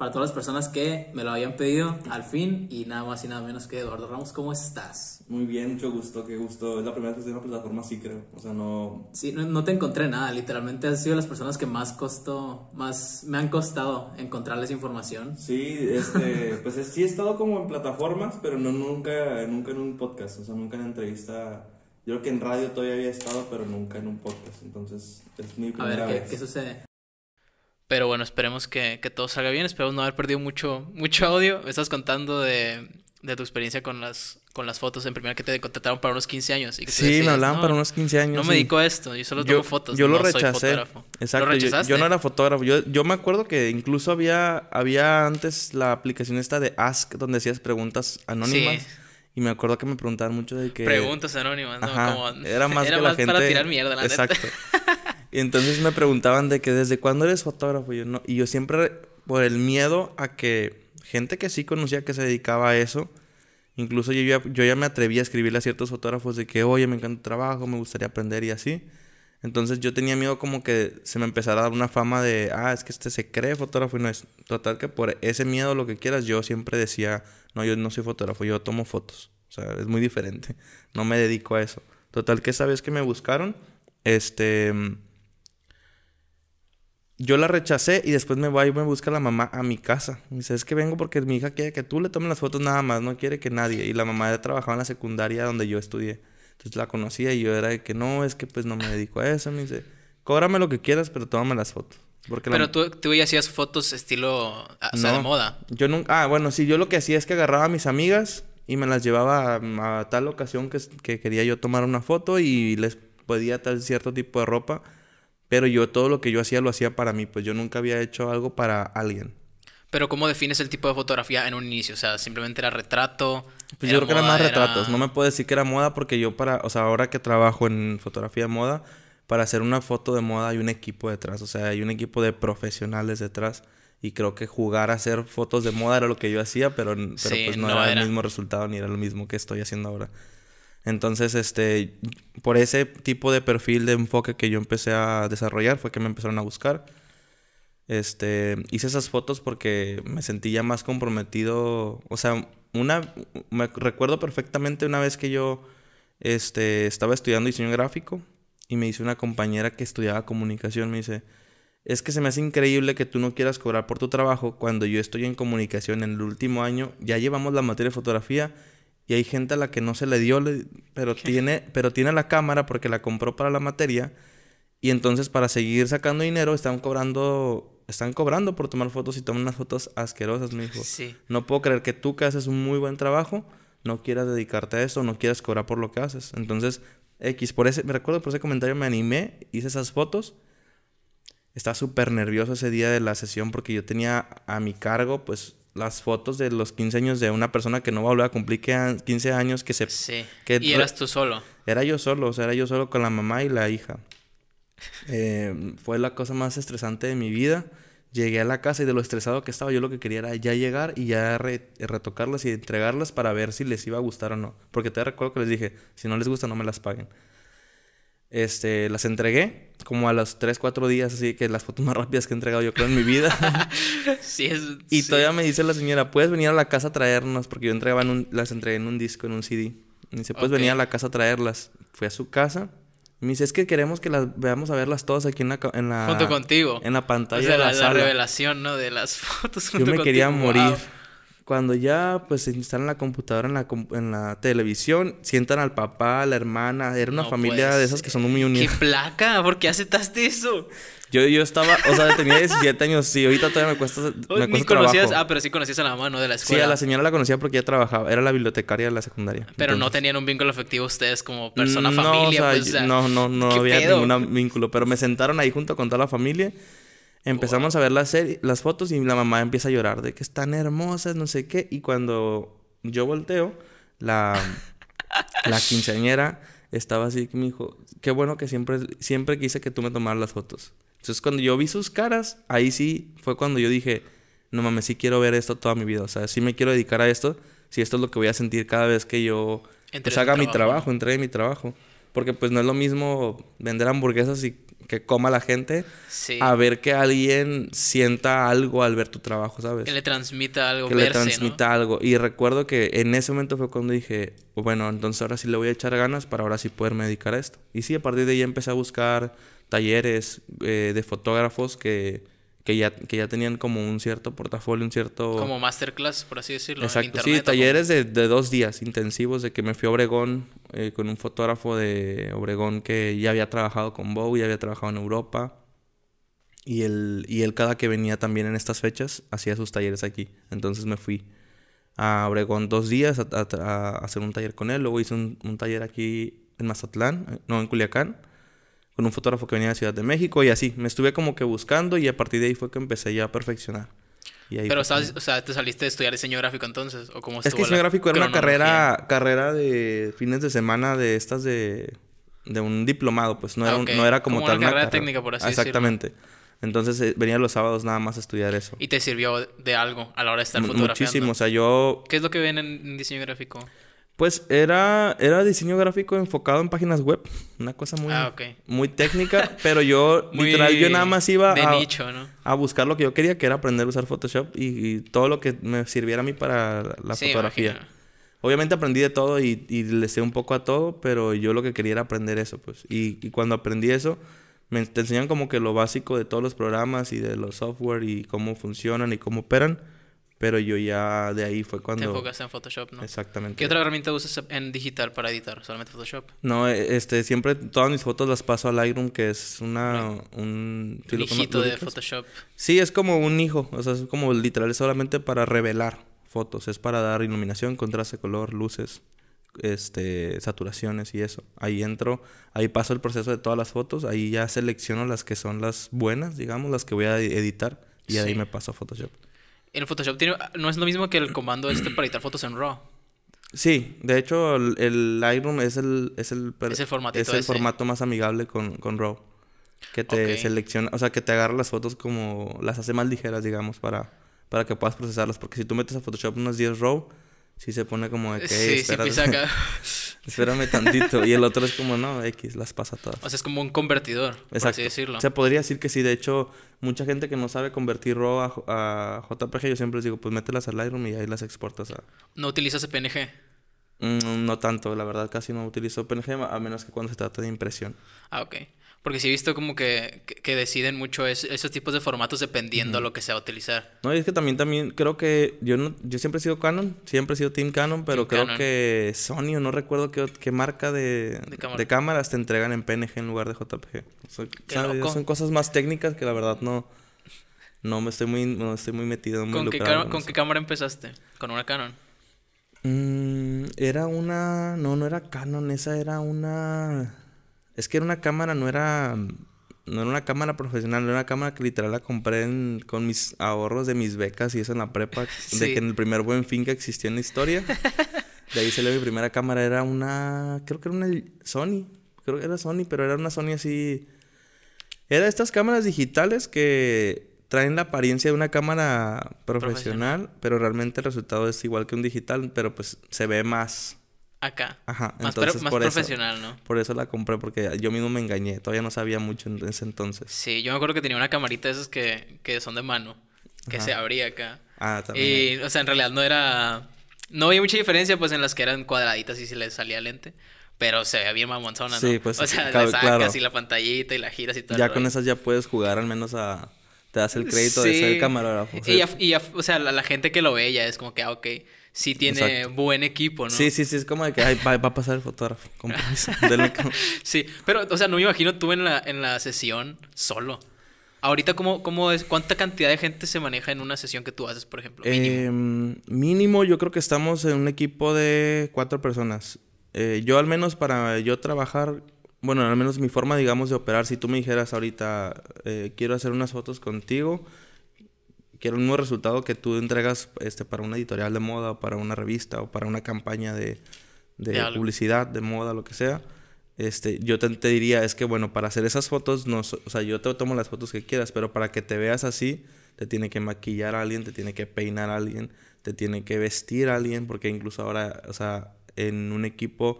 para todas las personas que me lo habían pedido al fin y nada más y nada menos que Eduardo Ramos, ¿cómo estás? Muy bien, mucho gusto, qué gusto. Es la primera vez que estoy en una plataforma sí creo. O sea, no... Sí, no, te encontré nada, literalmente has sido las personas que más costó, más me han costado encontrarles información. Sí, este, pues sí he estado como en plataformas, pero no nunca, nunca en un podcast, o sea, nunca en entrevista. Yo creo que en radio todavía había estado, pero nunca en un podcast, entonces es muy primera A ver, ¿qué sucede? Pero bueno, esperemos que, todo salga bien. Esperemos no haber perdido mucho, mucho audio. estás contando de, tu experiencia con las, con las fotos en primera que te contrataron para unos 15 años. sí, me hablaban para unos 15 años. No me dedico a esto, yo solo tomo fotos. Yo lo rechacé. Soy fotógrafo. Exacto. yo, no era fotógrafo. Yo, yo me acuerdo que incluso había, había antes la aplicación esta de Ask donde hacías preguntas anónimas. Y me acuerdo que me preguntaban mucho de que... Preguntas anónimas, ¿no? era más, era que más la gente... para tirar mierda, la Exacto. Y entonces me preguntaban de que desde cuándo eres fotógrafo. Y yo, no, y yo siempre, por el miedo a que gente que sí conocía que se dedicaba a eso, incluso yo ya, yo ya me atrevía a escribirle a ciertos fotógrafos de que, oye, me encanta el trabajo, me gustaría aprender y así. Entonces yo tenía miedo como que se me empezara a dar una fama de, ah, es que este se cree fotógrafo y no es. Total que por ese miedo, lo que quieras, yo siempre decía, no, yo no soy fotógrafo, yo tomo fotos. O sea, es muy diferente. No me dedico a eso. Total que esa vez que me buscaron, este yo la rechacé y después me voy y me busca la mamá a mi casa. dice, es que vengo porque mi hija quiere que tú le tomes las fotos nada más, no quiere que nadie. Y la mamá ya trabajaba en la secundaria donde yo estudié. Entonces la conocía y yo era de que no, es que pues no me dedico a eso. Me dice, cóbrame lo que quieras, pero tómame las fotos. Porque pero tú, tú ya hacías fotos estilo, o sea, de moda. Yo nunca, ah, bueno, sí, yo lo que hacía es que agarraba a mis amigas y me las llevaba a, tal ocasión que, quería yo tomar una foto y les podía tal cierto tipo de ropa pero yo todo lo que yo hacía lo hacía para mí, pues yo nunca había hecho algo para alguien. Pero ¿cómo defines el tipo de fotografía en un inicio? O sea, simplemente era retrato. Pues yo creo que era más retratos. No me puedo decir que era moda porque yo para, o sea, ahora que trabajo en fotografía de moda, para hacer una foto de moda hay un equipo detrás, o sea, hay un equipo de profesionales detrás. Y creo que jugar a hacer fotos de moda era lo que yo hacía, pero, pues no, era, el mismo resultado ni era lo mismo que estoy haciendo ahora. Entonces, este, por ese tipo de perfil de enfoque que yo empecé a desarrollar fue que me empezaron a buscar. Este, hice esas fotos porque me sentí ya más comprometido, o sea, una me recuerdo perfectamente una vez que yo este, estaba estudiando diseño gráfico y me dice una compañera que estudiaba comunicación, me dice, es que se me hace increíble que tú no quieras cobrar por tu trabajo cuando yo estoy en comunicación en el último año, ya llevamos la materia de fotografía y hay gente a la que no se le dio, pero, tiene, pero tiene la cámara porque la compró para la materia. Y entonces para seguir sacando dinero están cobrando están cobrando por tomar fotos y toman unas fotos asquerosas, mi hijo. No puedo creer que tú que haces un muy buen trabajo no quieras dedicarte a eso, no quieras cobrar por lo que haces. Entonces, X, por ese, me recuerdo por ese comentario me animé, hice esas fotos. Estaba súper nervioso ese día de la sesión porque yo tenía a mi cargo, pues, las fotos de los 15 años de una persona que no va a volver a cumplir 15 años que se... Sí. Que y eras tú solo. Era yo solo, o sea, era yo solo con la mamá y la hija. Eh, fue la cosa más estresante de mi vida. Llegué a la casa y de lo estresado que estaba, yo lo que quería era ya llegar y ya retocarlas y entregarlas para ver si les iba a gustar o no. Porque te recuerdo que les dije, si no les gusta no me las paguen. Este, las entregué como a los 3, 4 días, así que las fotos más rápidas que he entregado yo creo en mi vida. y todavía me dice la señora, ¿puedes venir a la casa a traernos? Porque yo entregaba las entregué en un disco, en un CD. Y dice, ¿puedes venir a la casa a traerlas? Fui a su casa. me dice, es que queremos que las veamos a verlas todas aquí en la... junto contigo. En la pantalla. de la, revelación, ¿no? De las fotos. Junto yo me quería morir. Cuando ya pues se instalan la computadora en la, en la televisión, sientan al papá, a la hermana, era una familia de esas que son muy unidas. ¡Qué placa! ¿Por qué aceptaste eso? Yo, yo estaba, o sea, tenía 17 años, sí, ahorita todavía me cuesta, me conocías, ah, pero sí conocías a la mamá, ¿no? De la escuela. Sí, a la señora la conocía porque ella trabajaba, era la bibliotecaria de la secundaria. Pero no tenían un vínculo afectivo ustedes como persona, mm, familia, pues, No, no, no había ningún vínculo, pero me sentaron ahí junto con toda la familia Empezamos a ver las fotos y la mamá empieza a llorar de que están hermosas, no sé qué. Y cuando yo volteo, la, la quinceañera estaba así que me dijo, qué bueno que siempre, siempre quise que tú me tomaras las fotos. Entonces cuando yo vi sus caras, ahí sí fue cuando yo dije, no mames, sí quiero ver esto toda mi vida. O sea, sí me quiero dedicar a esto, si sí, esto es lo que voy a sentir cada vez que yo pues, haga mi trabajo, entregue mi trabajo. Porque pues no es lo mismo vender hamburguesas y que coma la gente a ver que alguien sienta algo al ver tu trabajo, ¿sabes? Que le transmita algo. Que le transmita algo. Y recuerdo que en ese momento fue cuando dije, bueno, entonces ahora sí le voy a echar ganas para ahora sí poderme dedicar a esto. Y sí, a partir de ahí empecé a buscar talleres eh, de fotógrafos que, que, ya, que ya tenían como un cierto portafolio, un cierto... Como masterclass, por así decirlo. Exacto, en internet, sí, talleres de, de, dos días intensivos de que me fui a Obregón eh, con un fotógrafo de Obregón que ya había trabajado con Bow, ya había trabajado en Europa. Y él, y cada que venía también en estas fechas hacía sus talleres aquí. Entonces me fui a Obregón dos días a, hacer un taller con él. Luego hice un, un, taller aquí en Mazatlán, eh, no, en Culiacán, con un fotógrafo que venía de Ciudad de México. Y así, me estuve como que buscando y a partir de ahí fue que empecé ya a perfeccionar. Pero, o sea, ¿te saliste de estudiar diseño gráfico entonces? ¿O cómo es que diseño gráfico era una carrera, carrera de fines de semana de estas de, de un diplomado, pues no, ah, era, no era como, tal una carrera, técnica, por así Exactamente. Entonces eh, venía los sábados nada más a estudiar eso. ¿Y te sirvió de algo a la hora de estar fotografiando? Muchísimo, o sea, yo... ¿Qué es lo que ven en diseño gráfico? Pues era, era diseño gráfico enfocado en páginas web. Una cosa muy, ah, muy técnica, pero yo literal, yo nada más iba a, buscar lo que yo quería, que era aprender a usar Photoshop y, todo lo que me sirviera a mí para la fotografía. Obviamente aprendí de todo y, le sé un poco a todo, pero yo lo que quería era aprender eso, pues. Y, cuando aprendí eso, me enseñan como que lo básico de todos los programas y de los software y cómo funcionan y cómo operan. Pero yo ya de ahí fue cuando... Te enfocaste en Photoshop, ¿no? Exactamente. ¿Qué otra herramienta usas en digital para editar? ¿Solamente Photoshop? No, e, este, siempre todas mis fotos las paso a Lightroom, que es una... Un, hijito de Photoshop. Sí, es como un hijo. O sea, es como literal, es solamente para revelar fotos. Es para dar iluminación, contraste, color, luces, este, saturaciones y eso. Ahí entro, ahí paso el proceso de todas las fotos. Ahí ya selecciono las que son las buenas, digamos, las que voy a editar. Y ahí me paso a Photoshop el Photoshop tiene, no es lo mismo que el comando este para editar fotos en RAW. Sí, de hecho el, Lightroom es el, es el, es es el formato más amigable con, con RAW. Que te selecciona, o sea, que te agarra las fotos como las hace más ligeras, digamos, para, para que puedas procesarlas. Porque si tú metes a Photoshop unos 10 RAW, sí se pone como de que... Sí, sí, acá. espérame tantito. Y el otro es como, no, X, las pasa todas. O sea, es como un convertidor, Exacto. así decirlo. O sea, podría decir que sí. De hecho, mucha gente que no sabe convertir RAW a, JPG, yo siempre les digo, pues mételas al Lightroom y ahí las exportas a... ¿No utilizas PNG? Mm, no tanto, la verdad, casi no utilizo PNG, a menos que cuando se trata de impresión. Ah, ok. Porque sí he visto como que, deciden mucho esos tipos de formatos dependiendo a lo que sea utilizar. No, y es que también, también creo que yo yo siempre he sido Canon, siempre he sido Team Canon, pero creo que Sony o no recuerdo qué, qué marca de, cámaras te entregan en PNG en lugar de JPG. Son cosas más técnicas que la verdad no... No, me estoy muy, no, estoy muy metido. ¿Con, qué, cámara empezaste? ¿Con una Canon? Mm, era una... No, no era Canon, esa era una... Es que era una cámara, no era. No era una cámara profesional, era una cámara que literal la compré con mis ahorros de mis becas y eso en la prepa. De que en el primer buen fin que existió en la historia. de ahí salió mi primera cámara. Era una. Creo que era una Sony. Creo que era Sony, pero era una Sony así. Era estas cámaras digitales que traen la apariencia de una cámara profesional, pero realmente el resultado es igual que un digital, pero pues se ve más acá. Ajá, más, más profesional, ¿no? Por eso la compré, porque yo mismo me engañé, todavía no sabía mucho en ese entonces. Sí, yo me acuerdo que tenía una camarita de esas que, que son de mano, que se abría acá. Ah, también. Y, o sea, en realidad no era... No había mucha diferencia, pues, en las que eran cuadraditas y si les salía lente. Pero se veía bien mamonzona, ¿no? Sí, pues, O sea, claro, le sacas y la pantallita y la giras y todo. Ya con esas ya puedes jugar al menos a... Te das el crédito de ser camarógrafo. Y, ya, o sea, la, la gente que lo ve ya es como que, ah, ok si tiene buen equipo, ¿no? Sí, sí, sí, es como de que va, a pasar el fotógrafo. sí, pero, o sea, no me imagino tú en la, en la sesión solo. Ahorita, ¿cómo, es, ¿cuánta cantidad de gente se maneja en una sesión que tú haces, por ejemplo? Mínimo, em, yo creo que estamos en un equipo de cuatro personas. Eh, yo al menos para yo trabajar, bueno, al menos mi forma, digamos, de operar, si tú me dijeras ahorita, eh, quiero hacer unas fotos contigo, quiero un nuevo resultado que tú entregas este, para una editorial de moda, o para una revista, o para una campaña de, de, publicidad, de moda, lo que sea. Este, yo te, diría, es que bueno, para hacer esas fotos, no, o sea, yo te tomo las fotos que quieras, pero para que te veas así, te tiene que maquillar a alguien, te tiene que peinar a alguien, te tiene que vestir a alguien, porque incluso ahora, o sea, en un equipo,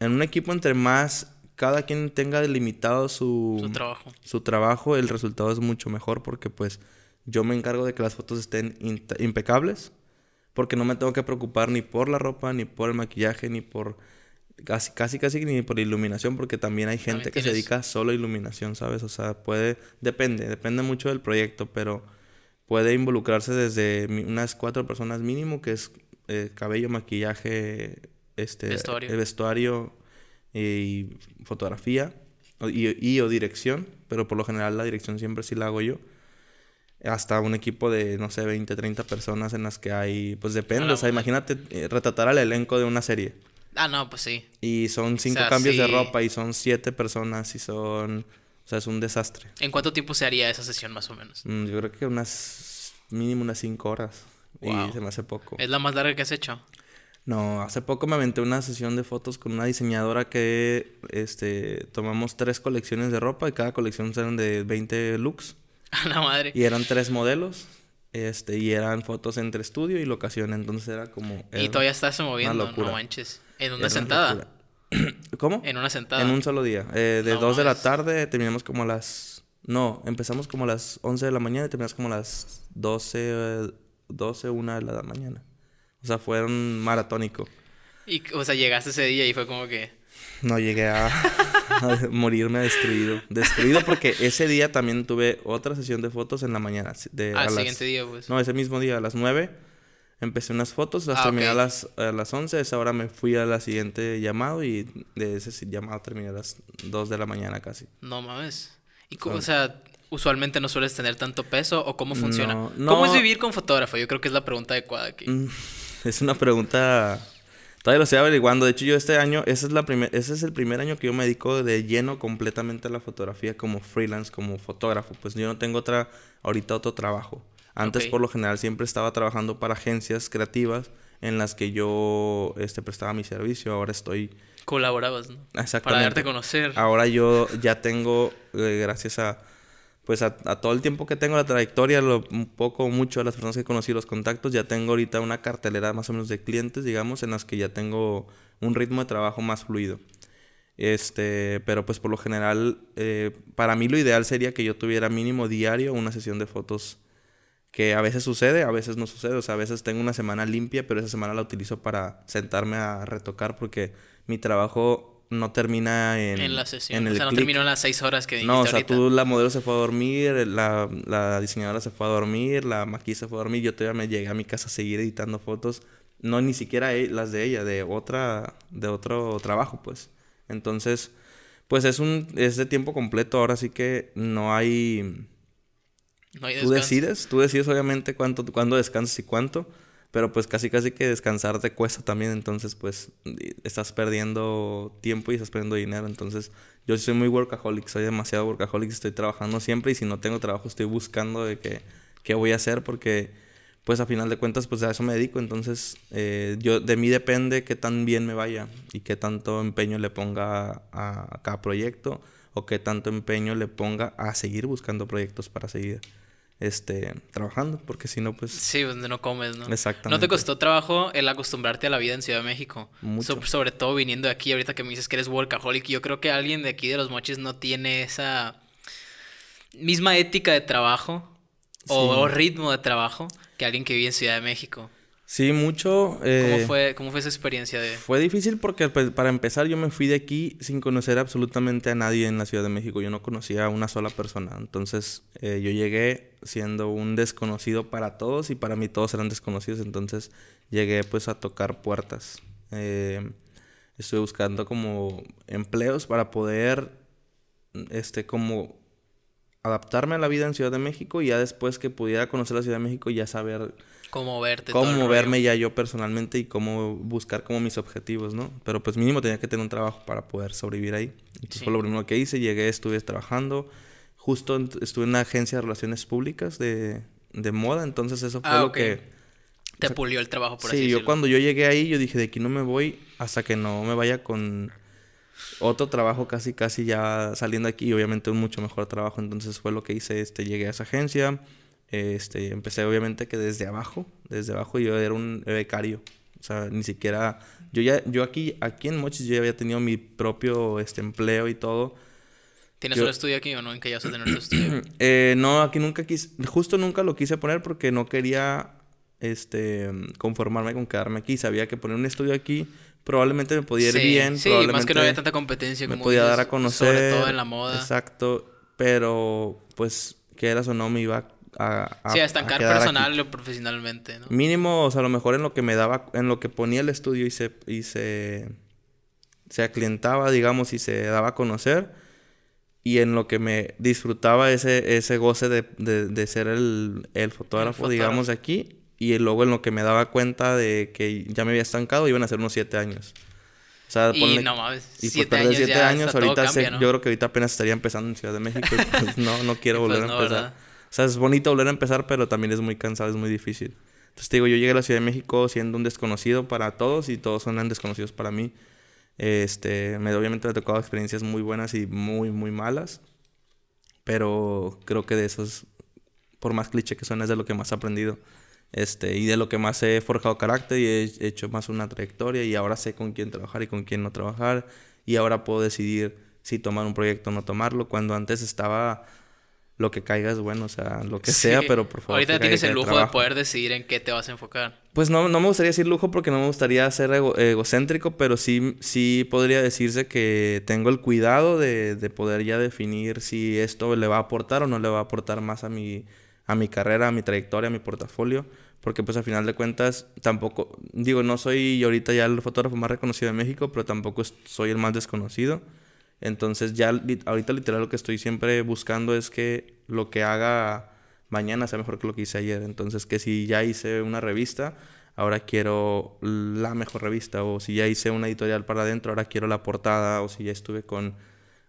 en un equipo entre más cada quien tenga delimitado su, trabajo. su trabajo, el resultado es mucho mejor porque pues yo me encargo de que las fotos estén impecables, porque no me tengo que preocupar ni por la ropa, ni por el maquillaje, ni por casi casi casi ni por iluminación, porque también hay gente que se dedica solo a iluminación, ¿sabes? O sea, puede depende, depende mucho del proyecto, pero puede involucrarse desde unas cuatro personas mínimo, que es eh, cabello, maquillaje, este vestuario, eh, vestuario y, fotografía y, y, o dirección, pero por lo general la dirección siempre sí la hago yo hasta un equipo de, no sé, 20, 30 personas en las que hay, pues depende, o sea, imagínate eh, retratar al elenco de una serie. Ah, no, pues sí. Y son cinco cambios de ropa y son siete personas y son, o sea, es un desastre. ¿En cuánto tiempo se haría esa sesión más o menos? Mm, yo creo que unas, mínimo unas cinco horas. Y se me hace poco. ¿Es la más larga que has hecho? No, hace poco me aventé una sesión de fotos con una diseñadora que este, tomamos tres colecciones de ropa y cada colección eran de 20 looks. A la madre. Y eran tres modelos. Este, y eran fotos entre estudio y locación, entonces era como... y todavía estás moviendo, no manches. ¿En una sentada? ¿Cómo? En una sentada. En un solo día. Eh, de dos 2 de la tarde terminamos como a las... No, empezamos como a las 11 de la mañana y terminamos como a las 12, 12, 1 de la mañana. O sea, fue un maratónico. Y, o sea, llegaste ese día y fue como que no llegué a, morirme destruido. Destruido porque ese día también tuve otra sesión de fotos en la mañana. De, Al siguiente día, pues. No, ese mismo día, a las 9. Empecé unas fotos, las ah, terminé a, las, a las Esa hora me fui a la siguiente llamado y de ese llamado terminé a las 2 de la mañana casi. No mames. Y, cómo ah. o sea, usualmente no sueles tener tanto peso o cómo funciona? ¿Cómo es vivir con fotógrafo? Yo creo que es la pregunta adecuada aquí. Mm, es una pregunta Todavía lo estoy averiguando. De hecho, yo este año, ese es, la ese es el primer año que yo me dedico de lleno completamente a la fotografía como freelance, como fotógrafo. Pues yo no tengo otra, ahorita otro trabajo. Antes, por lo general, siempre estaba trabajando para agencias creativas en las que yo este, prestaba mi servicio. Ahora estoy... Colaborabas, ¿no? Exactamente. Para darte a conocer. Ahora yo ya tengo, eh, gracias a pues a, todo el tiempo que tengo la trayectoria, lo un poco mucho de las personas que conocí, los contactos, ya tengo ahorita una cartelera más o menos de clientes, digamos, en las que ya tengo un ritmo de trabajo más fluido. Este, pero pues por lo general, eh, para mí lo ideal sería que yo tuviera mínimo diario una sesión de fotos que a veces sucede, a veces no sucede, o sea, a veces tengo una semana limpia, pero esa semana la utilizo para sentarme a retocar porque mi trabajo no termina en, en la sesión. o sea, no terminó en las seis horas que dijiste No, o sea, tú, la modelo se fue a dormir, la, diseñadora se fue a dormir, la maquilla se fue a dormir. Yo todavía me llegué a mi casa a seguir editando fotos. No ni siquiera e, las de ella, de otra, de otro trabajo, pues. Entonces, pues es un, es de tiempo completo. Ahora sí que no hay... No hay tú decides, tú decides obviamente cuánto, cuándo descansas y cuánto pero pues casi casi que descansar te cuesta también, entonces pues estás perdiendo tiempo y estás perdiendo dinero, entonces yo soy muy workaholic, soy demasiado workaholic, estoy trabajando siempre y si no tengo trabajo estoy buscando de qué voy a hacer porque pues a final de cuentas pues a eso me dedico, entonces eh, yo, de mí depende qué tan bien me vaya y qué tanto empeño le ponga a, a cada proyecto o qué tanto empeño le ponga a seguir buscando proyectos para seguir este, trabajando, porque si no, pues... Sí, donde no comes, ¿no? Exactamente. ¿No te costó trabajo el acostumbrarte a la vida en Ciudad de México? sobre todo viniendo de aquí, ahorita que me dices que eres workaholic, yo creo que alguien de aquí de Los Mochis no tiene esa misma ética de trabajo o ritmo de trabajo que alguien que vive en Ciudad de México. Sí, mucho. ¿Cómo, eh, fue, ¿Cómo fue esa experiencia Fue difícil porque pues, para empezar yo me fui de aquí sin conocer absolutamente a nadie en la Ciudad de México. Yo no conocía a una sola persona. Entonces eh, yo llegué siendo un desconocido para todos y para mí todos eran desconocidos. Entonces llegué pues a tocar puertas. Eh, estuve buscando como empleos para poder, este, como adaptarme a la vida en Ciudad de México y ya después que pudiera conocer la Ciudad de México ya saber Cómo verte. Cómo verme ya yo personalmente y cómo buscar como mis objetivos, ¿no? Pero pues mínimo tenía que tener un trabajo para poder sobrevivir ahí. Entonces fue lo primero que hice. Llegué, estuve trabajando. Justo estuve en una agencia de relaciones públicas de, de moda. Entonces eso fue ah, lo que... Te pulió el trabajo, por así decirlo. Sí, yo cuando yo llegué ahí, yo dije, de aquí no me voy hasta que no me vaya con otro trabajo casi, casi ya saliendo aquí. Y obviamente un mucho mejor trabajo. Entonces fue lo que hice. Este, llegué a esa agencia este, empecé obviamente que desde abajo, desde abajo yo era un becario. O sea, ni siquiera yo ya yo aquí aquí en Mochis yo ya había tenido mi propio este empleo y todo. ¿Tienes un estudio aquí o no? ¿En qué ya vas a tener un estudio? Eh, no, aquí nunca quise, justo nunca lo quise poner porque no quería este, conformarme con quedarme aquí, sabía que poner un estudio aquí probablemente me podía ir bien, sí, probablemente más que no había tanta competencia me podía dar a conocer, sobre todo en la moda. Exacto, pero pues que eras o no me iba a, sí, a estancar personal o profesionalmente, Mínimo, o sea, a lo mejor en lo que me daba, en lo que ponía el estudio y se, y se, se aclientaba, digamos, y se daba a conocer. Y en lo que me disfrutaba ese, ese goce de, de, de ser el, el, fotógrafo, digamos de digamos, aquí. Y luego en lo que me daba cuenta de que ya me había estancado, iban a ser unos siete años. O sea, y siete por perder siete años, ahorita yo creo que ahorita apenas estaría empezando en Ciudad de México. Pues, no, no quiero pues volver a empezar sea, es bonito volver a empezar, pero también es muy cansado, es muy difícil. Entonces te digo, yo llegué a la Ciudad de México siendo un desconocido para todos y todos son desconocidos para mí. Este, me, obviamente me ha tocado experiencias muy buenas y muy, muy malas. Pero creo que de esos, por más cliché que son es de lo que más he aprendido. Este, y de lo que más he forjado carácter y he hecho más una trayectoria y ahora sé con quién trabajar y con quién no trabajar y ahora puedo decidir si tomar un proyecto o no tomarlo, cuando antes estaba lo que caiga es bueno, o sea, lo que sea, pero por favor. Ahorita tienes el lujo de poder decidir en qué te vas a enfocar. Pues no, no me gustaría decir lujo porque no me gustaría ser egocéntrico, pero sí, sí podría decirse que tengo el cuidado de, de, poder ya definir si esto le va a aportar o no le va a aportar más a mi, a mi carrera, a mi trayectoria, a mi portafolio. Porque pues al final de cuentas tampoco, digo, no soy ahorita ya el fotógrafo más reconocido de México, pero tampoco soy el más desconocido. Entonces ya ahorita literal lo que estoy siempre buscando es que lo que haga mañana sea mejor que lo que hice ayer. Entonces que si ya hice una revista, ahora quiero la mejor revista. O si ya hice una editorial para adentro, ahora quiero la portada. O si ya estuve con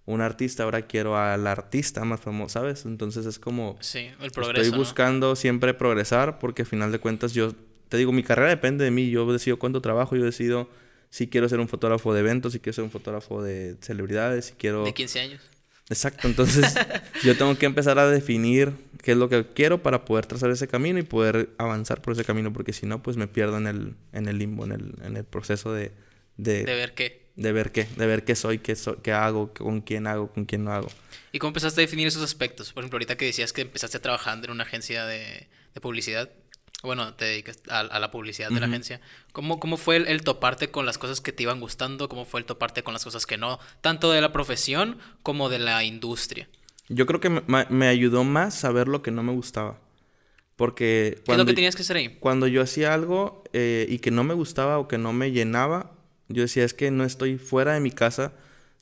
un artista, ahora quiero al artista más famoso, ¿sabes? Entonces es como... Sí, el progreso. Estoy buscando siempre progresar porque al final de cuentas yo, te digo, mi carrera depende de mí. Yo decido cuánto trabajo, yo decido si quiero ser un fotógrafo de eventos, si quiero ser un fotógrafo de celebridades, si quiero... De 15 años. Exacto, entonces yo tengo que empezar a definir qué es lo que quiero para poder trazar ese camino y poder avanzar por ese camino, porque si no, pues me pierdo en el, en el limbo, en el, en el proceso de, de, ver qué. De ver qué, de ver qué soy, qué, qué hago, con quién hago, con quién no hago. ¿Y cómo empezaste a definir esos aspectos? Por ejemplo, ahorita que decías que empezaste trabajando en una agencia de, de publicidad, bueno, te dedicas a, la publicidad de la agencia. ¿Cómo, cómo fue el, toparte con las cosas que te iban gustando? ¿Cómo fue el toparte con las cosas que no? Tanto de la profesión como de la industria. Yo creo que me, ayudó más saber lo que no me gustaba. Porque... Cuando, ¿Qué es lo que tenías que hacer ahí? Cuando yo hacía algo eh, y que no me gustaba o que no me llenaba, yo decía, es que no estoy fuera de mi casa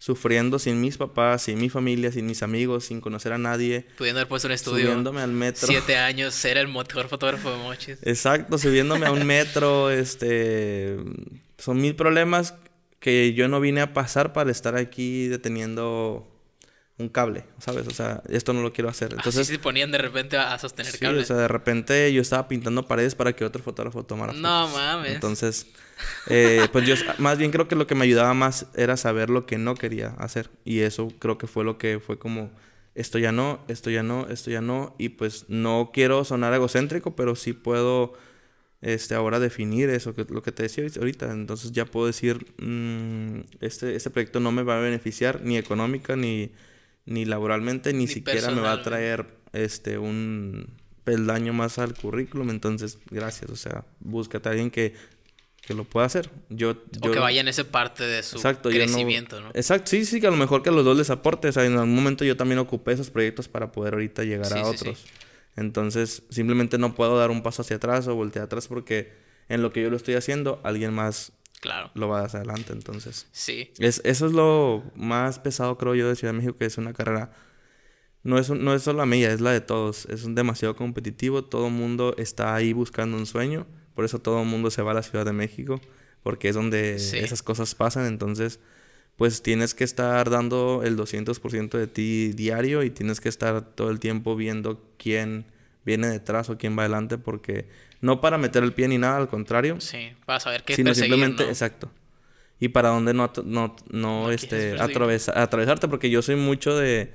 sufriendo sin mis papás, sin mi familia, sin mis amigos, sin conocer a nadie. Pudiendo haber puesto un estudio. Subiéndome al metro. Siete años, ser el mejor fotógrafo de Mochis. Exacto, subiéndome a un metro, este... Son mil problemas que yo no vine a pasar para estar aquí deteniendo un cable, ¿sabes? O sea, esto no lo quiero hacer. Entonces, se ponían de repente a sostener sí, O sea, de repente yo estaba pintando paredes para que otro fotógrafo tomara No mames. Entonces, eh, pues yo más bien creo que lo que me ayudaba más era saber lo que no quería hacer. Y eso creo que fue lo que fue como, esto ya no, esto ya no, esto ya no. Y pues no quiero sonar egocéntrico, pero sí puedo este, ahora definir eso, lo que te decía ahorita. Entonces ya puedo decir, mm, este, este proyecto no me va a beneficiar ni económica ni ni laboralmente, ni, siquiera me va a traer este un peldaño más al currículum. Entonces, gracias. O sea, búscate a alguien que, lo pueda hacer. Yo, o que vaya en esa parte de su crecimiento, no, Exacto, sí, sí, que a lo mejor que a los dos les aporte. O sea, en algún momento yo también ocupé esos proyectos para poder ahorita llegar a otros. Entonces, simplemente no puedo dar un paso hacia atrás o voltear atrás porque en lo que yo lo estoy haciendo, alguien más Claro. Lo vas adelante, entonces. Sí. Es, eso es lo más pesado, creo yo, de Ciudad de México, que es una carrera. No es, no es solo la mía, es la de todos. Es un demasiado competitivo. Todo el mundo está ahí buscando un sueño. Por eso todo el mundo se va a la Ciudad de México. Porque es donde esas cosas pasan. Entonces, pues tienes que estar dando el 200% de ti diario y tienes que estar todo el tiempo viendo quién viene detrás o quién va adelante porque no para meter el pie ni nada, al contrario. Sí, para saber qué Sino simplemente, exacto. Y para dónde no, no, no, este, atravesarte, porque yo soy mucho de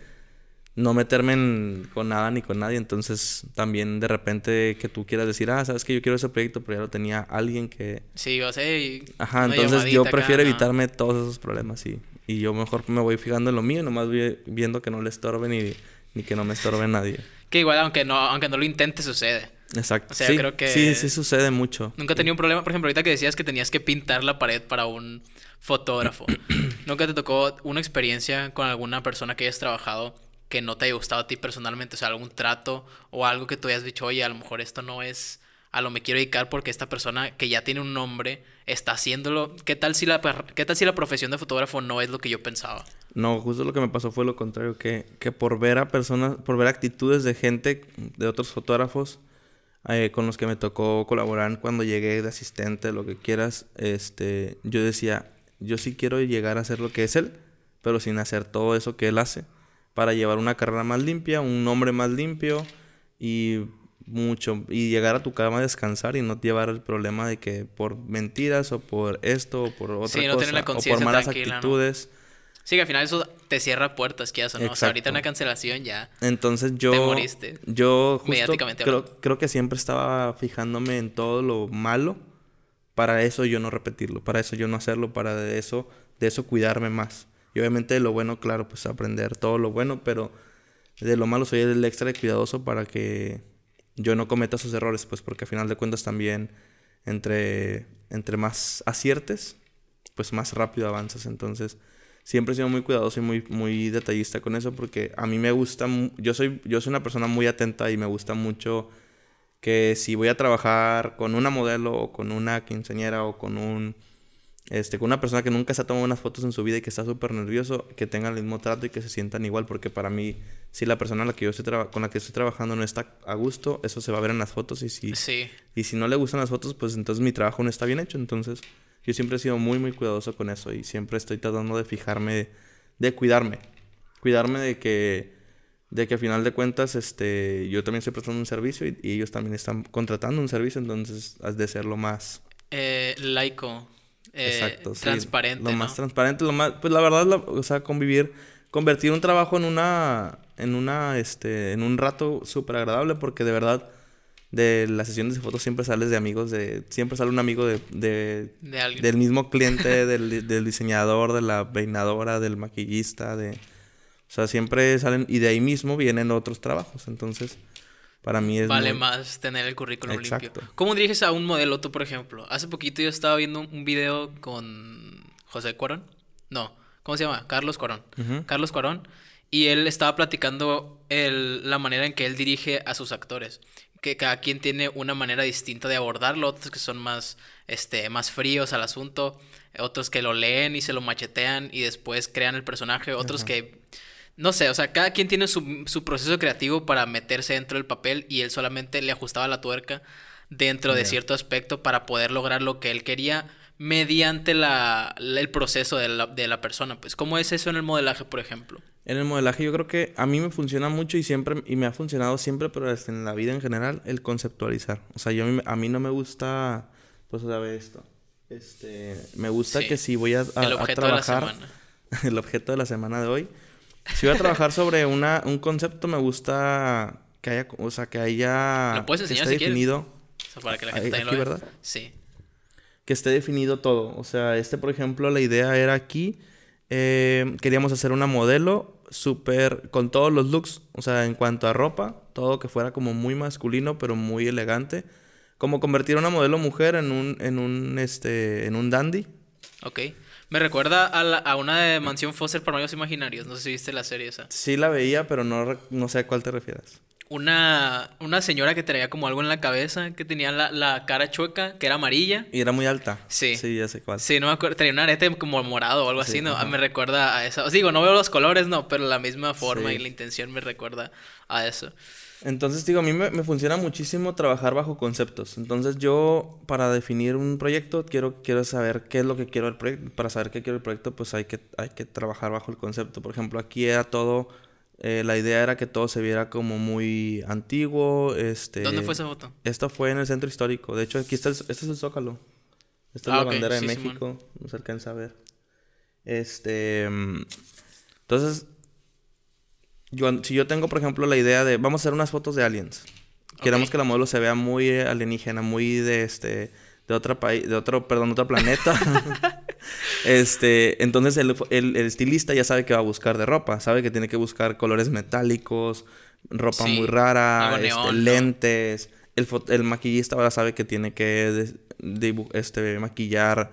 no meterme en, con nada ni con nadie. Entonces, también de repente que tú quieras decir, ah, sabes que yo quiero ese proyecto, pero ya lo tenía alguien que. Sí, yo sé. Ajá, entonces yo prefiero evitarme todos esos problemas y, y yo mejor me voy fijando en lo mío, nomás viendo que no le estorben y, ni que no me estorbe nadie. Que igual, aunque no, aunque no lo intente, sucede. Exacto. sí, creo que. Sí, sí sucede mucho. Nunca he tenido un problema. Por ejemplo, ahorita que decías que tenías que pintar la pared para un fotógrafo. ¿Nunca te tocó una experiencia con alguna persona que hayas trabajado que no te haya gustado a ti personalmente? O sea, algún trato o algo que tú hayas dicho, oye, a lo mejor esto no es. A lo me quiero dedicar porque esta persona que ya tiene un nombre está haciéndolo. ¿Qué tal si la, qué tal si la profesión de fotógrafo no es lo que yo pensaba? No, justo lo que me pasó fue lo contrario, que, que por ver a personas, por ver actitudes de gente, de otros fotógrafos, eh, con los que me tocó colaborar cuando llegué de asistente, lo que quieras, este, yo decía, yo sí quiero llegar a hacer lo que es él, pero sin hacer todo eso que él hace, para llevar una carrera más limpia, un nombre más limpio y mucho, y llegar a tu cama a descansar y no llevar el problema de que por mentiras o por esto o por otra cosa, o por malas actitudes. Sí, que al final eso te cierra puertas, que o no. O sea, ahorita una cancelación ya. Entonces yo. Te moriste. Yo justo creo, que siempre estaba fijándome en todo lo malo. Para eso yo no repetirlo, para eso yo no hacerlo, para de eso, de eso cuidarme más. Y obviamente de lo bueno, claro, pues aprender todo lo bueno, pero de lo malo soy el extra de cuidadoso para que yo no cometa esos errores, pues porque al final de cuentas también entre, entre más aciertes, pues más rápido avanzas. Entonces, siempre he sido muy cuidadoso y muy, muy detallista con eso porque a mí me gusta, yo soy, yo soy una persona muy atenta y me gusta mucho que si voy a trabajar con una modelo o con una quinceañera o con un este con una persona que nunca se ha tomado unas fotos en su vida y que está súper nervioso, que tenga el mismo trato y que se sientan igual porque para mí si la persona la que yo estoy con la que estoy trabajando no está a gusto, eso se va a ver en las fotos y si y si no le gustan las fotos, pues entonces mi trabajo no está bien hecho, entonces yo siempre he sido muy, muy cuidadoso con eso y siempre estoy tratando de fijarme, de, cuidarme. Cuidarme de que, de que a final de cuentas este, yo también estoy prestando un servicio y, ellos también están contratando un servicio, entonces has de ser lo más... Eh, laico. Eh, transparente. Lo más transparente, lo más... Pues la verdad, o sea, convivir, convertir un trabajo en una... En una, este, en un rato súper agradable porque de verdad de las sesiones de fotos siempre sales de amigos de siempre sale un amigo de, del mismo cliente del, diseñador de la peinadora del maquillista de o sea siempre salen y de ahí mismo vienen otros trabajos entonces para mí es vale más tener el currículum limpio cómo diriges a un modelo tú por ejemplo hace poquito yo estaba viendo un video con José Cuarón no cómo se llama Carlos Cuarón Carlos Cuarón y él estaba platicando la manera en que él dirige a sus actores que cada quien tiene una manera distinta de abordarlo, otros que son más, este, más fríos al asunto, otros que lo leen y se lo machetean y después crean el personaje, otros que, no sé, o sea, cada quien tiene su, proceso creativo para meterse dentro del papel y él solamente le ajustaba la tuerca dentro de cierto aspecto para poder lograr lo que él quería mediante el proceso de la, de la persona. Pues, ¿cómo es eso en el modelaje, por ejemplo? En el modelaje yo creo que a mí me funciona mucho y siempre, y me ha funcionado siempre, pero en la vida en general, el conceptualizar. O sea, yo, a mí no me gusta, pues, sabe esto. Este, me gusta que si voy a, el objeto trabajar... De la semana. el objeto de la semana de hoy. Si voy a trabajar sobre una, un concepto, me gusta que haya, o sea, que haya... Lo puedes que esté definido. para que la ah, gente lo ¿verdad? Sí. Que esté definido todo. O sea, este, por ejemplo, la idea era aquí... Eh, queríamos hacer una modelo Super, con todos los looks, o sea, en cuanto a ropa, todo que fuera como muy masculino, pero muy elegante. Como convertir a una modelo mujer en un, en un, este, en un dandy. Ok. Me recuerda a, a una de Mansión Foster para Mayos Imaginarios. No sé si viste la serie esa. Sí la veía, pero no, no sé a cuál te refieras una, una señora que traía como algo en la cabeza, que tenía la, cara chueca, que era amarilla. Y era muy alta. Sí. Sí, ya sé cuál. Sí, no me acuerdo. Traía un arete como morado o algo así, ¿no? Me recuerda a eso. digo, no veo los colores, no, pero la misma forma y la intención me recuerda a eso. Entonces, digo, a mí me, me, funciona muchísimo trabajar bajo conceptos. Entonces, yo para definir un proyecto, quiero, quiero saber qué es lo que quiero el proyecto. Para saber qué quiero el proyecto, pues hay que, hay que trabajar bajo el concepto. Por ejemplo, aquí era todo eh, la idea era que todo se viera como muy antiguo. Este, ¿Dónde fue esa foto? Esto fue en el centro histórico. De hecho, aquí está el, este es el Zócalo. Esta es ah, la bandera de México. no se alcanza a ver. Este. Mm, entonces. Yo, si yo tengo, por ejemplo, la idea de. Vamos a hacer unas fotos de aliens. Queremos que la modelo se vea muy alienígena, muy de este. De, otro país, de otro, perdón, otro planeta. Este, entonces el, estilista ya sabe que va a buscar de ropa, sabe que tiene que buscar colores metálicos, ropa muy rara, este, lentes. El, el, maquillista ahora sabe que tiene que este, maquillar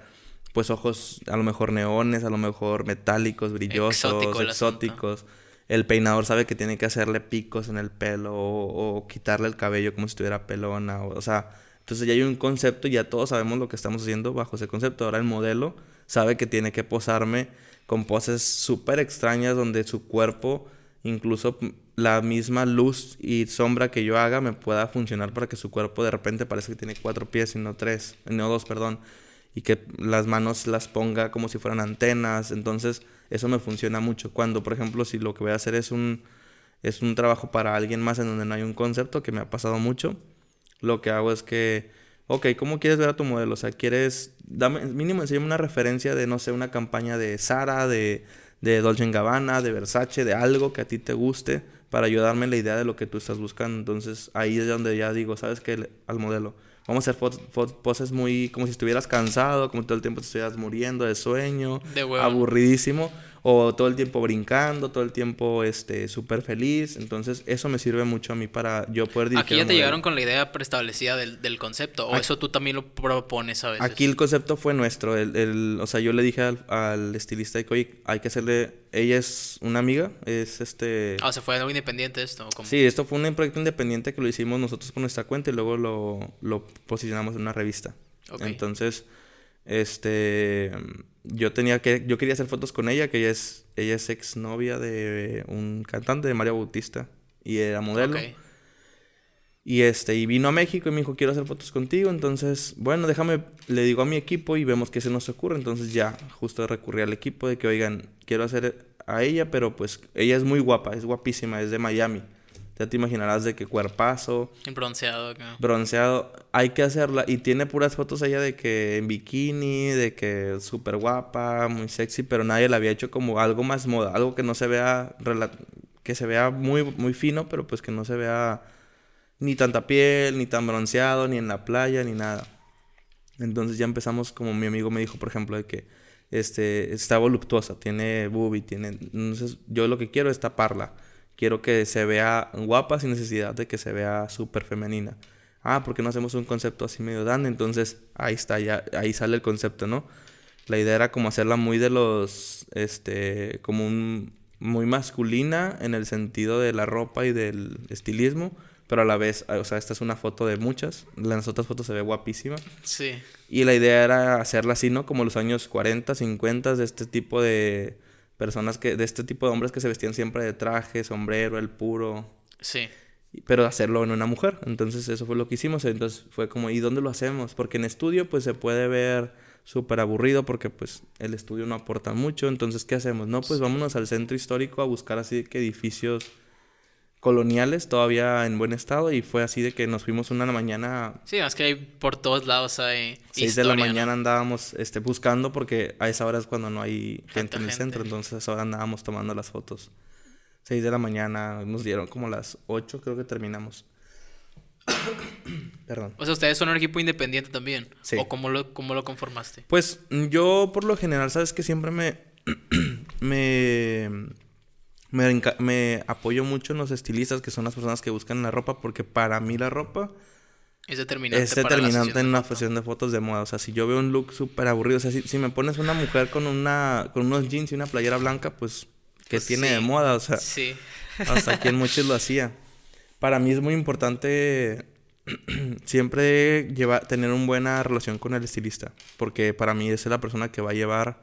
pues ojos a lo mejor neones, a lo mejor metálicos, brillosos, exóticos. El peinador sabe que tiene que hacerle picos en el pelo o, quitarle el cabello como si estuviera pelona. o, o sea, entonces ya hay un concepto y ya todos sabemos lo que estamos haciendo bajo ese concepto. Ahora el modelo sabe que tiene que posarme con poses súper extrañas donde su cuerpo, incluso la misma luz y sombra que yo haga me pueda funcionar para que su cuerpo de repente parece que tiene cuatro pies y no tres, no dos, perdón. Y que las manos las ponga como si fueran antenas. Entonces eso me funciona mucho. Cuando, por ejemplo, si lo que voy a hacer es un, es un trabajo para alguien más en donde no hay un concepto, que me ha pasado mucho lo que hago es que, ok, ¿cómo quieres ver a tu modelo? O sea, quieres, dame, mínimo enséñame una referencia de, no sé, una campaña de Sara, de, de Dolce Gabbana, de Versace, de algo que a ti te guste para ayudarme en la idea de lo que tú estás buscando. Entonces ahí es donde ya digo, ¿sabes qué? Al modelo. Vamos a hacer poses muy como si estuvieras cansado, como todo el tiempo te estuvieras muriendo de sueño, de aburridísimo o todo el tiempo brincando, todo el tiempo este súper feliz. Entonces, eso me sirve mucho a mí para yo poder dirigir. Aquí ya te llegaron con la idea preestablecida del, del concepto, o eso tú también lo propones a veces. Aquí el concepto fue nuestro. o sea, yo le dije al, estilista de oye, hay que hacerle. Ella es una amiga, es este. Ah, se fue algo independiente esto. Sí, esto fue un proyecto independiente que lo hicimos nosotros con nuestra cuenta y luego lo, posicionamos en una revista. Entonces este, yo tenía que, yo quería hacer fotos con ella, que ella es, ella es exnovia de un cantante de María Bautista y era modelo. Y este, y vino a México y me dijo, quiero hacer fotos contigo. Entonces, bueno, déjame, le digo a mi equipo y vemos qué se nos ocurre. Entonces ya, justo recurrí al equipo de que, oigan, quiero hacer a ella, pero pues ella es muy guapa, es guapísima, es de Miami. Ya te imaginarás de qué cuerpazo. Bronceado acá. Bronceado. Hay que hacerla. Y tiene puras fotos allá de que en bikini, de que súper guapa, muy sexy, pero nadie la había hecho como algo más moda, algo que no se vea, que se vea muy, muy fino, pero pues que no se vea ni tanta piel, ni tan bronceado, ni en la playa, ni nada. Entonces ya empezamos, como mi amigo me dijo, por ejemplo, de que este, está voluptuosa, tiene booby, tiene... Entonces yo lo que quiero es taparla Quiero que se vea guapa sin necesidad de que se vea súper femenina. Ah, porque no hacemos un concepto así medio dan? Entonces, ahí está, ya, ahí sale el concepto, ¿no? La idea era como hacerla muy de los, este, como muy masculina en el sentido de la ropa y del estilismo, pero a la vez, o sea, esta es una foto de muchas, las otras fotos se ve guapísima. Sí. Y la idea era hacerla así, ¿no? Como los años 40, 50 de este tipo de personas que, de este tipo de hombres que se vestían siempre de traje, sombrero, el puro. Sí. Pero hacerlo en una mujer. Entonces eso fue lo que hicimos. Entonces fue como, ¿y dónde lo hacemos? Porque en estudio pues se puede ver súper aburrido porque pues el estudio no aporta mucho. Entonces, ¿qué hacemos? No, pues vámonos al centro histórico a buscar así que edificios coloniales todavía en buen estado y fue así de que nos fuimos una la mañana. Sí, es que hay por todos lados hay. 6 de la mañana andábamos este, buscando porque a esa hora es cuando no hay gente, en el centro, entonces ahora andábamos tomando las fotos. seis de la mañana, nos dieron como las ocho creo que terminamos. Perdón. O sea, ustedes son un equipo independiente también. ¿O cómo lo, cómo lo conformaste? Pues yo por lo general, sabes que siempre me... me me, apoyo mucho en los estilistas, que son las personas que buscan la ropa, porque para mí la ropa es determinante, es determinante en una sesión de fotos de moda. O sea, si yo veo un look súper aburrido, o sea, si, me pones una mujer con, una, con unos jeans y una playera blanca, pues, ¿qué pues tiene de moda? O sea, sí. hasta quien muchos lo hacía. Para mí es muy importante siempre llevar, tener una buena relación con el estilista, porque para mí es la persona que va a llevar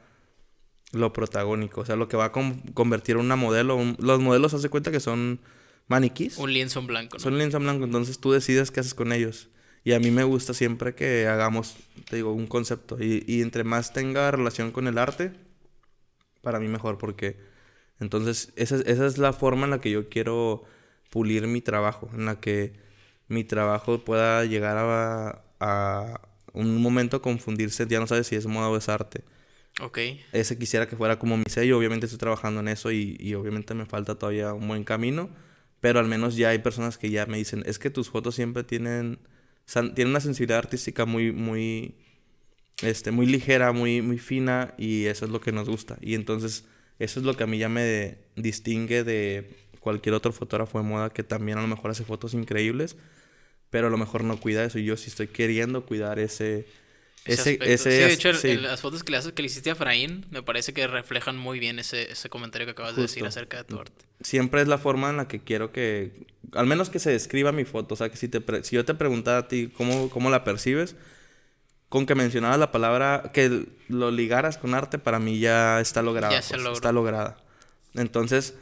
lo protagónico, o sea, lo que va a convertir una modelo. los modelos, hace cuenta que son maniquís. Un lienzo en blanco. ¿no? Son lienzo en blanco, entonces tú decides qué haces con ellos. Y a mí me gusta siempre que hagamos, te digo, un concepto. Y, entre más tenga relación con el arte, para mí mejor, porque entonces esa, es la forma en la que yo quiero pulir mi trabajo, en la que mi trabajo pueda llegar a, a un momento confundirse, ya no sabes si es moda o es arte. Ok. Ese quisiera que fuera como mi sello. Obviamente estoy trabajando en eso y, obviamente me falta todavía un buen camino. Pero al menos ya hay personas que ya me dicen, es que tus fotos siempre tienen, tienen una sensibilidad artística muy, muy, este, muy ligera, muy, muy fina y eso es lo que nos gusta. Y entonces eso es lo que a mí ya me distingue de cualquier otro fotógrafo de moda que también a lo mejor hace fotos increíbles, pero a lo mejor no cuida eso. Y yo sí estoy queriendo cuidar ese ese, ese, sí, de hecho, las fotos que le, haces, que le hiciste a Fraín me parece que reflejan muy bien ese, comentario que acabas de decir acerca de tu arte. Siempre es la forma en la que quiero que, al menos que se describa mi foto, o sea, que si, te yo te preguntara a ti cómo, la percibes, con que mencionabas la palabra, que lo ligaras con arte, para mí ya está lograda. Ya pues, está lograda. Entonces,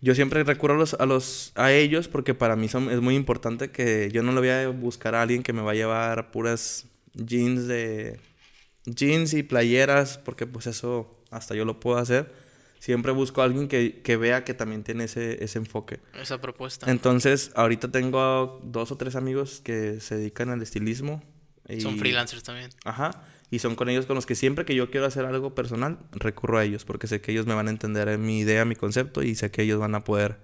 yo siempre recurro a, los, a, ellos porque para mí es muy importante que yo no le voy a buscar a alguien que me va a llevar puras jeans de jeans y playeras, porque pues eso hasta yo lo puedo hacer. Siempre busco a alguien que, vea que también tiene ese, ese, enfoque. Esa propuesta. Entonces, ahorita tengo dos o tres amigos que se dedican al estilismo. Y, son freelancers también. Ajá. Y son con ellos con los que siempre que yo quiero hacer algo personal, recurro a ellos, porque sé que ellos me van a entender mi idea, mi concepto, y sé que ellos van a poder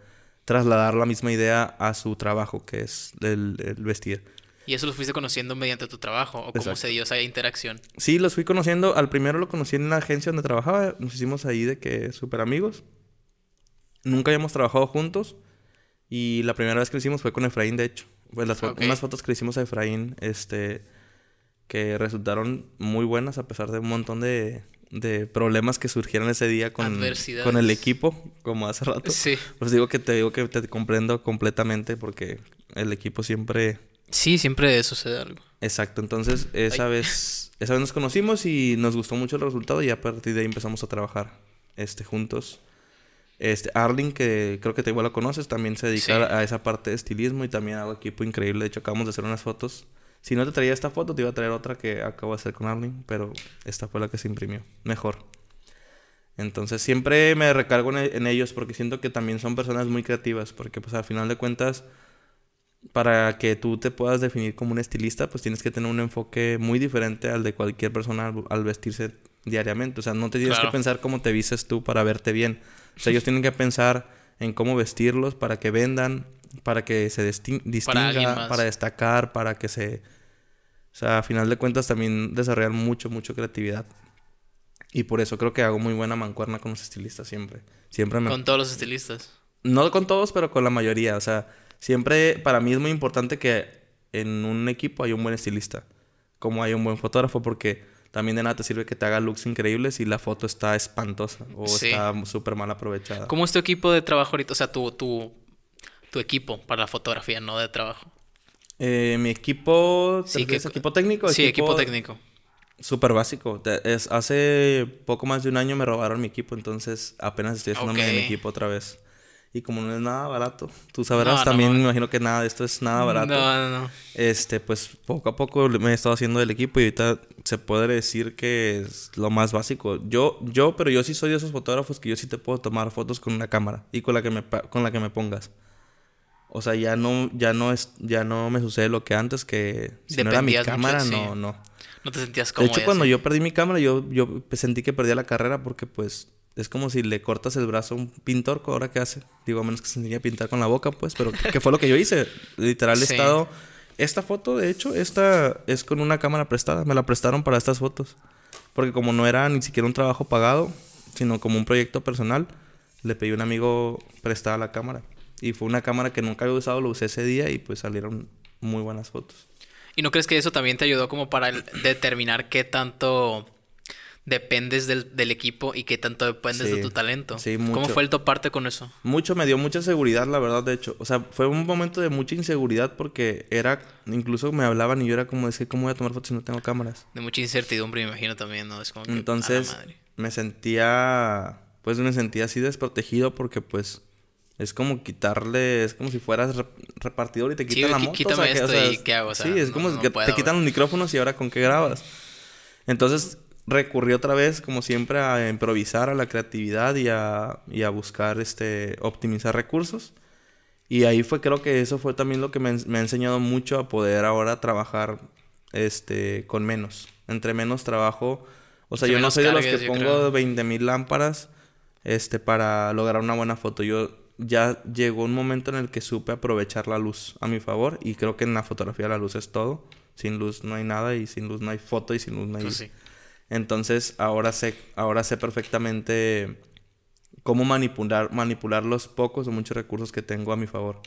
trasladar la misma idea a su trabajo, que es el vestir. ¿Y eso lo fuiste conociendo mediante tu trabajo o cómo se dio esa interacción? Sí, los fui conociendo. Al primero lo conocí en la agencia donde trabajaba. Nos hicimos ahí de que súper amigos. Nunca habíamos trabajado juntos. Y la primera vez que lo hicimos fue con Efraín, de hecho. Pues, las unas fotos que le hicimos a Efraín, este, que resultaron muy buenas a pesar de un montón de, problemas que surgieron ese día con, con el equipo, como hace rato. Sí. Pues digo que te digo que te comprendo completamente porque el equipo siempre Sí, siempre sucede algo. Exacto, entonces esa vez, esa nos conocimos y nos gustó mucho el resultado y a partir de ahí empezamos a trabajar este, juntos. Este, Arling, que creo que te igual lo conoces, también se dedica a esa parte de estilismo y también a equipo increíble. De hecho, acabamos de hacer unas fotos. Si no te traía esta foto, te iba a traer otra que acabo de hacer con Arling, pero esta fue la que se imprimió. Mejor. Entonces siempre me recargo en, en ellos porque siento que también son personas muy creativas, porque pues al final de cuentas para que tú te puedas definir como un estilista, pues tienes que tener un enfoque muy diferente al de cualquier persona al, vestirse diariamente. O sea, no te tienes que pensar cómo te vistes tú para verte bien. O sea, ellos tienen que pensar en cómo vestirlos para que vendan, para que se distinga, para, destacar, para que se... O sea, a final de cuentas también desarrollan mucho, mucho creatividad. Y por eso creo que hago muy buena mancuerna con los estilistas siempre. Siempre me... Con todos los estilistas. No con todos, pero con la mayoría. O sea, siempre para mí es muy importante que en un equipo hay un buen estilista, como hay un buen fotógrafo, porque también de nada te sirve que te haga looks increíbles y la foto está espantosa o está súper mal aprovechada. ¿Cómo es tu equipo de trabajo ahorita? O sea, tu, tu, tu equipo para la fotografía, no de trabajo. Eh, mi equipo, sí, equipo técnico? Sí, equipo, técnico. Super básico. hace poco más de un año me robaron mi equipo, entonces apenas estoy haciéndome mi equipo otra vez. Y como no es nada barato, tú sabrás, también me imagino que nada de esto es nada barato. No, no, no. Este, pues poco a poco me he estado haciendo del equipo y ahorita se puede decir que es lo más básico. Yo, yo, pero yo sí soy de esos fotógrafos que yo sí te puedo tomar fotos con una cámara y con la que me, con la que me pongas. O sea, ya no, ya no es, ya no me sucede lo que antes que si no era mi cámara, no, no. No te sentías cómodo. De hecho, cuando yo perdí mi cámara, yo, yo sentí que perdía la carrera porque pues es como si le cortas el brazo a un pintor, ¿ahora qué hace? Digo, a menos que se enseñe a pintar con la boca, pues, pero que fue lo que yo hice. Literal, he estado. Esta foto, de hecho, esta es con una cámara prestada. Me la prestaron para estas fotos. Porque como no era ni siquiera un trabajo pagado, sino como un proyecto personal, le pedí a un amigo prestada la cámara. Y fue una cámara que nunca había usado, lo usé ese día y pues salieron muy buenas fotos. ¿Y no crees que eso también te ayudó como para determinar qué tanto dependes del, equipo y qué tanto dependes de tu talento. Sí, mucho. ¿Cómo fue el toparte con eso? Mucho, me dio mucha seguridad, la verdad, de hecho. O sea, fue un momento de mucha inseguridad porque era, incluso me hablaban y yo era como, es que, ¿cómo voy a tomar fotos si no tengo cámaras? De mucha incertidumbre, me imagino también, ¿no? Es como que, Entonces, me sentía, pues me sentía así desprotegido porque pues... Es como quitarle, es como si fueras repartidor y te quitan la moto. ¿qué hago? sí, es como que te quitan los micrófonos y ahora con qué grabas. Entonces, recurrí otra vez, como siempre, a improvisar, a la creatividad y a, y a buscar este, optimizar recursos. Y ahí fue, creo que eso fue también lo que me, me, ha enseñado mucho a poder ahora trabajar este, con menos. Entre menos trabajo. O sea, yo no soy de los que pongo mil lámparas este, para lograr una buena foto. Yo ya llegó un momento en el que supe aprovechar la luz a mi favor. Y creo que en la fotografía la luz es todo. Sin luz no hay nada y sin luz no hay foto y sin luz no hay... Pues entonces ahora sé, ahora sé perfectamente cómo manipular, manipular los pocos o muchos recursos que tengo a mi favor.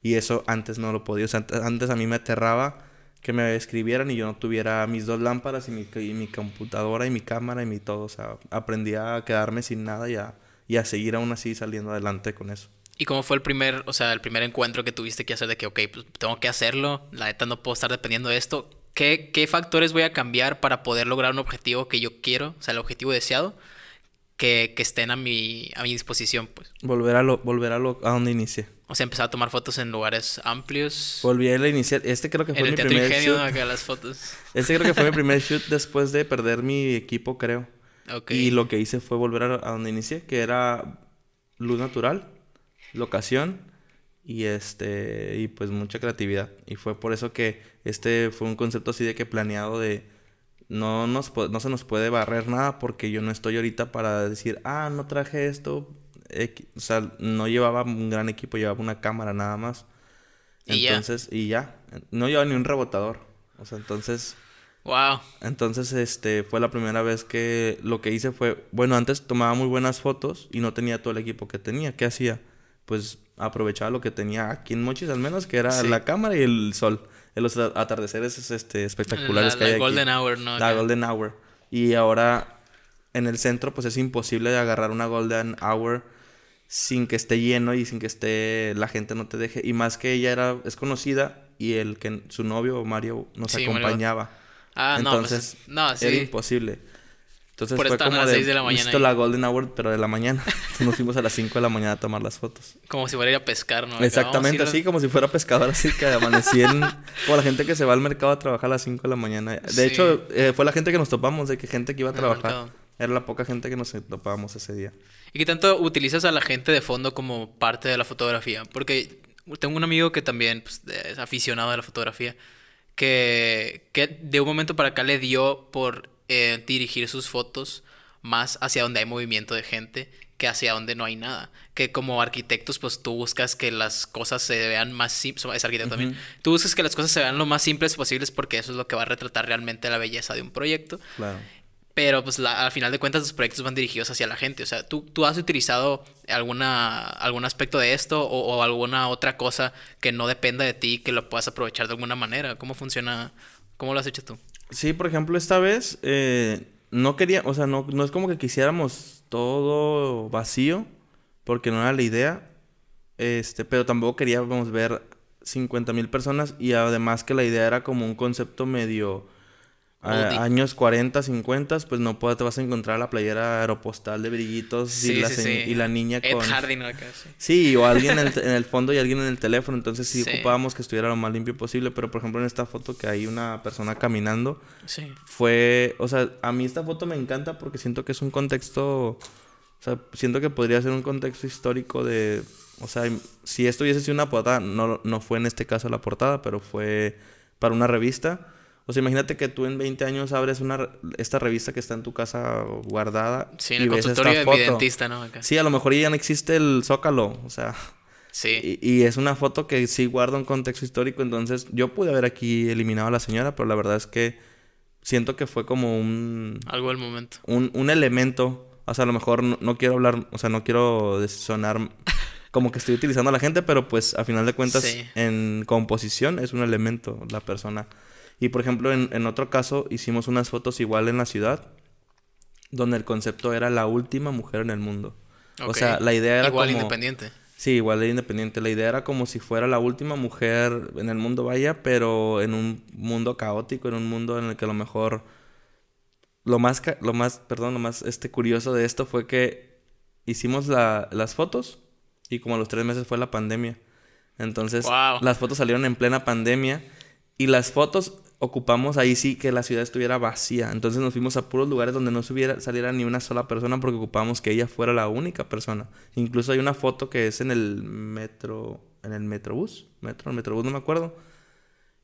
Y eso antes no lo podía. O sea, antes a mí me aterraba que me escribieran y yo no tuviera mis dos lámparas y mi, computadora y mi cámara y mi todo. O sea, aprendí a quedarme sin nada y a, y a seguir aún así saliendo adelante con eso. ¿Y cómo fue el primer, o sea, el primer encuentro que tuviste que hacer de que, ok, pues tengo que hacerlo, la neta no puedo estar dependiendo de esto? ¿qué, factores voy a cambiar para poder lograr un objetivo que yo quiero, o sea, el objetivo deseado, que, estén a mi, a mi disposición, pues. Volver a volver a lo, a donde inicié. O sea, empezar a tomar fotos en lugares amplios. Volví a iniciar. Este creo que fue en mi primer Ingenio, shoot. Acá las fotos. Este creo que fue mi primer shoot después de perder mi equipo, creo. Y lo que hice fue volver a, a donde inicié, que era luz natural, locación y este y pues mucha creatividad y fue por eso que este fue un concepto así de que planeado de no nos no se nos puede barrer nada porque yo no estoy ahorita para decir ah no traje esto o sea no llevaba un gran equipo llevaba una cámara nada más ¿Y entonces ya? y ya no llevaba ni un rebotador o sea entonces wow entonces este fue la primera vez que lo que hice fue bueno antes tomaba muy buenas fotos y no tenía todo el equipo que tenía qué hacía pues aprovechaba lo que tenía aquí en Mochis, al menos que era la cámara y el sol. los atardeceres este, espectaculares que hay Golden Hour, ¿no? La Golden Hour. Y ahora en el centro, pues es imposible agarrar una Golden Hour sin que esté lleno y sin que esté la gente no te deje. Y más que ella era, es conocida y el que su novio Mario nos acompañaba. Ah, pues, Entonces, no, era imposible. Entonces fue como a las 6 de la mañana. Visto la Golden Hour, pero de la mañana. nos fuimos a las 5 de la mañana a tomar las fotos. Como si fuera a ir a pescar, ¿no? Exactamente, así, como si fuera pescador, así que amanecí en... como la gente que se va al mercado a trabajar a las 5 de la mañana. De hecho, eh, fue la gente que nos topamos, de que gente que iba a trabajar. Era la poca gente que nos topábamos ese día. ¿Y qué tanto utilizas a la gente de fondo como parte de la fotografía? Porque tengo un amigo que también pues, es aficionado a la fotografía, que, que de un momento para acá le dio por eh, dirigir sus fotos más hacia donde hay movimiento de gente que hacia donde no hay nada. Que como arquitectos, pues tú buscas que las cosas se vean más simples. Es arquitecto también. Tú buscas que las cosas se vean lo más simples posibles porque eso es lo que va a retratar realmente la belleza de un proyecto. Claro. Pero pues al final de cuentas los proyectos van dirigidos hacia la gente. O sea, ¿tú, tú has utilizado alguna, algún aspecto de esto o, o alguna otra cosa que no dependa de ti, que lo puedas aprovechar de alguna manera? ¿Cómo funciona? ¿Cómo lo has hecho tú? Sí, por ejemplo, esta vez eh, no quería, o sea, no, no es como que quisiéramos todo vacío, porque no era la idea, este, pero tampoco queríamos ver 50 mil personas y además que la idea era como un concepto medio años 40, 50, pues no puedes, te vas a encontrar la playera aeropostal de brillitos y, la y, la niña con... sí. o alguien en el, fondo y alguien en el teléfono. Entonces sí, ocupábamos que estuviera lo más limpio posible. Pero por ejemplo en esta foto que hay una persona caminando. Fue... O sea, a mí esta foto me encanta porque siento que es un contexto... O sea, siento que podría ser un contexto histórico de... O sea, si esto hubiese sido una portada, no, no fue en este caso la portada, pero fue para una revista o sea, imagínate que tú en 20 años abres una esta revista que está en tu casa guardada. Sí, en el consultorio ves ¿no? Sí, a lo mejor ya no existe el zócalo, o sea. Sí. Y, es una foto que sí guarda un contexto histórico, entonces yo pude haber aquí eliminado a la señora, pero la verdad es que siento que fue como un... Algo del momento. Un, un elemento, o sea, a lo mejor no, quiero hablar, o sea, no quiero sonar como que estoy utilizando a la gente, pero pues a final de cuentas en composición es un elemento la persona. Y por ejemplo, en, otro caso hicimos unas fotos igual en la ciudad, donde el concepto era la última mujer en el mundo. O sea, la idea era... Igual independiente. Sí, igual de independiente. La idea era como si fuera la última mujer en el mundo, vaya, pero en un mundo caótico, en un mundo en el que a lo mejor... Lo más, lo más, perdón, lo más este, curioso de esto fue que hicimos las fotos y como a los tres meses fue la pandemia. Entonces, las fotos salieron en plena pandemia y las fotos ocupamos ahí sí que la ciudad estuviera vacía. Entonces nos fuimos a puros lugares donde no saliera ni una sola persona porque ocupamos que ella fuera la única persona. Incluso hay una foto que es en el metro, en el metrobús, metro, metrobús no me acuerdo.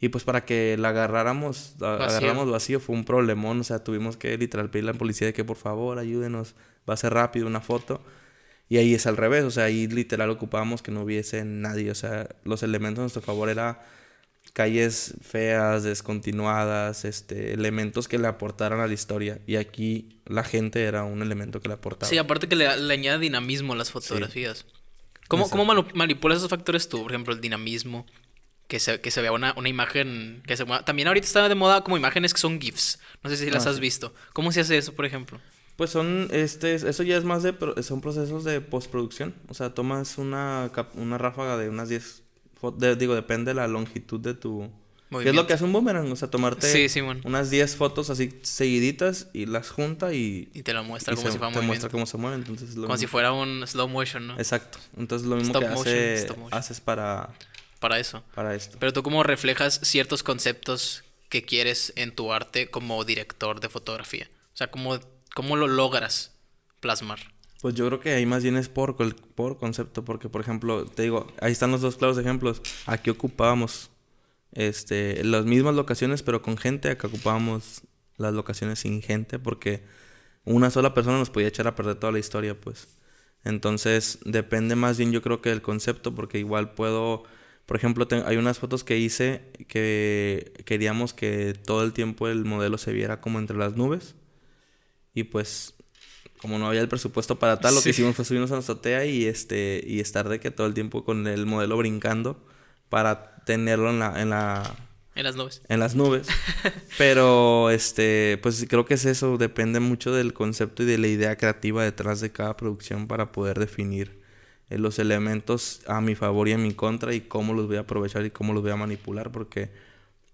Y pues para que la agarráramos, vacío. agarramos vacío, fue un problemón. O sea, tuvimos que literal pedirle a la policía de que por favor ayúdenos, va a ser rápido una foto. Y ahí es al revés, o sea, ahí literal ocupábamos que no hubiese nadie. O sea, los elementos a nuestro favor era calles feas, descontinuadas, este, elementos que le aportaran a la historia. Y aquí la gente era un elemento que le aportaba. Sí, aparte que le, añade dinamismo a las fotografías. ¿Cómo, manipulas esos factores tú? Por ejemplo, el dinamismo, que se, que se vea una, imagen que se También ahorita está de moda como imágenes que son GIFs. No sé si las ah, has visto. ¿Cómo se hace eso, por ejemplo? Pues son, este, eso ya es más de, son procesos de postproducción. O sea, tomas una, una ráfaga de unas 10 digo, depende de la longitud de tu. ¿Qué es lo que hace un boomerang? O sea, tomarte unas 10 fotos así seguiditas y las junta y... Y te lo muestra como si fuera cómo se mueve, como si fuera un slow motion, ¿no? Exacto. Entonces lo mismo que haces para... Para eso. Para esto. Pero tú cómo reflejas ciertos conceptos que quieres en tu arte como director de fotografía. O sea, cómo, cómo lo logras plasmar. Pues yo creo que ahí más bien es por, por concepto, porque por ejemplo, te digo, ahí están los dos claros ejemplos. Aquí ocupábamos este, las mismas locaciones, pero con gente, acá ocupábamos las locaciones sin gente, porque una sola persona nos podía echar a perder toda la historia, pues. Entonces, depende más bien yo creo que del concepto, porque igual puedo, por ejemplo, hay unas fotos que hice que queríamos que todo el tiempo el modelo se viera como entre las nubes. Y pues como no había el presupuesto para tal, lo que hicimos fue subirnos a la azotea y, este, y estar de que todo el tiempo con el modelo brincando para tenerlo en la... En, las nubes. Pero, este, pues creo que es eso, depende mucho del concepto y de la idea creativa detrás de cada producción para poder definir eh, los elementos a mi favor y a mi contra y cómo los voy a aprovechar y cómo los voy a manipular, porque,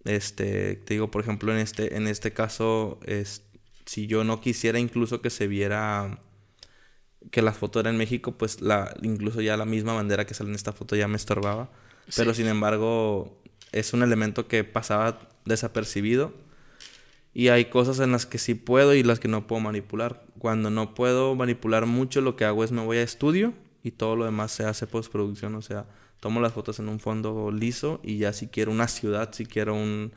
este, te digo, por ejemplo, en este, en este caso, este, si yo no quisiera incluso que se viera que la foto era en México, pues la, incluso ya la misma bandera que sale en esta foto ya me estorbaba. Pero sin embargo, es un elemento que pasaba desapercibido. Y hay cosas en las que sí puedo y las que no puedo manipular. Cuando no puedo manipular mucho, lo que hago es me voy a estudio y todo lo demás se hace postproducción. O sea, tomo las fotos en un fondo liso y ya si quiero una ciudad, si quiero un,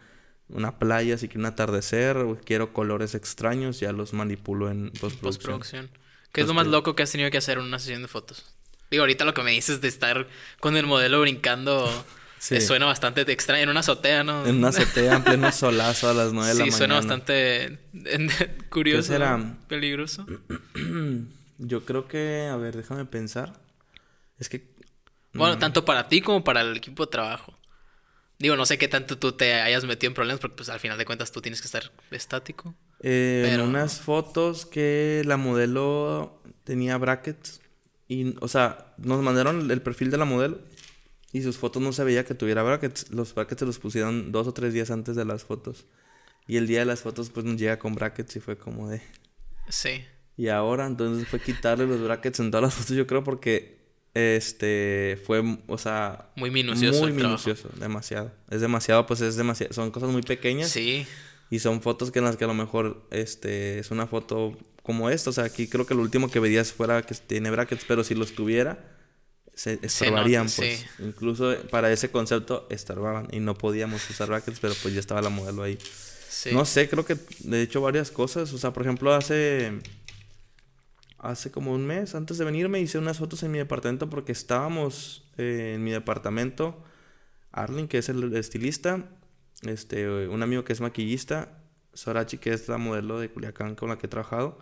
una playa, así que un atardecer, quiero colores extraños, ya los manipulo en postproducción. postproducción. ¿Qué es lo pues más loco que has tenido que hacer en una sesión de fotos? Digo, ahorita lo que me dices de estar con el modelo brincando suena bastante extraño. En una azotea, ¿no? En una azotea, en pleno solazo a las 9 de sí, la mañana. Sí, suena bastante curioso. Peligroso. Yo creo que, a ver, déjame pensar. Es que. Bueno, mm. tanto para ti como para el equipo de trabajo. Digo, no sé qué tanto tú te hayas metido en problemas porque pues al final de cuentas tú tienes que estar estático. Eh, en unas fotos que la modelo tenía brackets y, o sea, nos mandaron el perfil de la modelo y sus fotos no se veía que tuviera brackets. Los brackets se los pusieron dos o tres días antes de las fotos. Y el día de las fotos pues nos llega con brackets y fue como de... Sí. Y ahora entonces fue quitarle los brackets en todas las fotos yo creo porque este fue o sea muy minucioso muy minucioso demasiado es demasiado pues es demasiado son cosas muy pequeñas sí y son fotos que en las que a lo mejor este es una foto como esta o sea aquí creo que lo último que veías... fuera que tiene brackets pero si los tuviera se estorbarían pues sí. incluso eh, para ese concepto estorbaban y no podíamos usar brackets pero pues ya estaba la modelo ahí sí. no sé creo que de hecho varias cosas o sea por ejemplo hace hace como un mes, antes de venir, me hice unas fotos en mi departamento porque estábamos eh, en mi departamento. Arlin, que es el estilista, este, un amigo que es maquillista, Sorachi, que es la modelo de Culiacán con la que he trabajado,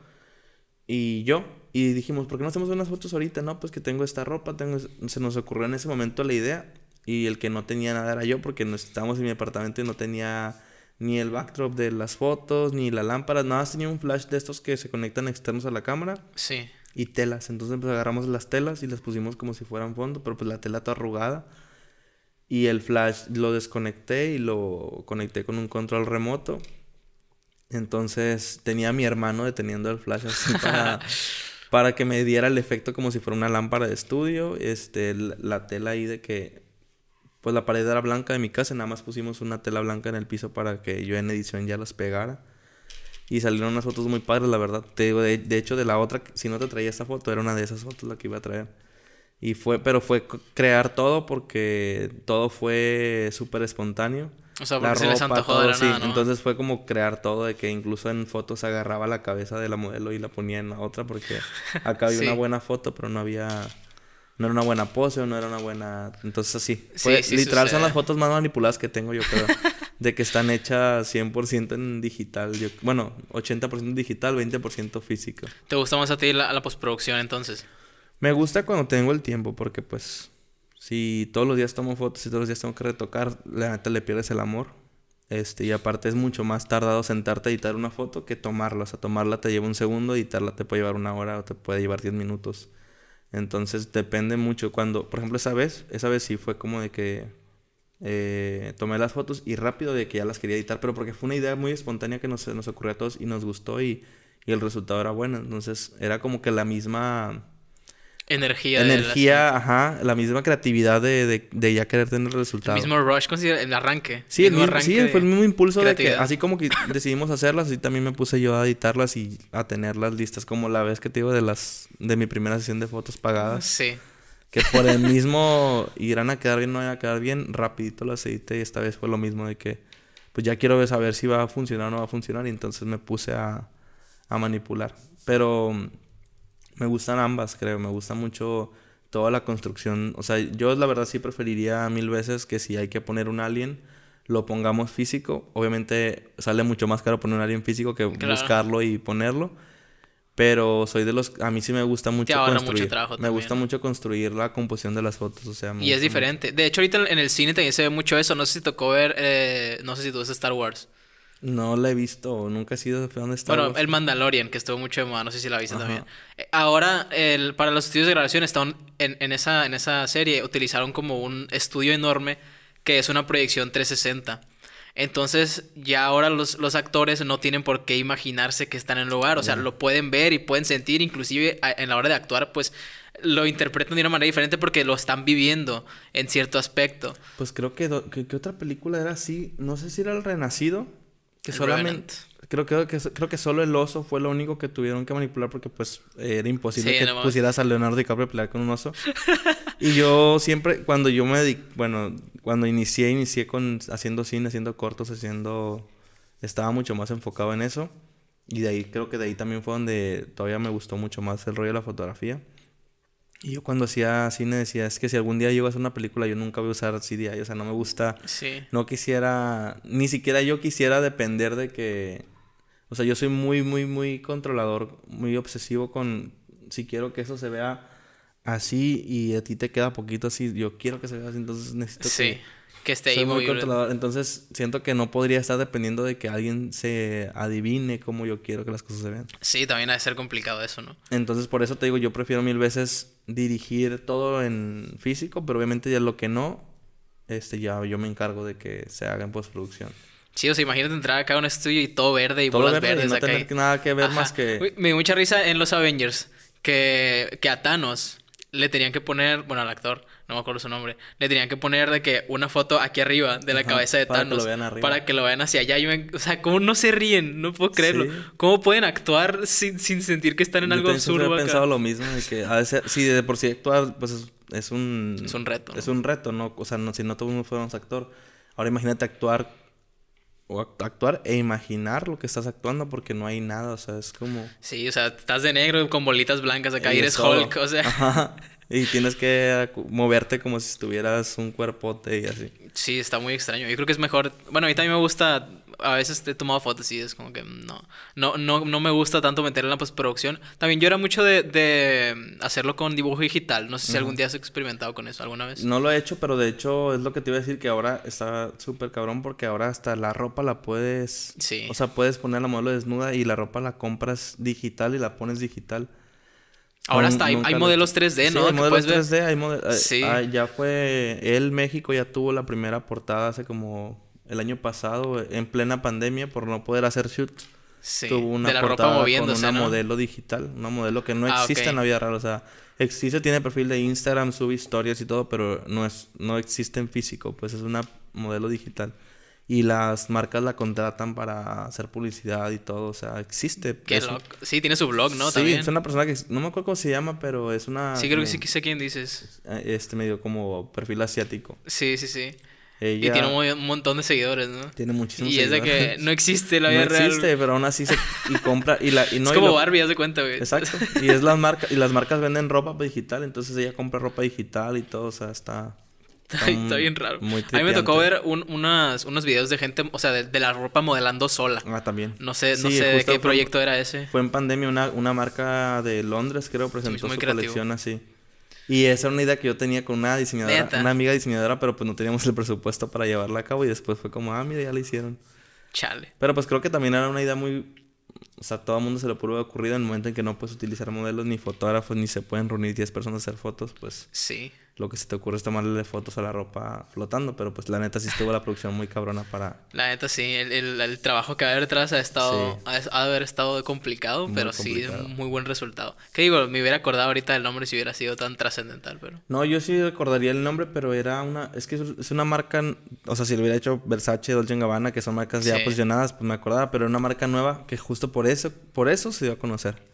y yo. Y dijimos, ¿por qué no hacemos unas fotos ahorita? No, pues que tengo esta ropa, se nos ocurrió en ese momento la idea, y el que no tenía nada era yo, porque no estábamos en mi departamento y no tenía ni el backdrop de las fotos, ni la lámpara, nada más tenía un flash de estos que se conectan externos a la cámara. Sí. Y telas, entonces pues, agarramos las telas y las pusimos como si fueran fondo, pero pues la tela está arrugada. Y el flash lo desconecté y lo conecté con un control remoto. Entonces tenía a mi hermano deteniendo el flash así para, que me diera el efecto como si fuera una lámpara de estudio. Este, la tela ahí de que pues la pared era blanca de mi casa, nada más pusimos una tela blanca en el piso para que yo en edición ya las pegara. Y salieron unas fotos muy padres, la verdad. Te de, hecho, de la otra, si no te traía esta foto, era una de esas fotos la que iba a traer. Y fue, pero fue crear todo porque todo fue súper espontáneo. O sea, porque la les antojó de la sí. Entonces fue como crear todo, de que incluso en fotos agarraba la cabeza de la modelo y la ponía en la otra porque acá había una buena foto, pero no había no era una buena pose o no era una buena. Entonces, así. Pues, literal son las fotos más manipuladas que tengo yo, creo. de que están hechas 100% en digital. bueno, 80% digital, 20% físico. ¿Te gusta más a ti la, postproducción entonces? Me gusta cuando tengo el tiempo, porque pues. Si todos los días tomo fotos y todos los días tengo que retocar, la neta le pierdes el amor. Este, y aparte es mucho más tardado sentarte a editar una foto que tomarla. O sea, tomarla te lleva un segundo, editarla te puede llevar una hora o te puede llevar 10 minutos. Entonces depende mucho cuando, por ejemplo, esa vez, esa vez sí fue como de que eh, tomé las fotos y rápido de que ya las quería editar, pero porque fue una idea muy espontánea que nos, nos ocurrió a todos y nos gustó y, y el resultado era bueno. Entonces era como que la misma energía. Energía, la ajá. La misma creatividad de, de, ya querer tener resultados. El mismo rush, el arranque. Sí, el, arranque. sí, fue el mismo impulso de que así como que decidimos hacerlas, así también me puse yo a editarlas y a tenerlas listas como la vez que te digo de las de mi primera sesión de fotos pagadas. Sí. Que por el mismo irán a quedar bien, o no irán a quedar bien, rapidito las edité y esta vez fue lo mismo de que pues ya quiero saber si va a funcionar o no va a funcionar y entonces me puse a, a manipular. Pero me gustan ambas, creo. Me gusta mucho toda la construcción. O sea, yo la verdad sí preferiría mil veces que si hay que poner un alien, lo pongamos físico. Obviamente sale mucho más caro poner un alien físico que buscarlo y ponerlo. Pero soy de los... A mí sí me gusta mucho construir. me gusta mucho construir la composición de las fotos, o sea... Y es diferente. De hecho, ahorita en el cine también se ve mucho eso. No sé si tocó ver... Eh, no sé si tú ves Star Wars. No la he visto, nunca he sido de dónde estaba. Bueno, el Mandalorian, que estuvo mucho de moda, no sé si la viste también. Eh, ahora, el, para los estudios de grabación, están en, en, esa, en esa serie utilizaron como un estudio enorme que es una proyección 360. Entonces, ya ahora los, actores no tienen por qué imaginarse que están en el lugar, o sea, lo pueden ver y pueden sentir, inclusive en la hora de actuar, pues lo interpretan de una manera diferente porque lo están viviendo en cierto aspecto. Pues creo que, que otra película era así, no sé si era El Renacido solamente... Creo, que, creo que solo el oso fue lo único que tuvieron que manipular porque pues era imposible que pusieras a Leonardo DiCaprio a pelear con un oso. y yo siempre, cuando yo me bueno, cuando inicié, inicié con haciendo cine, haciendo cortos, haciendo... Estaba mucho más enfocado en eso. Y de ahí creo que de ahí también fue donde todavía me gustó mucho más el rollo de la fotografía. Y yo cuando hacía cine decía, es que si algún día yo a hacer una película, yo nunca voy a usar CDI, o sea, no me gusta. Sí. No quisiera, ni siquiera yo quisiera depender de que... O sea, yo soy muy, muy, muy controlador, muy obsesivo con si quiero que eso se vea así y a ti te queda poquito así, yo quiero que se vea así, entonces necesito que... esté muy controlador, entonces siento que no podría estar dependiendo de que alguien se adivine cómo yo quiero que las cosas se vean. Sí, también ha de ser complicado eso, ¿no? Entonces por eso te digo, yo prefiero mil veces dirigir todo en físico, pero obviamente ya lo que no, este, ya yo me encargo de que se haga en postproducción. Sí, o sea, imagínate entrar acá a un estudio y todo verde y bolas verde, verdes. Y no tener nada que ver más que. me dio mucha risa en los Avengers que, que a Thanos le tenían que poner, bueno, al actor, no me acuerdo su nombre, le tenían que poner de que una foto aquí arriba de la cabeza de para que lo para que lo vean hacia allá. o sea, ¿cómo no se ríen? No puedo creerlo. ¿Cómo pueden actuar sin, sentir que están en algo absurdo? Yo he pensado lo mismo, de que a veces, si de por sí actuar, pues es, un... Es un reto. Es un reto, ¿no? O sea, no, si no tuvimos un actor. Ahora imagínate actuar o actuar e imaginar lo que estás actuando porque no hay nada, o sea, es como... Sí, o sea, estás de negro con bolitas blancas acá y eres Hulk, o sea... Y tienes que moverte como si estuvieras un cuerpote y así. Sí, está muy extraño. Yo creo que es mejor... Bueno, a mí también me gusta a veces he tomado fotos y es como que mm, no, no, no, no me gusta tanto meter en la postproducción. También yo era mucho de, mm, hacerlo con dibujo digital. No sé si algún día has experimentado con eso alguna vez. No lo he hecho, pero de hecho es lo que te iba a decir que ahora está súper cabrón porque ahora hasta la ropa la puedes... Sí. O sea, puedes poner la modelo desnuda y la ropa la compras digital y la pones digital. Ahora hasta hay, modelos 3D, ¿no? Sí, modelos 3D, Sí. ya fue... El México ya tuvo la primera portada hace como el año pasado, en plena pandemia, por no poder hacer shoots. tuvo una portada con una modelo digital, una modelo que no ah, existe en la vida real, o sea, existe, tiene perfil de Instagram, sube historias y todo, pero no es no existe en físico, pues es una modelo digital y las marcas la contratan para hacer publicidad y todo, o sea, existe. Qué Sí, tiene su blog, ¿no? Sí, es una persona que no me acuerdo cómo se llama, pero es una Sí, creo que sí que sé quién dices. Eh, este medio como perfil asiático. Sí, sí, sí. Y tiene un montón de seguidores, ¿no? Tiene muchísimos seguidores. Y es de que no existe la vida real. No existe, pero aún así se compra y la y Es como Barbie, haz de cuenta, güey. Exacto. Y es las marcas y las marcas venden ropa digital, entonces ella compra ropa digital y todo, o sea, está Está, bien raro. a mí me tocó ver unas, unos videos de gente, o sea, de, la ropa modelando sola. Ah, también. No sé, no de qué proyecto era ese. Fue en pandemia una, una marca de Londres, creo, presentó su colección así. Y esa era una idea que yo tenía con una diseñadora, una amiga diseñadora, pero pues no teníamos el presupuesto para llevarla a cabo y después fue como, ah, mira, ya la hicieron. Chale. Pero pues creo que también era una idea muy... O sea, todo el mundo se le pudo haber ocurrido en el momento en que no puedes utilizar modelos ni fotógrafos, ni se pueden reunir 10 personas a hacer fotos, pues... Sí lo que se te ocurre es tomarle fotos a la ropa flotando, pero pues la neta sí estuvo la producción muy cabrona para... La neta sí, el, el, trabajo que había detrás ha estado, ha, haber estado complicado, pero sí, muy buen resultado. ¿Qué digo, me hubiera acordado ahorita del nombre si hubiera sido tan trascendental, pero... No, yo sí recordaría el nombre, pero era una, es que es una marca, o sea, si lo hubiera hecho Versace, Dolce Gabbana, que son marcas ya posicionadas, pues me acordaba, pero era una marca nueva que justo por eso, por eso se dio a conocer.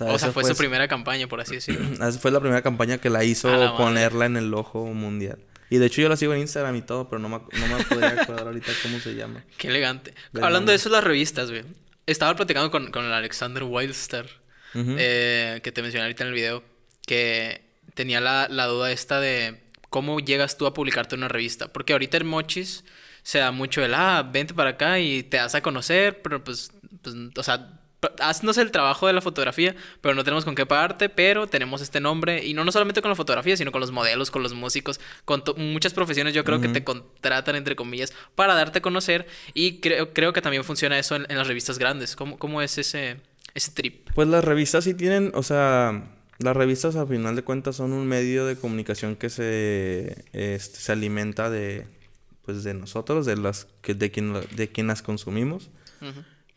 O sea, fue, su primera campaña, por así decirlo. fue la primera campaña que la hizo ponerla en el ojo mundial. Y de hecho yo la sigo en Instagram y todo, pero no me, no podría acordar ahorita cómo se llama. Qué elegante. Hablando de eso, las revistas, güey. Estaba platicando con, el Alexander Wildster, eh, que te mencioné ahorita en el video, que tenía la, duda esta de cómo llegas tú a publicarte una revista. Porque ahorita el Mochis se da mucho el, ah, vente para acá y te das a conocer, pero pues, pues o sea, haznos el trabajo de la fotografía, pero no tenemos con qué pagarte, pero tenemos este nombre. Y no, no solamente con la fotografía, sino con los modelos, con los músicos, con muchas profesiones yo creo que te contratan, entre comillas, para darte a conocer. Y creo, creo que también funciona eso en, las revistas grandes. ¿Cómo, es ese, ese trip? Pues las revistas sí tienen, o sea, las revistas al final de cuentas son un medio de comunicación que se, este, se alimenta de, pues, de nosotros, de, las, que, de, quien, de quien las consumimos.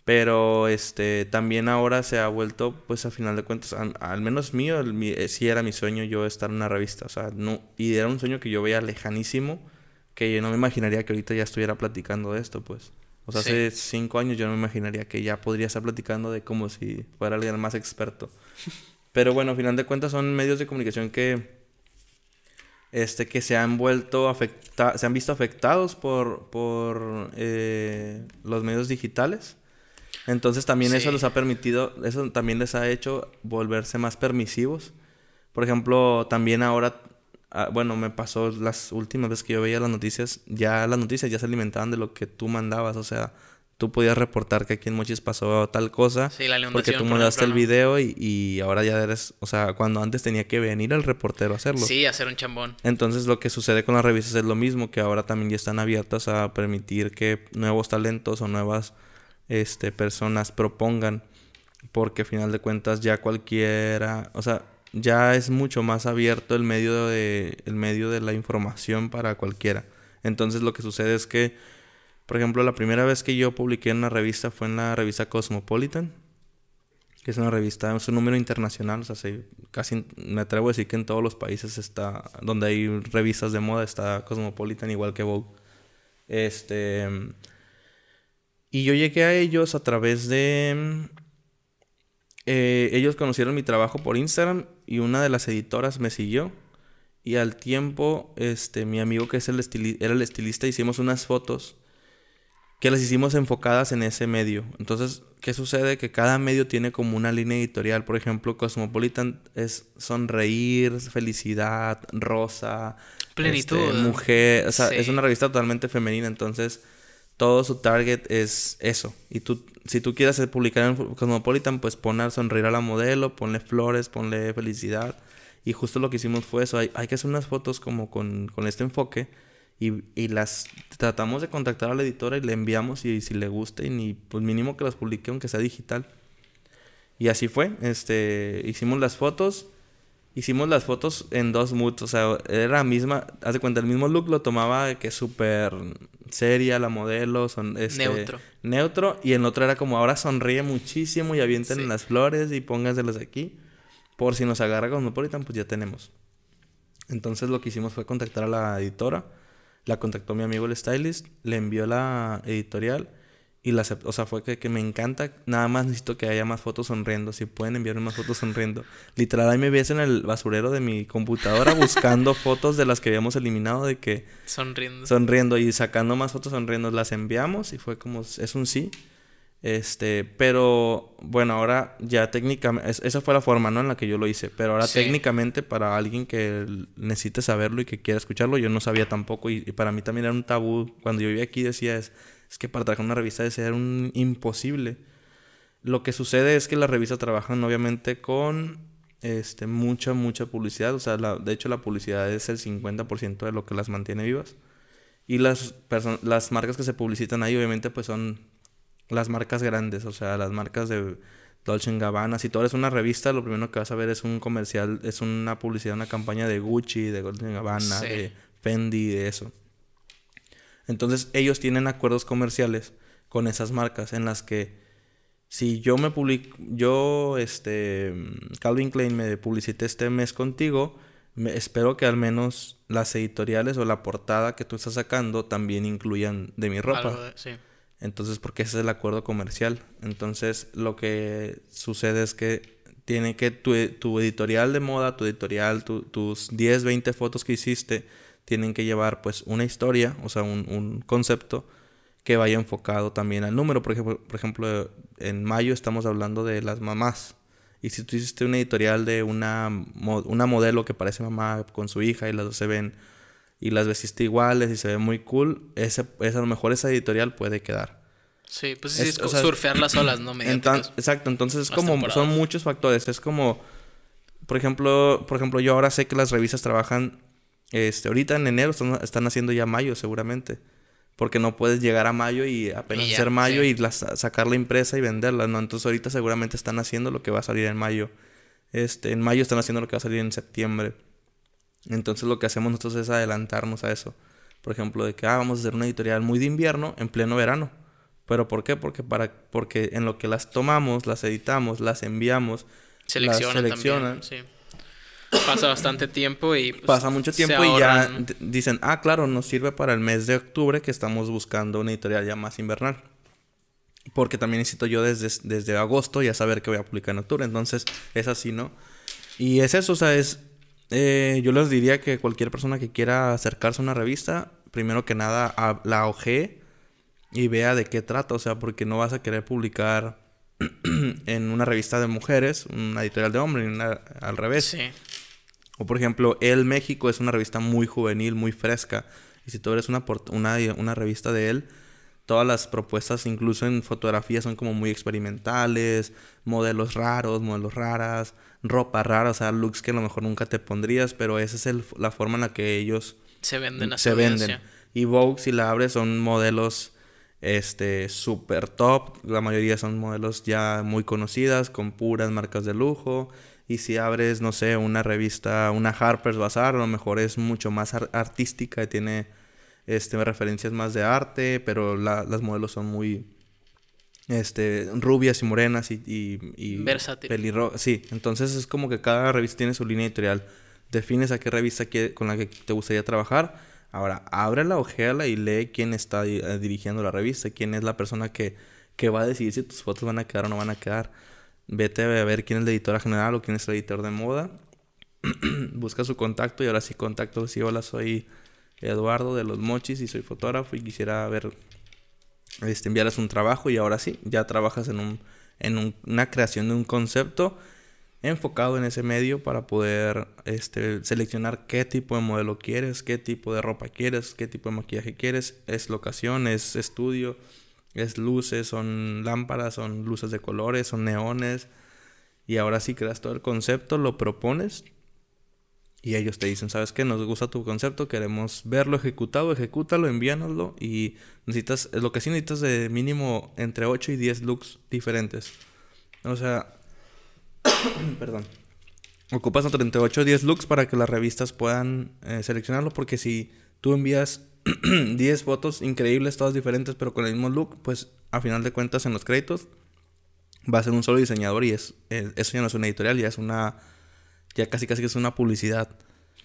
Pero este también ahora se ha vuelto, pues a final de cuentas, al, menos mío, eh, sí era mi sueño yo estar en una revista. O sea, no, y era un sueño que yo veía lejanísimo, que yo no me imaginaría que ahorita ya estuviera platicando de esto, pues. O sea, hace cinco años yo no me imaginaría que ya podría estar platicando de como si fuera alguien más experto. Pero bueno, a final de cuentas son medios de comunicación que, este, que se han vuelto afecta se han visto afectados por, por eh, los medios digitales entonces también eso les ha permitido, eso también les ha hecho volverse más permisivos. Por ejemplo, también ahora, ah, bueno, me pasó las últimas veces que yo veía las noticias, ya las noticias ya se alimentaban de lo que tú mandabas, o sea, tú podías reportar que aquí en Mochis pasó tal cosa, porque tú mandaste el video y, y, ahora ya eres, o sea, cuando antes tenía que venir el reportero a hacerlo. Sí, hacer un chambón. Entonces lo que sucede con las revistas es lo mismo, que ahora también ya están abiertas a permitir que nuevos talentos o nuevas este, personas propongan, porque al final de cuentas ya cualquiera, o sea, ya es mucho más abierto el medio de, el medio de la información para cualquiera. Entonces lo que sucede es que, por ejemplo, la primera vez que yo publiqué en una revista fue en la revista Cosmopolitan, que es una revista, es un número internacional, o sea, casi me atrevo a decir que en todos los países está, donde hay revistas de moda está Cosmopolitan igual que Vogue. Este, y yo llegué a ellos a través de... Mm, eh, ellos conocieron mi trabajo por Instagram y una de las editoras me siguió. Y al tiempo, este, mi amigo que es el era el estilista, hicimos unas fotos que las hicimos enfocadas en ese medio. Entonces, ¿qué sucede? Que cada medio tiene como una línea editorial. Por ejemplo, Cosmopolitan es sonreír, felicidad, rosa, plenitud. Este, mujer. O sea, es una revista totalmente femenina. Entonces, todo su target es eso. Y tú, si tú quieres publicar en Cosmopolitan, pues poner sonreír a la modelo, ponle flores, ponle felicidad. Y justo lo que hicimos fue eso. Hay, hay que hacer unas fotos como con, con este enfoque. Y, y, las tratamos de contactar a la editora y le enviamos y, si le gusta y ni, pues mínimo que las publique aunque sea digital. Y así fue. Este, hicimos las fotos hicimos las fotos en dos moods, o sea, era la misma, haz de cuenta, el mismo look lo tomaba que súper seria la modelo, son, este, neutro. Neutro, y en otro era como ahora sonríe muchísimo y avienten las flores y pónganselas aquí. Por si nos agarra Cosmopolitan, pues ya tenemos. Entonces lo que hicimos fue contactar a la editora, la contactó mi amigo el stylist, le envió la editorial y la O sea, fue que, que, me encanta. Nada más necesito que haya más fotos sonriendo. Si pueden enviarme más fotos sonriendo. Literal, ahí me ves en el basurero de mi computadora buscando fotos de las que habíamos eliminado de que... Sonriendo. Sonriendo y sacando más fotos sonriendo. Las enviamos y fue como... Es un sí. Este, pero bueno, ahora ya técnicamente, esa fue la forma, ¿no? En la que yo lo hice, pero ahora técnicamente para alguien que necesite saberlo y que quiera escucharlo, yo no sabía tampoco y, y, para mí también era un tabú. Cuando yo vivía aquí decía es, es que para trabajar en una revista debe ser un imposible. Lo que sucede es que las revistas trabajan obviamente con este, mucha, mucha publicidad. O sea, de hecho la publicidad es el 50% de lo que las mantiene vivas. Y las, marcas que se publicitan ahí obviamente pues son las marcas grandes. O sea, las marcas de Dolce Gabbana. Si tú eres una revista, lo primero que vas a ver es un comercial, es una publicidad, una campaña de Gucci, de Dolce Gabbana, de Fendi, de eso. Entonces ellos tienen acuerdos comerciales con esas marcas en las que si yo me publico, yo, este, mm, Calvin Klein me publicité este mes contigo, me, espero que al menos las editoriales o la portada que tú estás sacando también incluyan de mi ropa. Entonces, porque ese es el acuerdo comercial. Entonces, lo que sucede es que tiene que tu, tu editorial de moda, tu editorial, tus 10, 20 fotos que hiciste, tienen que llevar pues una historia, o sea, un, un concepto que vaya enfocado también al número. Por ejemplo, por ejemplo, en mayo estamos hablando de las mamás. Y si tú hiciste una editorial de una, una modelo que parece mamá con su hija y las dos se ven y las vestiste iguales y se ve muy cool, ese, a lo mejor esa editorial puede quedar. Sí, pues es, surfear las olas, ¿no? exacto, entonces es como, son muchos factores. Es como, por ejemplo, por ejemplo, yo ahora sé que las revistas trabajan este, ahorita en enero están, haciendo ya mayo seguramente. Porque no puedes llegar a mayo y apenas ser mayo y sacar la impresa y venderla, ¿no? Entonces ahorita seguramente están haciendo lo que va a salir en mayo. Este, en mayo están haciendo lo que va a salir en septiembre. Entonces lo que hacemos nosotros es adelantarnos a eso. Por ejemplo, de que ah, vamos a hacer una editorial muy de invierno en pleno verano. ¿Pero por qué? Porque, para, porque en lo que las tomamos, las editamos, las enviamos, seleccionan las seleccionan. También, pasa bastante tiempo y... Pues, pasa mucho tiempo y ya dicen, ah, claro, nos sirve para el mes de octubre que estamos buscando una editorial ya más invernal. Porque también necesito yo desde, desde agosto ya saber que voy a publicar en octubre. Entonces, es así, ¿no? Y es eso, o sea, es... Eh, yo les diría que cualquier persona que quiera acercarse a una revista, primero que nada la ojee y vea de qué trata, o sea, porque no vas a querer publicar en una revista de mujeres, una editorial de hombres, al revés. Sí. O por ejemplo, El México es una revista muy juvenil, muy fresca. Y si tú eres una, una, una revista de él, todas las propuestas, incluso en fotografía, son como muy experimentales, modelos raros, modelos raras, ropa rara, o sea, looks que a lo mejor nunca te pondrías, pero esa es la forma en la que ellos se venden. Mm, se Y Vogue, si la abres, son modelos este super top, la mayoría son modelos ya muy conocidas, con puras marcas de lujo, y si abres, no sé, una revista, una Harper's Bazaar, a lo mejor es mucho más artística y tiene este, referencias más de arte, pero las modelos son muy este, rubias y morenas y, y, y pelirrojas. Sí, entonces es como que cada revista tiene su línea editorial. Defines a qué revista que, con la que te gustaría trabajar. Ahora, ábrela, ojeala y lee quién está eh, dirigiendo la revista, quién es la persona que, que va a decidir si tus fotos van a quedar o no van a quedar vete a ver quién es la editora general o quién es el editor de moda. Busca su contacto y ahora sí contacto. Sí, hola, soy Eduardo de los Mochis y soy fotógrafo y quisiera ver, este, enviarles un trabajo y ahora sí, ya trabajas en, un, en una creación de un concepto enfocado en ese medio para poder este, seleccionar qué tipo de modelo quieres, qué tipo de ropa quieres, qué tipo de maquillaje quieres, es locación, es estudio, es luces, son lámparas, son luces de colores, son neones. Y ahora sí creas todo el concepto, lo propones y ellos te dicen, ¿sabes qué? Nos gusta tu concepto, queremos verlo ejecutado, ejecútalo, envíanoslo y necesitas, lo que sí necesitas de mínimo entre 8 y 10 looks diferentes. O sea, perdón. Ocupas entre 8 o 10 looks para que las revistas puedan eh, seleccionarlo porque si tú envías 10 fotos increíbles, todas diferentes, pero con el mismo look, pues a final de cuentas en los créditos va a ser un solo diseñador y es, eh, eso ya no es una editorial, ya es una, ya casi casi que es una publicidad.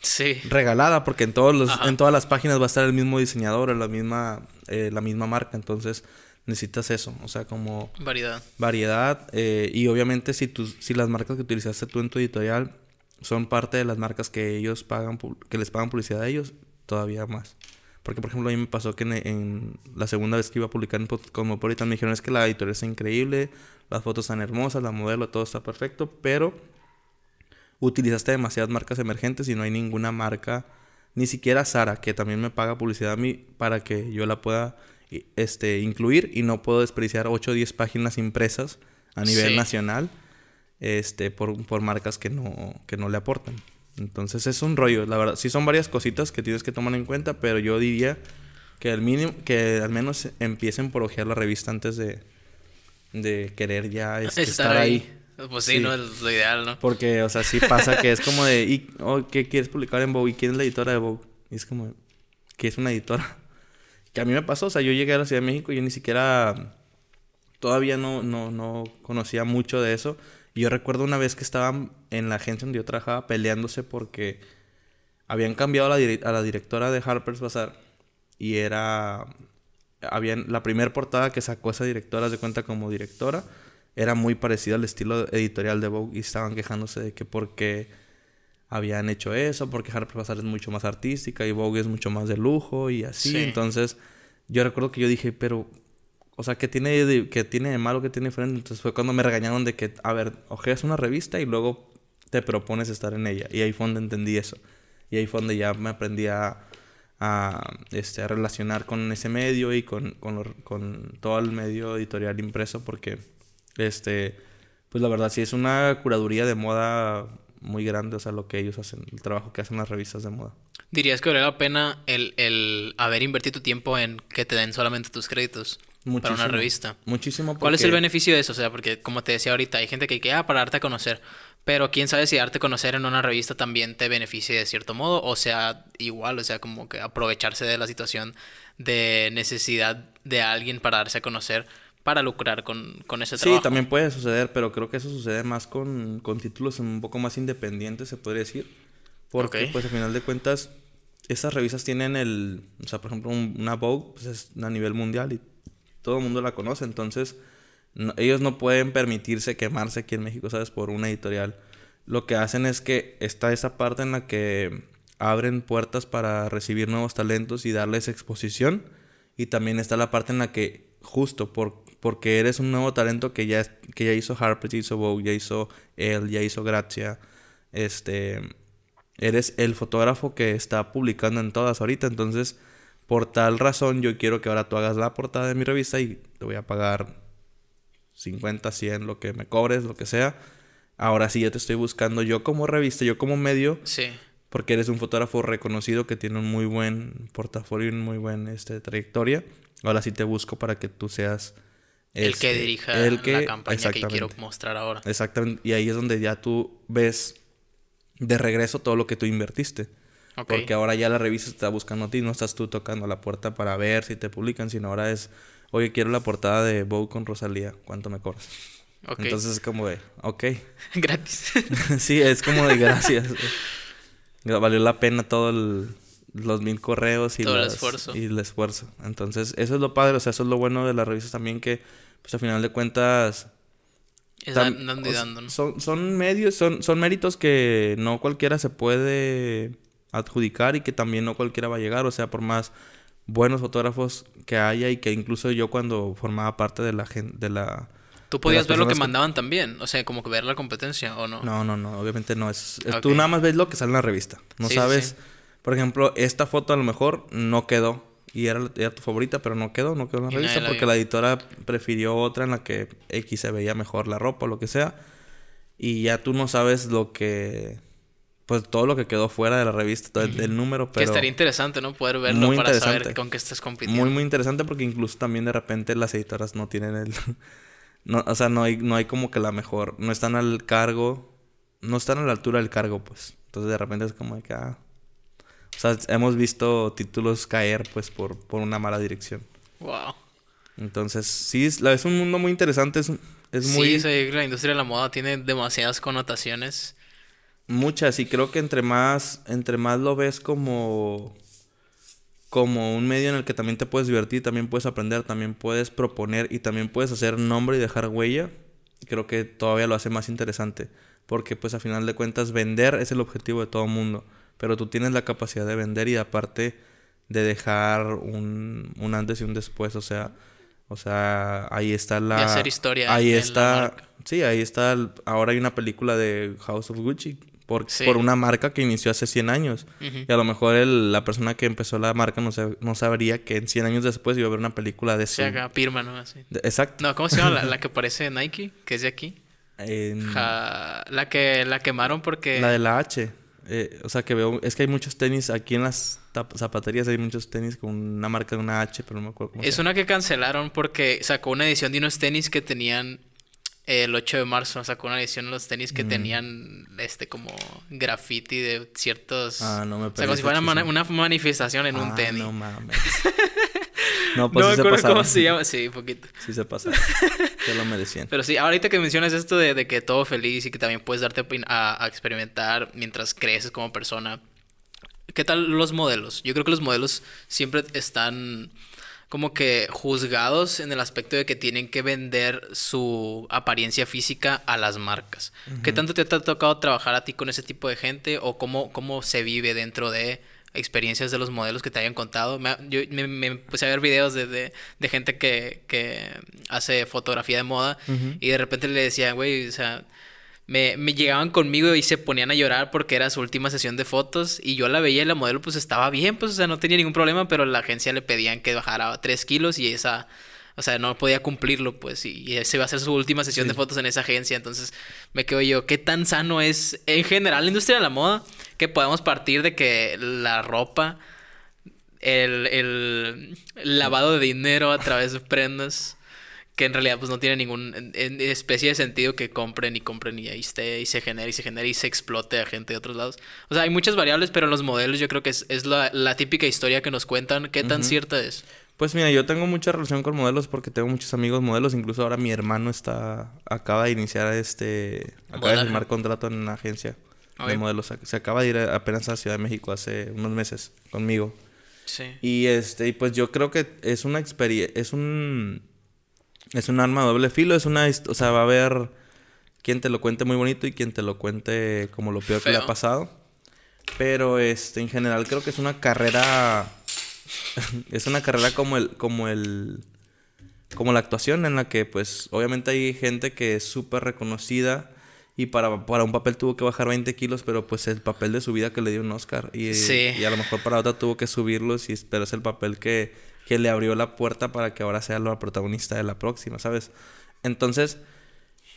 Sí. Regalada, porque en, todos los, en todas las páginas va a estar el mismo diseñador la misma, eh, la misma marca, entonces necesitas eso, o sea, como... Variedad. Variedad, eh, y obviamente si, si las marcas que utilizaste tú en tu editorial son parte de las marcas que ellos pagan, que les pagan publicidad a ellos, todavía más. Porque, por ejemplo, a mí me pasó que en, la segunda vez que iba a publicar en Cosmopolitan me dijeron, es que la editorial es increíble, las fotos están hermosas, la modelo, todo está perfecto, pero utilizaste demasiadas marcas emergentes y no hay ninguna marca, ni siquiera Sara, que también me paga publicidad a mí para que yo la pueda este, incluir y no puedo desperdiciar 8 o 10 páginas impresas a nivel nacional este, por, por marcas que no, que no le aportan. Entonces es un rollo, la verdad. Sí son varias cositas que tienes que tomar en cuenta, pero yo diría que al mínimo, que al menos empiecen por ojear la revista antes de, querer ya este, estar, ahí. Pues sí, no es lo ideal, ¿no? Porque, o sea, sí pasa que es como de, oh, ¿qué quieres publicar en Vogue? ¿Y quién es la editora de Vogue? Y es como, ¿qué es una editora? Que a mí me pasó, o sea, yo llegué a la Ciudad de México y yo ni siquiera, todavía no, no conocía mucho de eso yo recuerdo una vez que estaban en la agencia donde yo trabajaba peleándose porque habían cambiado a la, directora de Harper's Bazaar y era. Habían, la primera portada que sacó esa directora de cuenta como directora era muy parecida al estilo editorial de Vogue y estaban quejándose de que por qué habían hecho eso, porque Harper's Bazaar es mucho más artística y Vogue es mucho más de lujo y así. Entonces, yo recuerdo que yo dije, pero o sea, que tiene, de, tiene malo, que tiene diferente? Entonces fue cuando me regañaron de que, a ver, ojeas una revista y luego te propones estar en ella. Y ahí fue donde entendí eso. Y ahí fue donde ya me aprendí a, este, a relacionar con ese medio y con, todo el medio editorial impreso porque, este, pues la verdad sí es una curaduría de moda muy grande, o sea, lo que ellos hacen, el trabajo que hacen las revistas de moda. ¿Dirías que vale la pena el, el haber invertido tu tiempo en que te den solamente tus créditos? Muchísimo, para una revista. Muchísimo. ¿Cuál es el beneficio de eso? O sea, porque como te decía ahorita, hay gente que queda ah, para darte a conocer. Pero quién sabe si darte a conocer en una revista también te beneficie de cierto modo. O sea, igual, o sea, como que aprovecharse de la situación de necesidad de alguien para darse a conocer para lucrar con, con ese trabajo. Sí, también puede suceder, pero creo que eso sucede más con, con títulos un poco más independientes, se podría decir. Porque, pues, al final de cuentas, esas revistas tienen el... O sea, por ejemplo, una Vogue, pues, es a nivel mundial y todo el mundo la conoce, entonces ellos no pueden permitirse quemarse aquí en México, ¿sabes? Por una editorial. Lo que hacen es que está esa parte en la que abren puertas para recibir nuevos talentos y darles exposición. Y también está la parte en la que, justo por, porque eres un nuevo talento que ya, que ya hizo Harper, ya hizo Vogue, ya hizo él, ya hizo Gracia, este, eres el fotógrafo que está publicando en todas ahorita. Entonces, por tal razón, yo quiero que ahora tú hagas la portada de mi revista y te voy a pagar 50, 100, lo que me cobres, lo que sea. Ahora sí, yo te estoy buscando yo como revista, yo como medio. Sí. Porque eres un fotógrafo reconocido que tiene un muy buen portafolio y una muy buena este, trayectoria. Ahora sí te busco para que tú seas... el que este, dirija la campaña que quiero mostrar ahora. Exactamente. Y ahí es donde ya tú ves de regreso todo lo que tú invertiste. Porque ahora ya la revista está buscando a ti, no estás tú tocando la puerta para ver si te publican, sino ahora es, oye, quiero la portada de Bow con Rosalía, ¿cuánto me cobras? Entonces es como de, ok. Gratis. sí, es como de gracias. Valió la pena todos los mil correos y, el esfuerzo. Entonces, eso es lo padre, o sea, eso es lo bueno de las revistas también que, pues al final de cuentas... Están dando, ¿no? son, son medios, son, son méritos que no cualquiera se puede adjudicar y que también no cualquiera va a llegar, o sea, por más buenos fotógrafos que haya y que incluso yo cuando formaba parte de la gente de la Tú podías ver lo que, mandaban también, o sea, como que ver la competencia o no. No, no, no, obviamente no es, tú nada más ves lo que sale en la revista. No sabes, por ejemplo, esta foto a lo mejor no quedó y era, era tu favorita, pero no quedó, no quedó en la revista porque la editora prefirió otra en la que X se veía mejor la ropa o lo que sea y ya tú no sabes lo que pues todo lo que quedó fuera de la revista, del número. Pero que estaría interesante, ¿no? Poder verlo para saber con qué estás compitiendo. Muy, muy interesante porque incluso también de repente las editoras no tienen el... No, o sea, no hay, no hay como que la mejor. No están al cargo. No están a la altura del cargo, pues. Entonces de repente es como de que... Ah, o sea, hemos visto títulos caer, pues, por, por una mala dirección. Wow. Entonces, sí, es, es un mundo muy interesante. Es, es muy... Sí, la industria de la moda tiene demasiadas connotaciones Muchas, y creo que entre más, entre más lo ves como, como un medio en el que también te puedes divertir, también puedes aprender, también puedes proponer y también puedes hacer nombre y dejar huella, creo que todavía lo hace más interesante. Porque pues a final de cuentas vender es el objetivo de todo el mundo. Pero tú tienes la capacidad de vender y aparte de dejar un, un antes y un después. O sea, o sea, ahí está la. hacer historia. Ahí está. Sí, ahí está. Ahora hay una película de House of Gucci por, una marca que inició hace 100 años. Y a lo mejor la persona que empezó la marca no, no sabría que en 100 años después iba a haber una película de eso. haga Pirma, ¿no? Así. exacto. No, ¿cómo se llama la, que parece Nike? Que es de aquí. la que la quemaron porque... La de la H. Eh, o sea, que veo... Es que hay muchos tenis aquí en las zapaterías hay muchos tenis con una marca de una H, pero no me acuerdo cómo Es una que cancelaron porque sacó una edición de unos tenis que tenían el 8 de marzo sacó una edición de los tenis que mm. tenían este como graffiti de ciertos. Ah, no me O como si fuera una, manifestación en un ah, tenis. No mames. No, pues no me acuerdo cómo se llama. Sí, poquito. Sí se pasa. te lo merecían. Pero sí, ahorita que mencionas esto de, que todo feliz y que también puedes darte a, a experimentar mientras creces como persona. ¿Qué tal los modelos? Yo creo que los modelos siempre están como que juzgados en el aspecto de que tienen que vender su apariencia física a las marcas. ¿Qué tanto te ha tocado trabajar a ti con ese tipo de gente o cómo, cómo se vive dentro de experiencias de los modelos que te hayan contado. Me, yo me, puse a ver videos de, gente que, hace fotografía de moda y de repente le decía, güey, o sea, me, me, llegaban conmigo y se ponían a llorar porque era su última sesión de fotos y yo la veía y la modelo pues estaba bien, pues o sea, no tenía ningún problema, pero la agencia le pedían que bajara tres kilos y esa, o sea, no podía cumplirlo, pues, y, ese iba a ser su última sesión de fotos en esa agencia, entonces me quedo yo, ¿qué tan sano es en general la industria de la moda que podemos partir de que la ropa, el, el lavado de dinero a través de prendas, que en realidad pues no tiene ningún especie de sentido que compren y compren y ahí esté y se genere y se genere y se explote a gente de otros lados. O sea, hay muchas variables, pero en los modelos yo creo que es, la, típica historia que nos cuentan. ¿Qué tan cierta es? Pues mira, yo tengo mucha relación con modelos porque tengo muchos amigos modelos. Incluso ahora mi hermano está... Acaba de iniciar este... Acaba de firmar contrato en una agencia de modelos. Se acaba de ir apenas a Ciudad de México hace unos meses conmigo. Sí. Y este... Y pues yo creo que es una experiencia... Es un es un arma doble filo, es una... O sea, va a haber quien te lo cuente muy bonito y quien te lo cuente como lo peor que le ha pasado. Pero, este, en general creo que es una carrera... es una carrera como el... Como el como la actuación en la que pues obviamente hay gente que es súper reconocida y para, para, un papel tuvo que bajar 20 kilos, pero pues el papel de su vida que le dio un Oscar y, a lo mejor para otra tuvo que subirlos, y, pero es el papel que que le abrió la puerta para que ahora sea la protagonista de la próxima, ¿sabes? Entonces,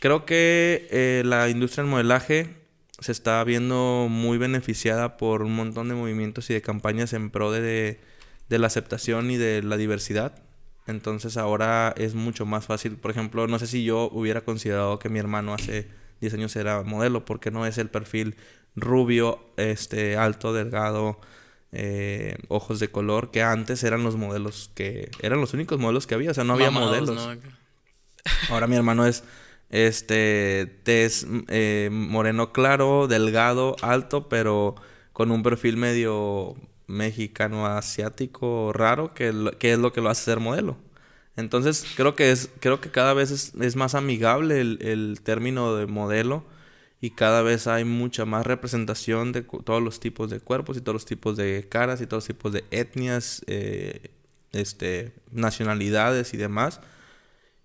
creo que eh, la industria del modelaje se está viendo muy beneficiada por un montón de movimientos y de campañas en pro de, la aceptación y de la diversidad. Entonces ahora es mucho más fácil. Por ejemplo, no sé si yo hubiera considerado que mi hermano hace 10 años era modelo, porque no es el perfil rubio, este, alto, delgado, eh, ojos de color, que antes eran los modelos que... Eran los únicos modelos que había, o sea, no había modelos. Ahora mi hermano es este es... eh, moreno claro, delgado, alto, pero con un perfil medio mexicano asiático raro que, que es lo que lo hace ser modelo. Entonces creo que es creo que cada vez es, es más amigable el, el, término de modelo y cada vez hay mucha más representación de todos los tipos de cuerpos y todos los tipos de caras y todos los tipos de etnias, eh, este, nacionalidades y demás.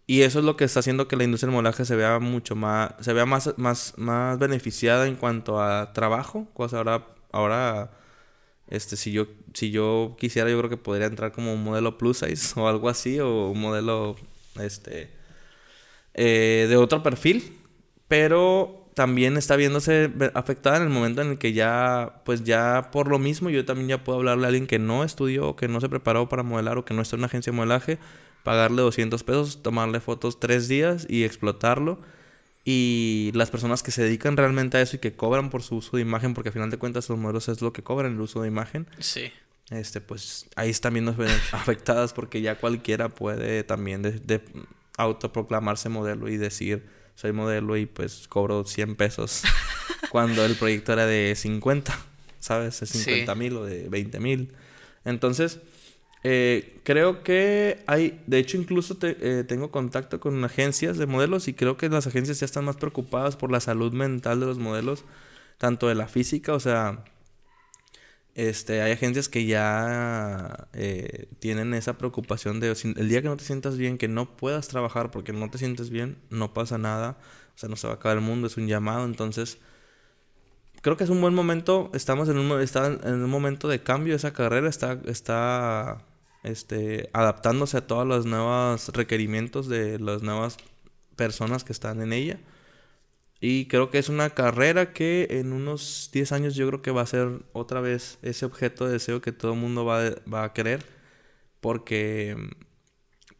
Y eso es lo que está haciendo que la industria del modelaje se vea mucho más, se vea más, más, más beneficiada en cuanto a trabajo. Cosa ahora, ahora este, si yo, si yo quisiera, yo creo que podría entrar como un modelo plus size o algo así, o un modelo este, eh, de otro perfil. Pero también está viéndose afectada en el momento en el que ya, pues ya por lo mismo, yo también ya puedo hablarle a alguien que no estudió, que no se preparó para modelar o que no está en una agencia de modelaje, pagarle 200 pesos, tomarle fotos tres días y explotarlo. Y las personas que se dedican realmente a eso y que cobran por su uso de imagen, porque al final de cuentas los modelos es lo que cobran el uso de imagen. Sí. Este, pues ahí están ven afectadas porque ya cualquiera puede también de autoproclamarse modelo y decir soy modelo y pues cobro 100 pesos cuando el proyecto era de 50, ¿sabes? De 50 mil o de 20 mil. Entonces, eh, creo que hay, de hecho incluso eh, tengo contacto con agencias de modelos y creo que las agencias ya están más preocupadas por la salud mental de los modelos, tanto de la física, o sea, este, hay agencias que ya eh, tienen esa preocupación de el día que no te sientas bien, que no puedas trabajar porque no te sientes bien, no pasa nada, o sea, no se va a acabar el mundo, es un llamado, entonces creo que es un buen momento, estamos en un, en un momento de cambio, esa carrera está, está este, adaptándose a todos los nuevos requerimientos de las nuevas personas que están en ella. Y creo que es una carrera que en unos 10 años yo creo que va a ser otra vez ese objeto de deseo que todo el mundo va, a querer. Porque,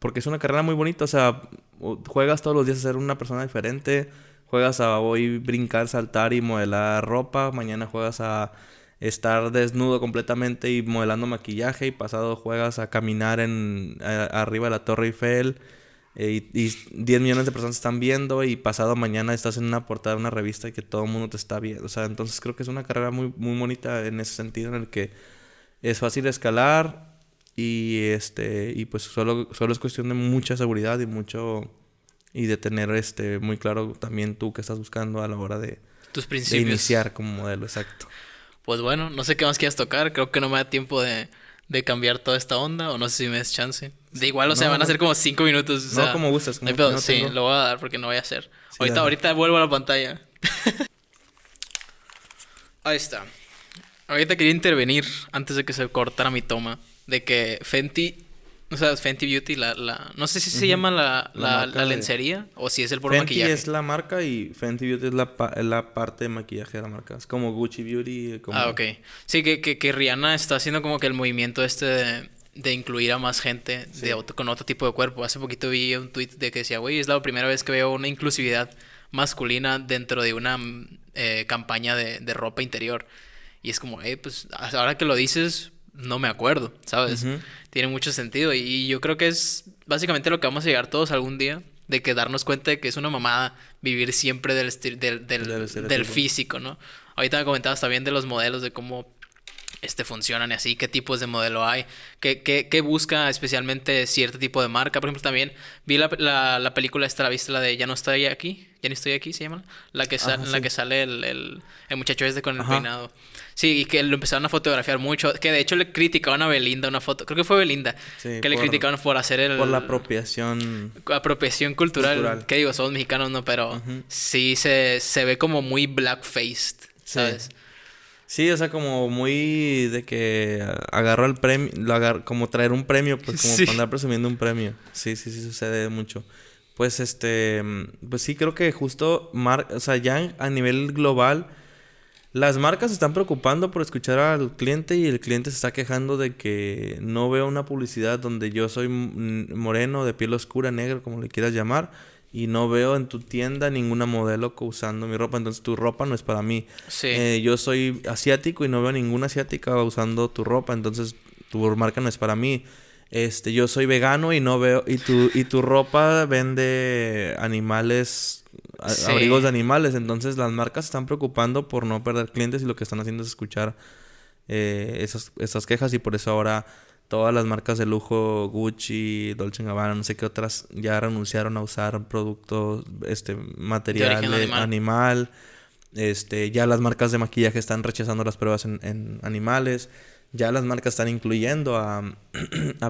porque es una carrera muy bonita. O sea, juegas todos los días a ser una persona diferente. Juegas a hoy brincar, saltar y modelar ropa. Mañana juegas a estar desnudo completamente y modelando maquillaje. Y pasado juegas a caminar en, arriba de la Torre Eiffel eh, y, 10 millones de personas están viendo y pasado mañana estás en una portada de una revista y que todo el mundo te está viendo. O sea, entonces creo que es una carrera muy, muy bonita en ese sentido en el que es fácil escalar y este y pues solo, solo es cuestión de mucha seguridad y mucho y de tener este muy claro también tú que estás buscando a la hora de, Tus principios. iniciar como modelo, exacto. Pues bueno, no sé qué más quieras tocar, creo que no me da tiempo de, de cambiar toda esta onda o no sé si me des chance. De igual, o sea, van a ser como cinco minutos. no, como gustas. sí, lo voy a dar porque no voy a hacer. ahorita, ahorita vuelvo a la pantalla. Ahí está. Ahorita quería intervenir antes de que se cortara mi toma. De que Fenty, o sea, Fenty Beauty, la, no sé si se llama la, la, lencería o si es el por Fenty es la marca y Fenty Beauty es la, la parte de maquillaje de la marca. Es como Gucci Beauty. Ah, ok. Sí, que Rihanna está haciendo como que el movimiento este de de incluir a más gente de con otro tipo de cuerpo. Hace poquito vi un tweet de que decía, güey, es la primera vez que veo una inclusividad masculina dentro de una mm, eh, campaña de, ropa interior. Y es como, hey, pues ahora que lo dices, no me acuerdo, ¿sabes? Tiene mucho sentido. Y yo creo que es básicamente lo que vamos a llegar todos algún día, de que darnos cuenta de que es una mamada vivir siempre del, del, del, del físico, ¿no? Ahorita me comentabas también de los modelos, de cómo este, funcionan así, qué tipos de modelo hay, qué, qué, qué busca especialmente cierto tipo de marca. Por ejemplo, también vi la, la, la película esta, la de Ya no estoy aquí, ya no estoy aquí, se llama, la que, la que sale el, el, el muchacho este con el peinado. Sí, y que lo empezaron a fotografiar mucho, que de hecho le criticaban a Belinda una foto, creo que fue Belinda, que le criticaron por hacer el... Por la apropiación... Apropiación cultural, que digo, somos mexicanos, no, pero sí se, se ve como muy black-faced, ¿sabes? Sí, o sea, como muy de que agarro el premio, lo como traer un premio, pues como para andar presumiendo un premio. Sí, sí, sí, sucede mucho. Pues este, mm, pues sí, creo que justo, o sea, ya a nivel global, las marcas se están preocupando por escuchar al cliente y el cliente se está quejando de que no veo una publicidad donde yo soy moreno, de piel oscura, negro, como le quieras llamar, y no veo en tu tienda ninguna modelo usando mi ropa, entonces tu ropa no es para mí. Eh, yo soy asiático y no veo ninguna asiática usando tu ropa, entonces tu marca no es para mí. Este, yo soy vegano y no veo y tu y tu ropa vende animales abrigos de animales, entonces las marcas están preocupando por no perder clientes y lo que están haciendo es escuchar eh, esas, esas quejas y por eso ahora todas las marcas de lujo, Gucci, Dolce Gabbana, no sé qué otras, ya renunciaron a usar productos, este, material animal. Este, ya las marcas de maquillaje están rechazando las pruebas en, animales. Ya las marcas están incluyendo a,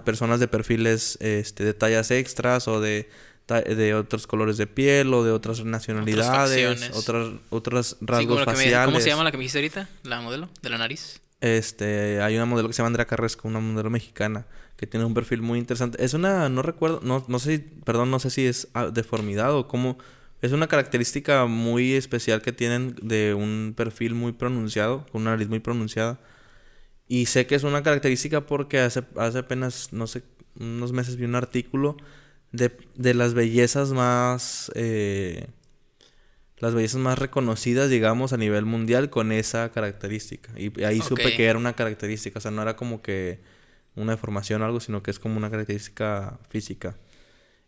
personas de perfiles este, de tallas extras o de, de otros colores de piel o de otras nacionalidades, otras, otras, rasgos ¿Cómo se llama la que ahorita? ¿La modelo? ¿De la nariz? Este, hay una modelo que se llama Andrea Carrasco, una modelo mexicana, que tiene un perfil muy interesante. Es una, no recuerdo, no, no sé, perdón, no sé si es ah, deformidad o cómo. Es una característica muy especial que tienen de un perfil muy pronunciado, con una nariz muy pronunciada. Y sé que es una característica porque hace, hace apenas, no sé, unos meses vi un artículo de, las bellezas más eh, las bellezas más reconocidas, digamos, a nivel mundial con esa característica. Y ahí supe que era una característica, o sea, no era como que una deformación o algo, sino que es como una característica física.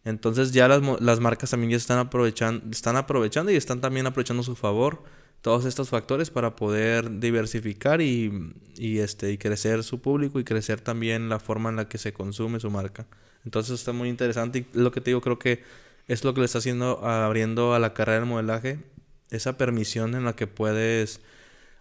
Entonces ya las, las marcas también ya están aprovechando, están aprovechando y están también aprovechando su favor todos estos factores para poder diversificar y, este, y crecer su público y crecer también la forma en la que se consume su marca. Entonces está muy interesante y lo que te digo, creo que es lo que le está haciendo abriendo a la carrera del modelaje esa permisión en la que puedes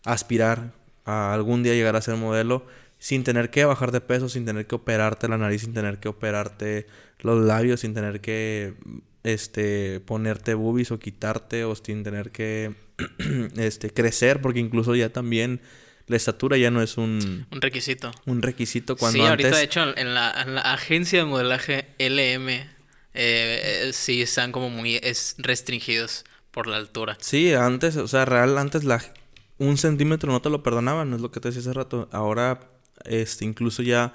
aspirar a algún día llegar a ser modelo sin tener que bajar de peso, sin tener que operarte la nariz, sin tener que operarte los labios, sin tener que este ponerte boobies o quitarte o sin tener que este crecer porque incluso ya también la estatura ya no es un... Un requisito. Un requisito cuando Sí, ahorita de hecho en la, agencia de modelaje LM eh, sí están como muy restringidos por la altura. Sí, antes, o sea, real, antes la, un centímetro no te lo perdonaban, es lo que te decía hace rato. Ahora, este, incluso ya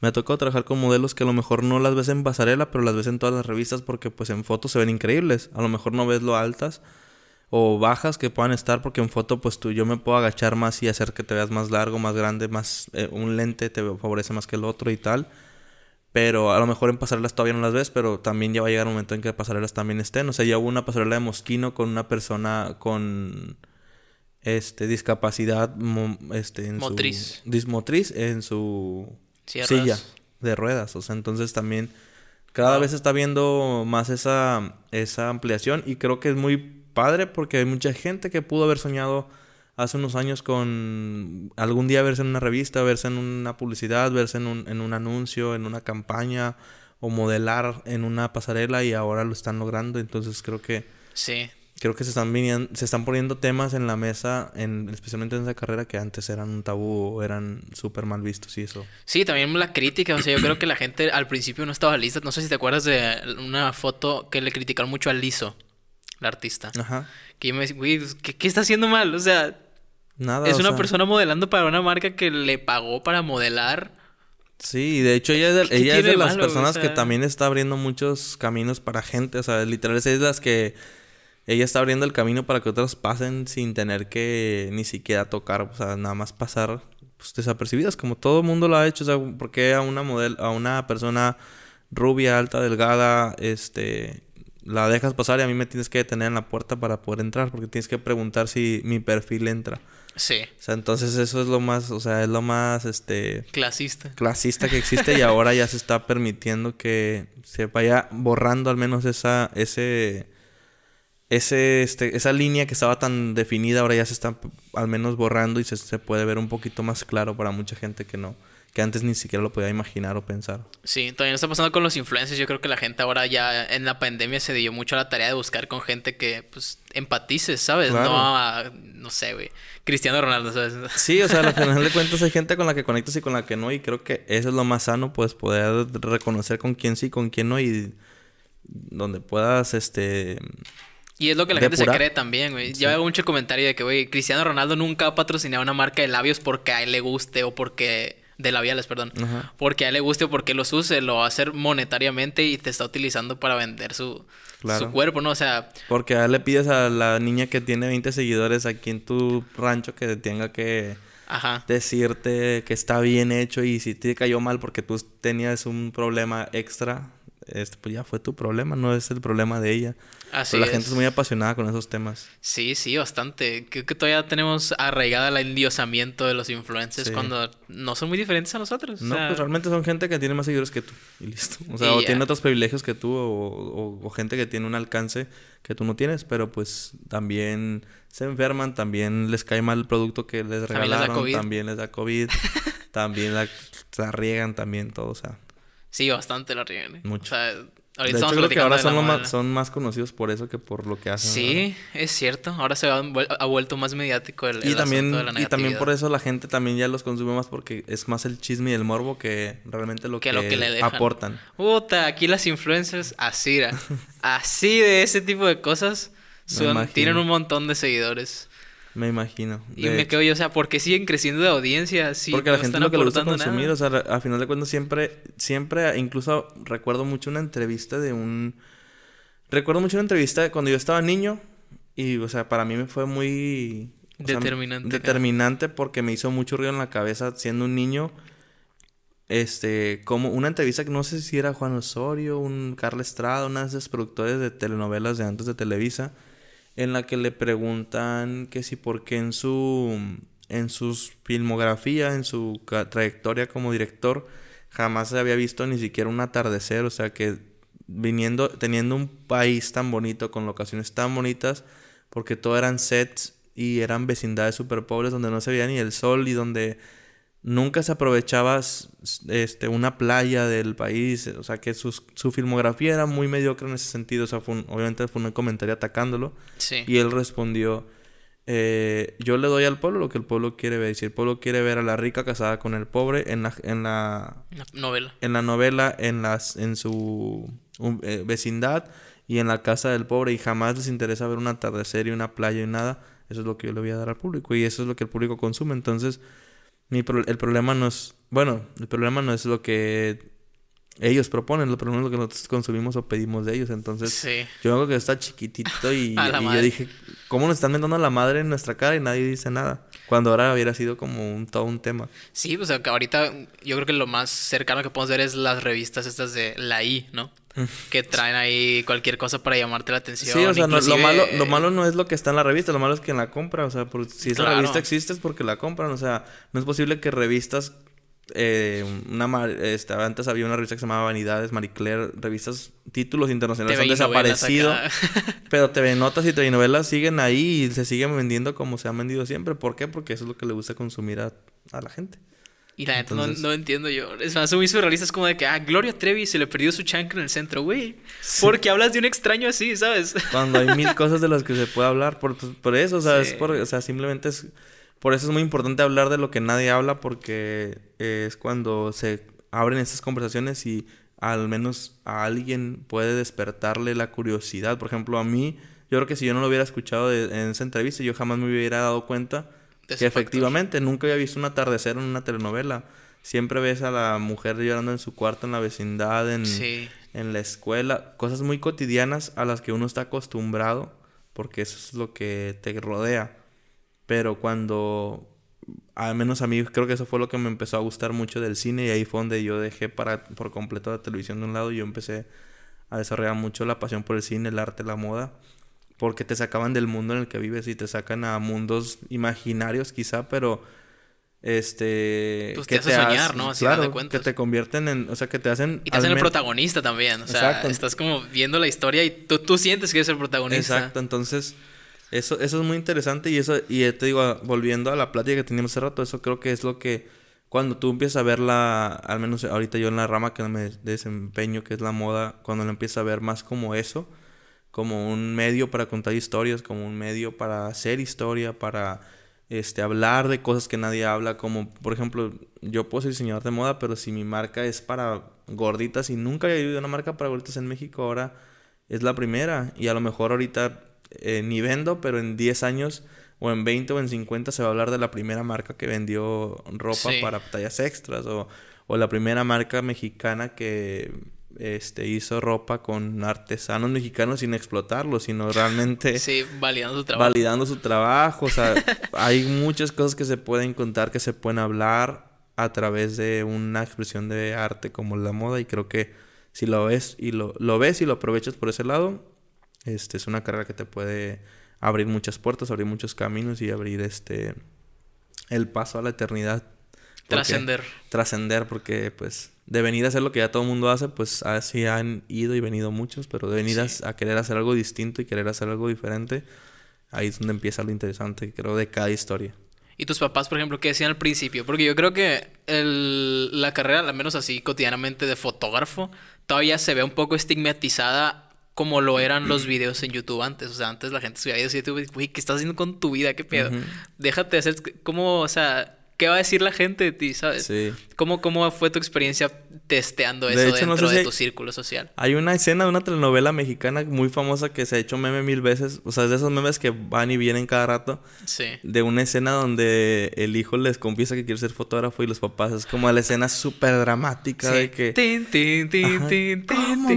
me ha tocado trabajar con modelos que a lo mejor no las ves en pasarela, pero las ves en todas las revistas porque pues en fotos se ven increíbles. A lo mejor no ves lo altas o bajas que puedan estar porque en foto pues tú yo me puedo agachar más y hacer que te veas más largo, más grande, más eh, un lente te favorece más que el otro y tal. Pero a lo mejor en pasarelas todavía no las ves, pero también ya va a llegar un momento en que pasarelas también estén. O sea, ya hubo una pasarela de Mosquino con una persona con este discapacidad este, motriz. Su, dismotriz en su silla de ruedas. O sea, entonces también cada vez se está viendo más esa, esa ampliación y creo que es muy padre porque hay mucha gente que pudo haber soñado hace unos años con algún día verse en una revista, verse en una publicidad, verse en un, anuncio, en una campaña o modelar en una pasarela y ahora lo están logrando. Entonces creo que... Sí. Creo que se están, se están poniendo temas en la mesa, en, especialmente en esa carrera, que antes eran un tabú eran súper mal vistos y eso. Sí, también la crítica. O sea, yo creo que la gente al principio no estaba lista. No sé si te acuerdas de una foto que le criticaron mucho a Liso, la artista. Ajá. Que me decía, güey, pues, ¿qué está haciendo mal? O sea, es una persona modelando para una marca que le pagó para modelar. Sí, de hecho ella es de, ella es de las personas que también está abriendo muchos caminos para gente. O sea, literalmente es de las que ella está abriendo el camino para que otras pasen sin tener que ni siquiera tocar. O sea, nada más pasar pues, desapercibidas, como todo el mundo lo ha hecho. O sea, porque a una model, a una persona rubia, alta, delgada, este, la dejas pasar y a mí me tienes que detener en la puerta para poder entrar, porque tienes que preguntar si mi perfil entra. Sí. O sea, entonces eso es lo más, o sea, es lo más, este... Clasista. Clasista que existe y ahora ya se está permitiendo que se vaya borrando al menos esa, ese, ese, este, esa línea que estaba tan definida, ahora ya se está al menos borrando y se, se puede ver un poquito más claro para mucha gente que no, que antes ni siquiera lo podía imaginar o pensar. Sí, también está pasando con los influencers. Yo creo que la gente ahora ya en la pandemia se dio mucho a la tarea de buscar con gente que pues Empatice, ¿sabes? No a, no sé, güey, Cristiano Ronaldo, ¿sabes? Sí, o sea, al final de cuentas hay gente con la que conectas y con la que no y creo que eso es lo más sano, pues poder reconocer con quién sí y con quién no y donde puedas este y es lo que la gente se cree también, güey. Ya Yo veo mucho comentario de que, güey, Cristiano Ronaldo nunca ha patrocinado una marca de labios porque a él le guste o porque de labiales, perdón, porque a él le guste porque los use, lo va a hacer monetariamente y te está utilizando para vender su, su cuerpo, ¿no? O sea... Porque a él le pides a la niña que tiene 20 seguidores aquí en tu rancho que tenga que... Decirte que está bien hecho y si te cayó mal porque tú tenías un problema extra, este, pues ya fue tu problema, no es el problema de ella. Pero la gente es muy apasionada con esos temas. Sí, sí, bastante. Creo que todavía tenemos arraigada el endiosamiento de los influencers cuando no son muy diferentes a nosotros. No, pues realmente son gente que tiene más seguidores que tú y listo. O sea, o tiene otros privilegios que tú o, gente que tiene un alcance que tú no tienes, pero pues también se enferman, también les cae mal el producto que les regalaron, también les da COVID, también, les da también la, la, también todo, o sea. Sí, bastante la riegan. ¿eh? Mucho. O sea, Ahorita creo que ahora son, más, conocidos por eso que por lo que hacen. Sí, es cierto. Ahora se ha, vuelto más mediático el, y también, de la Y también por eso la gente también ya los consume más porque es más el chisme y el morbo que realmente lo que, aportan. Puta, aquí las influencers así, así de ese tipo de cosas tienen un montón de seguidores. Me imagino. Y me quedo yo, o sea, ¿por qué siguen creciendo de audiencia? Si Porque la gente lo que le consumir, o sea, a final de cuentas siempre, siempre, incluso recuerdo mucho una entrevista de un... Recuerdo mucho una entrevista cuando yo estaba niño y, o sea, para mí me fue muy... determinante. determinante porque me hizo mucho ruido en la cabeza siendo un niño. Este, como una entrevista que no sé si era Juan Osorio, un Carla Estrada, una de esas productores de telenovelas de antes de Televisa en la que le preguntan que si porque qué en su en su filmografía, en su trayectoria como director, jamás se había visto ni siquiera un atardecer, o sea que viniendo teniendo un país tan bonito con locaciones tan bonitas, porque todo eran sets y eran vecindades super pobres donde no se veía ni el sol y donde nunca se aprovechaba este, una playa del país, o sea que su filmografía era muy mediocre en ese sentido, o sea, obviamente fue un comentario atacándolo. Y él respondió, eh, yo le doy al pueblo lo que el pueblo quiere ver, si el pueblo quiere ver a la rica casada con el pobre en la, en la, novela. En la novela, en, las, en su um, eh, vecindad y en la casa del pobre y jamás les interesa ver un atardecer y una playa y nada, eso es lo que yo le voy a dar al público y eso es lo que el público consume, entonces... Mi el problema no es, bueno, el problema no es lo que ellos proponen, el problema es lo que nosotros consumimos o pedimos de ellos. Entonces, yo creo que está chiquitito y, yo dije, ¿cómo nos están metiendo a la madre en nuestra cara y nadie dice nada? Cuando ahora hubiera sido como un, todo un tema. Sí, pues ahorita yo creo que lo más cercano que podemos ver es las revistas estas de la I, ¿no? que traen ahí cualquier cosa para llamarte la atención. Sí, o sea, lo, malo, lo malo no es lo que está en la revista, lo malo es que en la compra. O sea, si esa revista existe es porque la compran. O sea, no es posible que revistas. Eh, una este, antes había una revista que se llamaba Vanidades, Marie Claire, revistas, títulos internacionales han desaparecido, pero TV Notas y TV Novelas siguen ahí y se siguen vendiendo como se han vendido siempre. ¿Por qué? Porque eso es lo que le gusta consumir a la gente. Y la no, no, entiendo yo. Es más, muy surrealista. Es como de que, ah, Gloria Trevi se le perdió su chancro en el centro, güey. Porque hablas de un extraño así, ¿sabes? Cuando hay mil cosas de las que se puede hablar. Por, pues, por eso, o sea, es por, o sea, simplemente es... Por eso es muy importante hablar de lo que nadie habla porque es cuando se abren estas conversaciones y al menos a alguien puede despertarle la curiosidad. Por ejemplo, a mí, yo creo que si yo no lo hubiera escuchado en esa entrevista, yo jamás me hubiera dado cuenta que efectivamente, nunca había visto un atardecer en una telenovela. Siempre ves a la mujer llorando en su cuarto, en la vecindad, en, la escuela. Cosas muy cotidianas a las que uno está acostumbrado, porque eso es lo que te rodea. Pero cuando, al menos a mí, creo que eso fue lo que me empezó a gustar mucho del cine y ahí fue donde yo dejé para, por completo la televisión de un lado y yo empecé a desarrollar mucho la pasión por el cine, el arte, la moda porque te sacaban del mundo en el que vives y te sacan a mundos imaginarios quizá, pero este pues que te, soñar, ¿no? Así de que te convierten en, o sea, que te hacen y te hacen el protagonista también, o sea, estás como viendo la historia y tú, tú sientes que eres el protagonista. Exacto, entonces eso eso es muy interesante y eso y eh, te digo, volviendo a la plática que teníamos hace rato, eso creo que es lo que cuando tú empiezas a ver la, al menos ahorita yo en la rama que me desempeño, que es la moda, cuando la empiezas a ver más como eso, como un medio para contar historias, como un medio para hacer historia, para este, hablar de cosas que nadie habla, como por ejemplo, yo puedo ser diseñador de moda, pero si mi marca es para gorditas y nunca había habido una marca para gorditas en México, ahora es la primera y a lo mejor ahorita eh, ni vendo, pero en 10 años o en 20 o en 50 se va a hablar de la primera marca que vendió ropa para tallas extras o, o la primera marca mexicana que este, hizo ropa con artesanos mexicanos sin explotarlo, sino realmente... validando su trabajo. Validando su trabajo. O sea, hay muchas cosas que se pueden contar, que se pueden hablar a través de una expresión de arte como la moda. Y creo que si lo ves y lo, lo ves y lo aprovechas por ese lado, este, es una carrera que te puede abrir muchas puertas, abrir muchos caminos y abrir este el paso a la eternidad Trascender. Trascender, porque pues de venir a hacer lo que ya todo el mundo hace, pues así han ido y venido muchos, pero de venir a, querer hacer algo distinto y querer hacer algo diferente, ahí es donde empieza lo interesante, creo, de cada historia. ¿Y tus papás, por ejemplo, qué decían al principio? Porque yo creo que la carrera, al menos así cotidianamente, de fotógrafo, todavía se ve un poco estigmatizada como lo eran los videos en YouTube antes. O sea, antes la gente subía videos en YouTube y, güey, ¿qué estás haciendo con tu vida? ¿Qué pedo? Déjate de hacer. ¿Cómo, o sea, ¿Qué va a decir la gente de ti, sabes? Sí. ¿Cómo, cómo fue tu experiencia testeando eso dentro de tu círculo social? Hay una escena de una telenovela mexicana muy famosa que se ha hecho meme mil veces. O sea, es de esos memes que van y vienen cada rato. Sí. De una escena donde el hijo les confiesa que quiere ser fotógrafo y los papás. Es como la escena súper dramática de que... Tin, tin, tin, tin, ¿Cómo,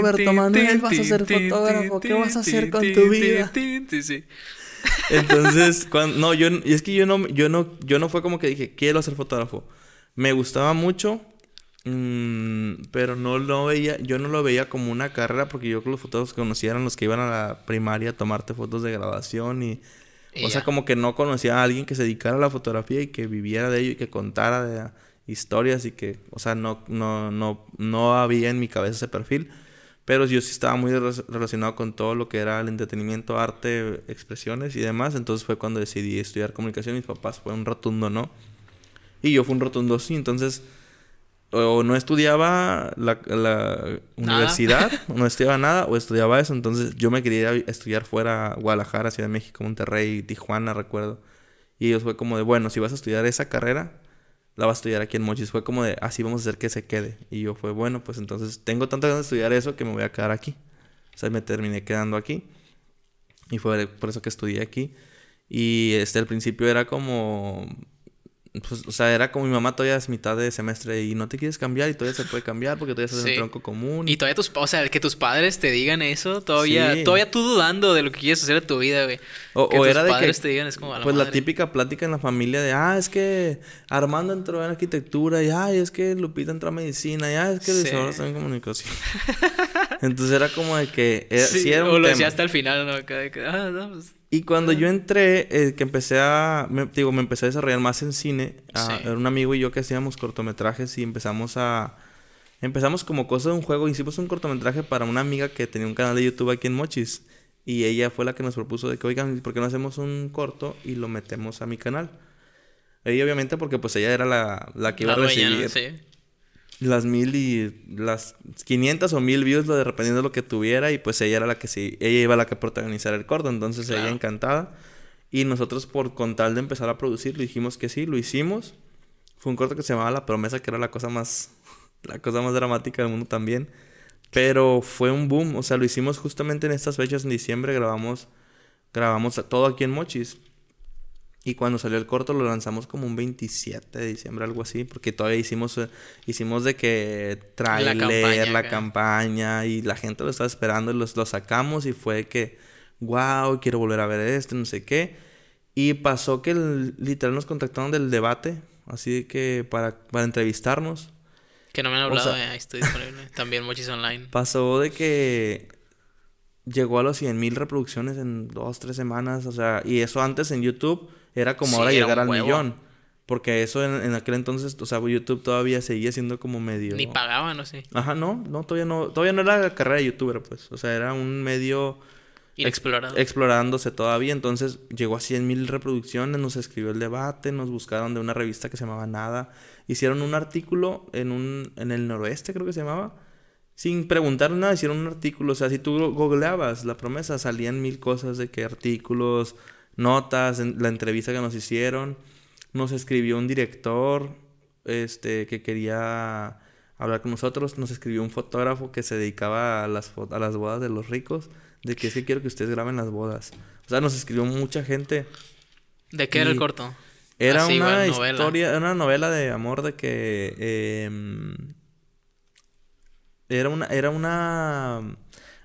Roberto Manuel, vas a ser fotógrafo? ¿Qué vas a hacer con tu vida? Sí. Entonces, no, yo, es que yo no, yo no, yo no fue como que dije, quiero ser fotógrafo. Me gustaba mucho, mm, pero no lo veía, yo no lo veía como una carrera porque yo que los fotógrafos que conocía eran los que iban a la primaria a tomarte fotos de grabación y, o sea, como que no conocía a alguien que se dedicara a la fotografía y que viviera de ello y que contara de historias y que, o sea, no, no, no, no había en mi cabeza ese perfil. Pero yo sí estaba muy relacionado con todo lo que era el entretenimiento, arte, expresiones y demás. Entonces fue cuando decidí estudiar comunicación. Mis papás fue un rotundo no. Y yo fui un rotundo sí. Entonces, o no estudiaba la, la universidad, no estudiaba nada, o estudiaba eso. Entonces yo me quería estudiar fuera Guadalajara, Ciudad de México, Monterrey, Tijuana, recuerdo. Y ellos fue como de, bueno, si vas a estudiar esa carrera, la va a estudiar aquí en Mochis. Fue como de, así vamos a hacer que se quede. Y yo fue, bueno, pues entonces tengo tanta ganas de estudiar eso que me voy a quedar aquí. O sea, me terminé quedando aquí. Y fue por eso que estudié aquí. Y este, al principio era como, pues, o sea, era como mi mamá todavía es mitad de semestre y no te quieres cambiar y todavía se puede cambiar porque todavía estás sí. tronco común. Y todavía tus, o sea, que tus padres te digan eso, todavía, todavía tú dudando de lo que quieres hacer en tu vida, güey. O, era de que, te digan, es como la pues la típica plática en la familia de, ah, es que Armando entró en arquitectura, y ah, es que Lupita entró a medicina, y ah, es que sí. en comunicación. Entonces era como de que, eh, sí, o lo decía hasta el final, ¿no? ah, no, pues, y cuando yo entré, eh, que empecé a, digo, me empecé a desarrollar más en cine, era un amigo y yo que hacíamos cortometrajes y empezamos a, empezamos como cosa de un juego, hicimos un cortometraje para una amiga que tenía un canal de YouTube aquí en Mochis y ella fue la que nos propuso de que, oigan, ¿por qué no hacemos un corto y lo metemos a mi canal? Y obviamente porque pues ella era la, la que iba a recibir las mil y las 500 o mil views, lo de, dependiendo de lo que tuviera. Y pues ella era la que sí, ella iba a la que protagonizar el corto. Entonces se ella encantada. Y nosotros por con tal de empezar a producir, lo dijimos que sí, lo hicimos. Fue un corto que se llamaba La Promesa, que era la cosa más, la cosa más dramática del mundo también. Pero fue un boom, o sea, lo hicimos justamente en estas fechas, en diciembre, grabamos, grabamos todo aquí en Mochis. Y cuando salió el corto lo lanzamos como un 27 de diciembre, algo así, porque todavía hicimos, eh, hicimos de que trailer, la campaña, la campaña, y la gente lo estaba esperando, lo sacamos y fue que, wow, quiero volver a ver esto, no sé qué. Y pasó que literal nos contactaron del debate, así que para, para entrevistarnos. Que no me han hablado, de eh, estoy disponible. También Mochis Online. Pasó de que llegó a los 100.000 reproducciones en dos, tres semanas, o sea, y eso antes en YouTube era como ahora llegar al millón. Porque eso en, aquel entonces, o sea, YouTube todavía seguía siendo como medio. Ni pagaban, no sé. Ajá, no, no, todavía no, todavía no era carrera de youtuber, pues. O sea, era un medio. Explorándose todavía. Entonces llegó a 100.000 mil reproducciones, nos escribió el debate, nos buscaron de una revista que se llamaba Nada. Hicieron un artículo en, un, en el noroeste, creo que se llamaba. Sin preguntar nada, hicieron un artículo. O sea, si tú googleabas la promesa, salían mil cosas de que artículos, notas, en la entrevista que nos hicieron. Nos escribió un director este, que quería hablar con nosotros. Nos escribió un fotógrafo que se dedicaba a las, a las bodas de los ricos. De que es que quiero que ustedes graben las bodas. O sea, nos escribió mucha gente. ¿De qué era el corto? Era una historia era una novela de amor de que... Em, era una... Era una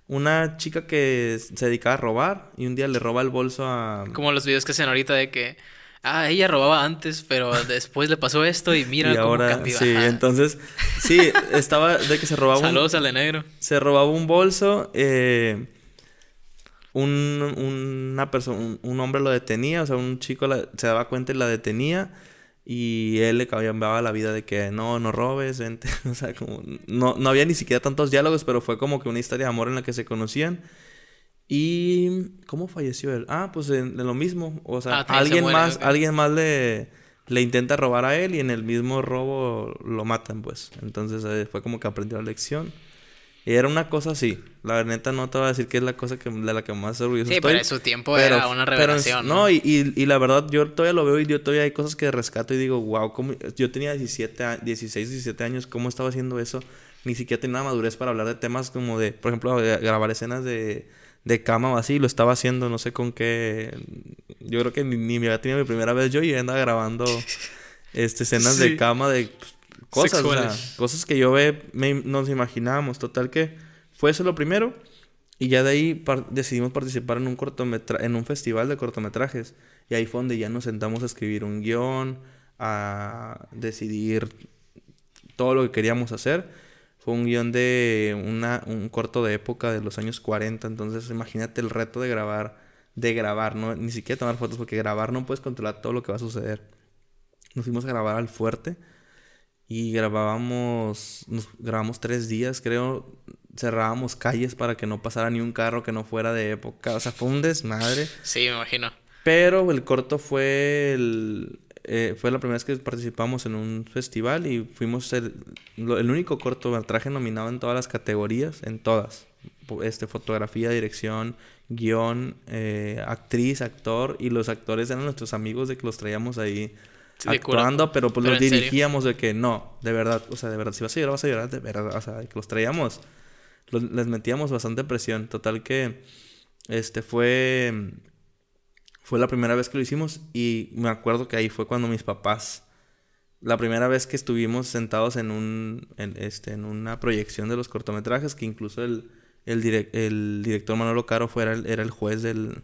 una chica que se dedicaba a robar y un día le roba el bolso a... Como los videos que hacen ahorita de que, ah, ella robaba antes, pero después le pasó esto y mira cómo ahora, Sí, entonces, sí, estaba de que se robaba un... Saludos al de negro. Se robaba un bolso, eh, un, una persona, un, hombre lo detenía, o sea, un chico se daba cuenta y la detenía y él le cambiaba la vida de que no, no robes, O sea, como. No, había ni siquiera tantos diálogos, pero fue como que una historia de amor en la que se conocían. ¿Y cómo falleció él? Ah, pues en lo mismo. O sea, ah, alguien, más, alguien más le, le intenta robar a él y en el mismo robo lo matan, pues. Entonces eh, fue como que aprendió la lección. Y Era una cosa así. La neta no te voy a decir que es la cosa que, de la que más orgulloso sí, estoy. Sí, pero en su tiempo era una revelación. no, Y, la verdad yo todavía lo veo y yo todavía hay cosas que rescato y digo, wow, ¿cómo? yo tenía 17, 16, 17 años, ¿cómo estaba haciendo eso? Ni siquiera tenía madurez para hablar de temas como de, por ejemplo, grabar escenas de, cama o así, lo estaba haciendo, no sé con qué. Yo creo que ni, ni me había tenido mi primera vez yo y andaba grabando este, escenas de cama de pues, cosas, cosas que yo ve, nos imaginábamos. Total que fue eso lo primero. Y ya de ahí decidimos participar en un, cortometra en un festival de cortometrajes. Y ahí fue donde ya nos sentamos a escribir un guión, a decidir todo lo que queríamos hacer. Fue un guión de una, un corto de época de los años 40. Entonces imagínate el reto de grabar, de grabar, ¿no? ni siquiera tomar fotos, porque grabar no puedes controlar todo lo que va a suceder. Nos fuimos a grabar al fuerte y grabábamos, nos grabamos tres días, creo, cerrábamos calles para que no pasara ni un carro que no fuera de época, o sea, fue un desmadre. Sí, me imagino. Pero el corto fue eh, fue la primera vez que participamos en un festival y fuimos el, único cortometraje nominado en todas las categorías, en todas. Este, fotografía, dirección, guión, eh, actriz, actor, y los actores eran nuestros amigos de que los traíamos ahí actuando, pero pues los dirigíamos de que no, de verdad, o sea, de verdad, si vas a llorar, vas a llorar, de verdad, o sea, que los traíamos, les metíamos bastante presión, total que, este, fue, fue la primera vez que lo hicimos y me acuerdo que ahí fue cuando mis papás, la primera vez que estuvimos sentados en un, en, este, en una proyección de los cortometrajes, que incluso el, el, el director Manolo Caro fuera era el juez del,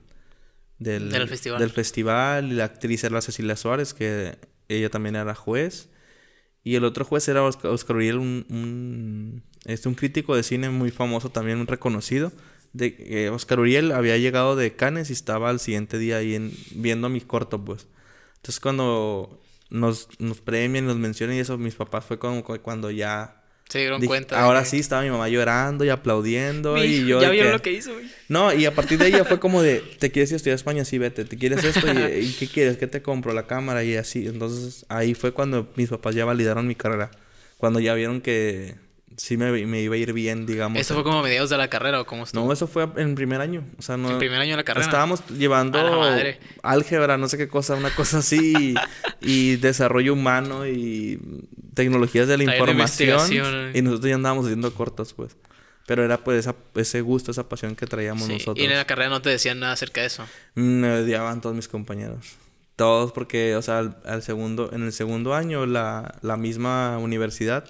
del, festival. La actriz era Cecilia Suárez, que ella también era juez. Y el otro juez era Oscar, Uriel, un, este, un crítico de cine muy famoso, también un reconocido. De, eh, Oscar Uriel había llegado de Cannes y estaba al siguiente día ahí viendo mi corto, pues. Entonces cuando nos, nos premian, nos mencionan y eso, mis papás fue como cuando ya se dieron cuenta. Ahora sí estaba mi mamá llorando y aplaudiendo y yo. Ya vieron lo que hizo, No, y a partir de ahí ya fue como de, ¿te quieres ir a estudiar España? Sí, vete. ¿Te quieres esto? ¿Y, ¿Y, qué quieres? ¿Qué te compro? La cámara y así. Entonces ahí fue cuando mis papás ya validaron mi carrera. Cuando ya vieron que sí me, iba a ir bien, digamos. ¿Eso fue como a mediados de la carrera o cómo estuvo? No, eso fue en primer año. O sea, no. En primer año de la carrera. Estábamos llevando álgebra, no sé qué cosa, una cosa así, y, desarrollo humano y tecnologías de la información. Y nosotros ya andábamos haciendo cortos, pues. Pero era pues ese gusto, esa pasión que traíamos nosotros. ¿Y en la carrera no te decían nada acerca de eso? Me odiaban todos mis compañeros. Todos porque, o sea, segundo, en el segundo año la, la misma universidad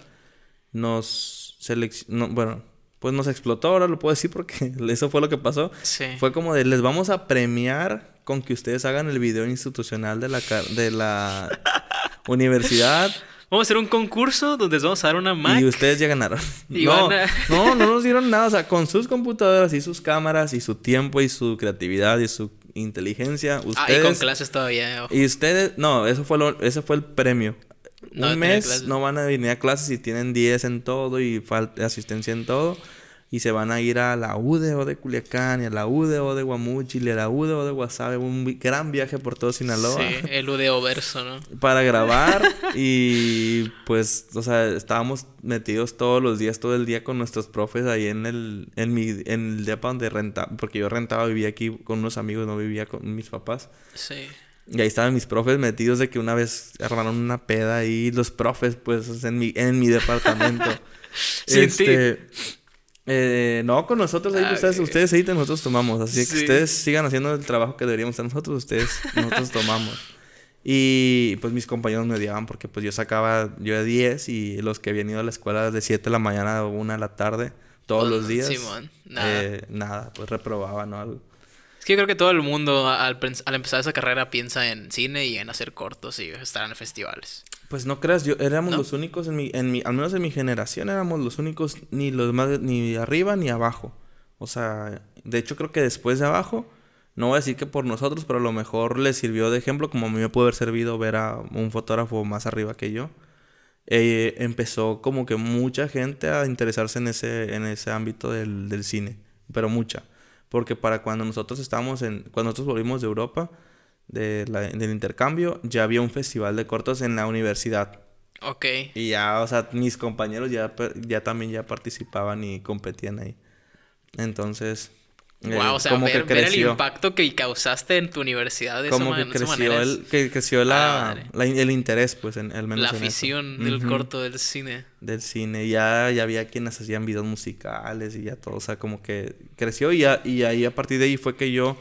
nos seleccionó, bueno, pues nos explotó, ahora lo puedo decir porque eso fue lo que pasó. Fue como de, les vamos a premiar con que ustedes hagan el video institucional de la, de la universidad. Vamos a hacer un concurso donde les vamos a dar una mano. Y ustedes ya ganaron. no, no, nos dieron nada. O sea, con sus computadoras y sus cámaras y su tiempo y su creatividad y su inteligencia. Ah, ustedes, ah, con clases todavía. Y ustedes, no, eso fue, lo, eso fue el premio un mes no van a venir a clases y tienen 10 en todo y falta asistencia en todo. Y se van a ir a la UDO de Culiacán, y a la UDO de Guamuchil, y a la UDO de Guasave. Un gran viaje por todo Sinaloa. Sí, el UDO verso, ¿no? Para grabar. y pues, o sea, estábamos metidos todos los días, todo el día con nuestros profes ahí en el, en mi, en el donde rentaba. Porque yo rentaba, vivía aquí con unos amigos, no vivía con mis papás. Sí. Y ahí estaban mis profes metidos de que una vez armaron una peda y los profes, pues, en mi, en mi departamento. Sin este, eh, no, con nosotros ahí, ah, ustedes, ustedes nosotros tomamos. Así que ustedes sigan haciendo el trabajo que deberíamos hacer nosotros, ustedes, nosotros tomamos. Y pues mis compañeros me odiaban porque pues yo sacaba, yo de 10 y los que habían ido a la escuela de 7 de la mañana A 1 de la tarde, todos pues, los días. nada. Eh, nada, pues reprobaba, ¿no? Es que yo creo que todo el mundo al, empezar esa carrera piensa en cine y en hacer cortos y estar en festivales. Pues no creas, yo éramos los únicos en al menos en mi generación éramos los únicos ni los más ni arriba ni abajo. O sea, de hecho creo que después de abajo, no voy a decir que por nosotros, pero a lo mejor les sirvió de ejemplo, como a mí me puede haber servido ver a un fotógrafo más arriba que yo. Eh, empezó como que mucha gente a interesarse en ese, en ese ámbito del cine, pero mucha porque para cuando nosotros estábamos en, cuando nosotros volvimos de Europa, del intercambio, ya había un festival de cortos en la universidad. Ok. Y ya, o sea, mis compañeros ya, ya también ya participaban y competían ahí. Entonces, Wow, eh, o sea, ver, el impacto que causaste en tu universidad de como esa, que creció manera el que creció el interés pues en al menos la afición del corto del cine del cine ya ya había quienes hacían videos musicales y ya todo o sea como que creció y ya, y ahí a partir de ahí fue que yo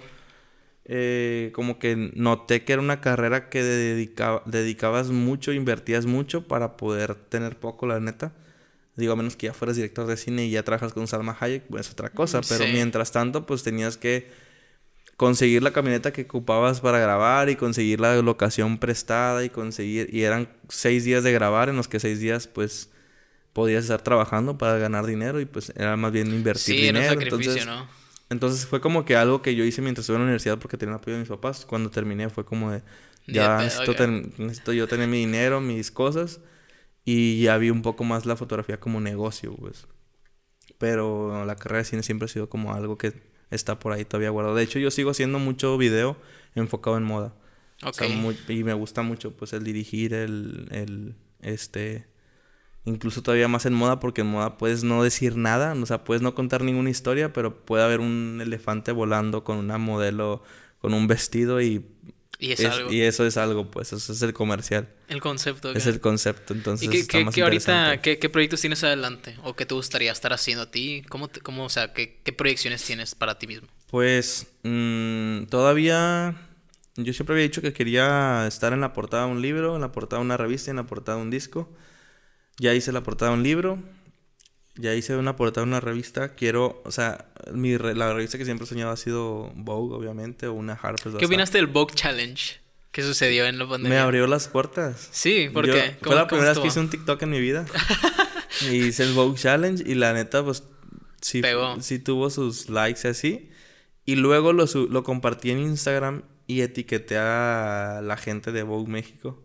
eh, como que noté que era una carrera que dedicaba, dedicabas mucho invertías mucho para poder tener poco la neta Digo, a menos que ya fueras director de cine y ya trabajas con Salma Hayek, pues es otra cosa. Mm, pero mientras tanto, pues tenías que conseguir la camioneta que ocupabas para grabar y conseguir la locación prestada y conseguir... Y eran seis días de grabar en los que seis días, pues, podías estar trabajando para ganar dinero y pues era más bien invertir dinero. un entonces, ¿no? entonces fue como que algo que yo hice mientras estuve en la universidad porque tenía el apoyo de mis papás. Cuando terminé fue como de... Ya, necesito, yo tener mi dinero, mis cosas. Y ya vi un poco más la fotografía como negocio, pues. Pero la carrera de cine siempre ha sido como algo que está por ahí todavía guardado. De hecho, yo sigo haciendo mucho video enfocado en moda. Okay. y me gusta mucho, pues, el dirigir, el, el, este, incluso todavía más en moda, porque en moda puedes no decir nada, o sea, puedes no contar ninguna historia, pero puede haber un elefante volando con una modelo, con un vestido y y Y eso es algo, pues, eso es el comercial. El concepto. Es el concepto, entonces. ¿Y qué, está qué, qué ¿qué, proyectos tienes adelante? ¿O qué te gustaría estar haciendo a ti? ¿Cómo, cómo o sea, qué, proyecciones tienes para ti mismo? Pues, mm, todavía. Yo siempre había dicho que quería estar en la portada de un libro, en la portada de una revista, en la portada de un disco. Ya hice la portada de un libro ya hice una portada de una revista. Quiero, o sea, la revista que siempre he soñado ha sido Vogue, obviamente, o una Harper's. ¿Qué opinaste del Vogue Challenge? ¿Qué sucedió en la pandemia? Me abrió las puertas. Sí, porque fue la primera vez que hice un TikTok en mi vida. y hice el Vogue Challenge y la neta, pues sí, tuvo sus likes así. Y luego lo, lo compartí en Instagram y etiqueté a la gente de Vogue México.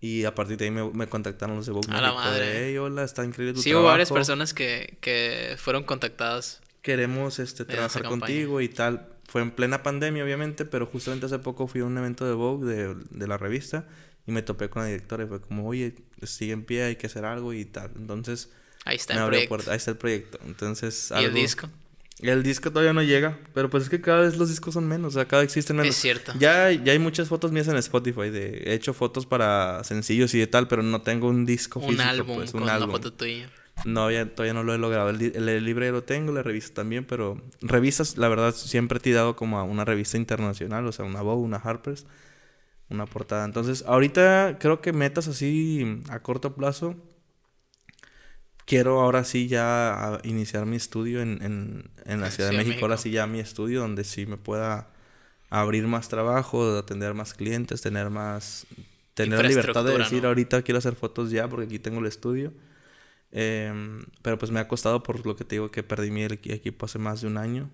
Y a partir de ahí me, contactaron los de Vogue. A la madre. hola, está increíble tu sí, Sí, hubo varias personas que, que fueron contactadas. Queremos este, trabajar contigo y tal. Fue en plena pandemia, obviamente, pero justamente hace poco fui a un evento de Vogue de, de la revista y me topé con la directora y fue como, oye, sigue en pie, hay que hacer algo y tal. Entonces, ahí está, el proyecto. ahí está el proyecto. Entonces, ¿Y el disco? El disco todavía no llega, pero pues es que cada vez los discos son menos, o sea, cada vez existen menos. Es cierto. Ya, ya hay muchas fotos mías en Spotify, de he hecho fotos para sencillos y de tal, pero no tengo un disco un Álbum pues, con álbum, foto tuya. No, todavía no lo he logrado. El, libro lo tengo, la revista también, pero revistas, la verdad, siempre he tirado como a una revista internacional, o sea, una Vogue, una Harper's, una portada. Entonces, ahorita creo que metas así a corto plazo, quiero ahora sí ya iniciar mi estudio en, la Ciudad de México, ahora sí ya mi estudio donde sí me pueda abrir más trabajo, atender más clientes, tener más... Tener libertad de decir ahorita quiero hacer fotos ya porque aquí tengo el estudio. Em, pero pues me ha costado por lo que te digo que perdí mi equipo hace más de un año.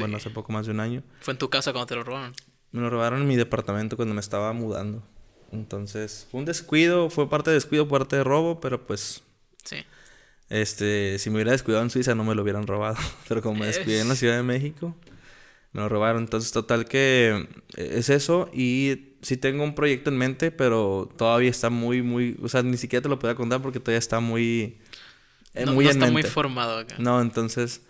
Bueno, hace poco más de un año. ¿Fue en tu casa cuando te lo robaron? Me lo robaron en mi departamento cuando me estaba mudando. Entonces, fue un descuido, fue parte de descuido, parte de robo, pero pues... Sí. Este, si me hubiera descuidado en Suiza no me lo hubieran robado, pero como me eh. descuidé en la Ciudad de México, me lo robaron. Entonces, total que eh, es eso y sí tengo un proyecto en mente, pero todavía está muy, muy, o sea, ni siquiera te lo puedo contar porque todavía está muy... Eh, muy está muy formado acá. No, entonces,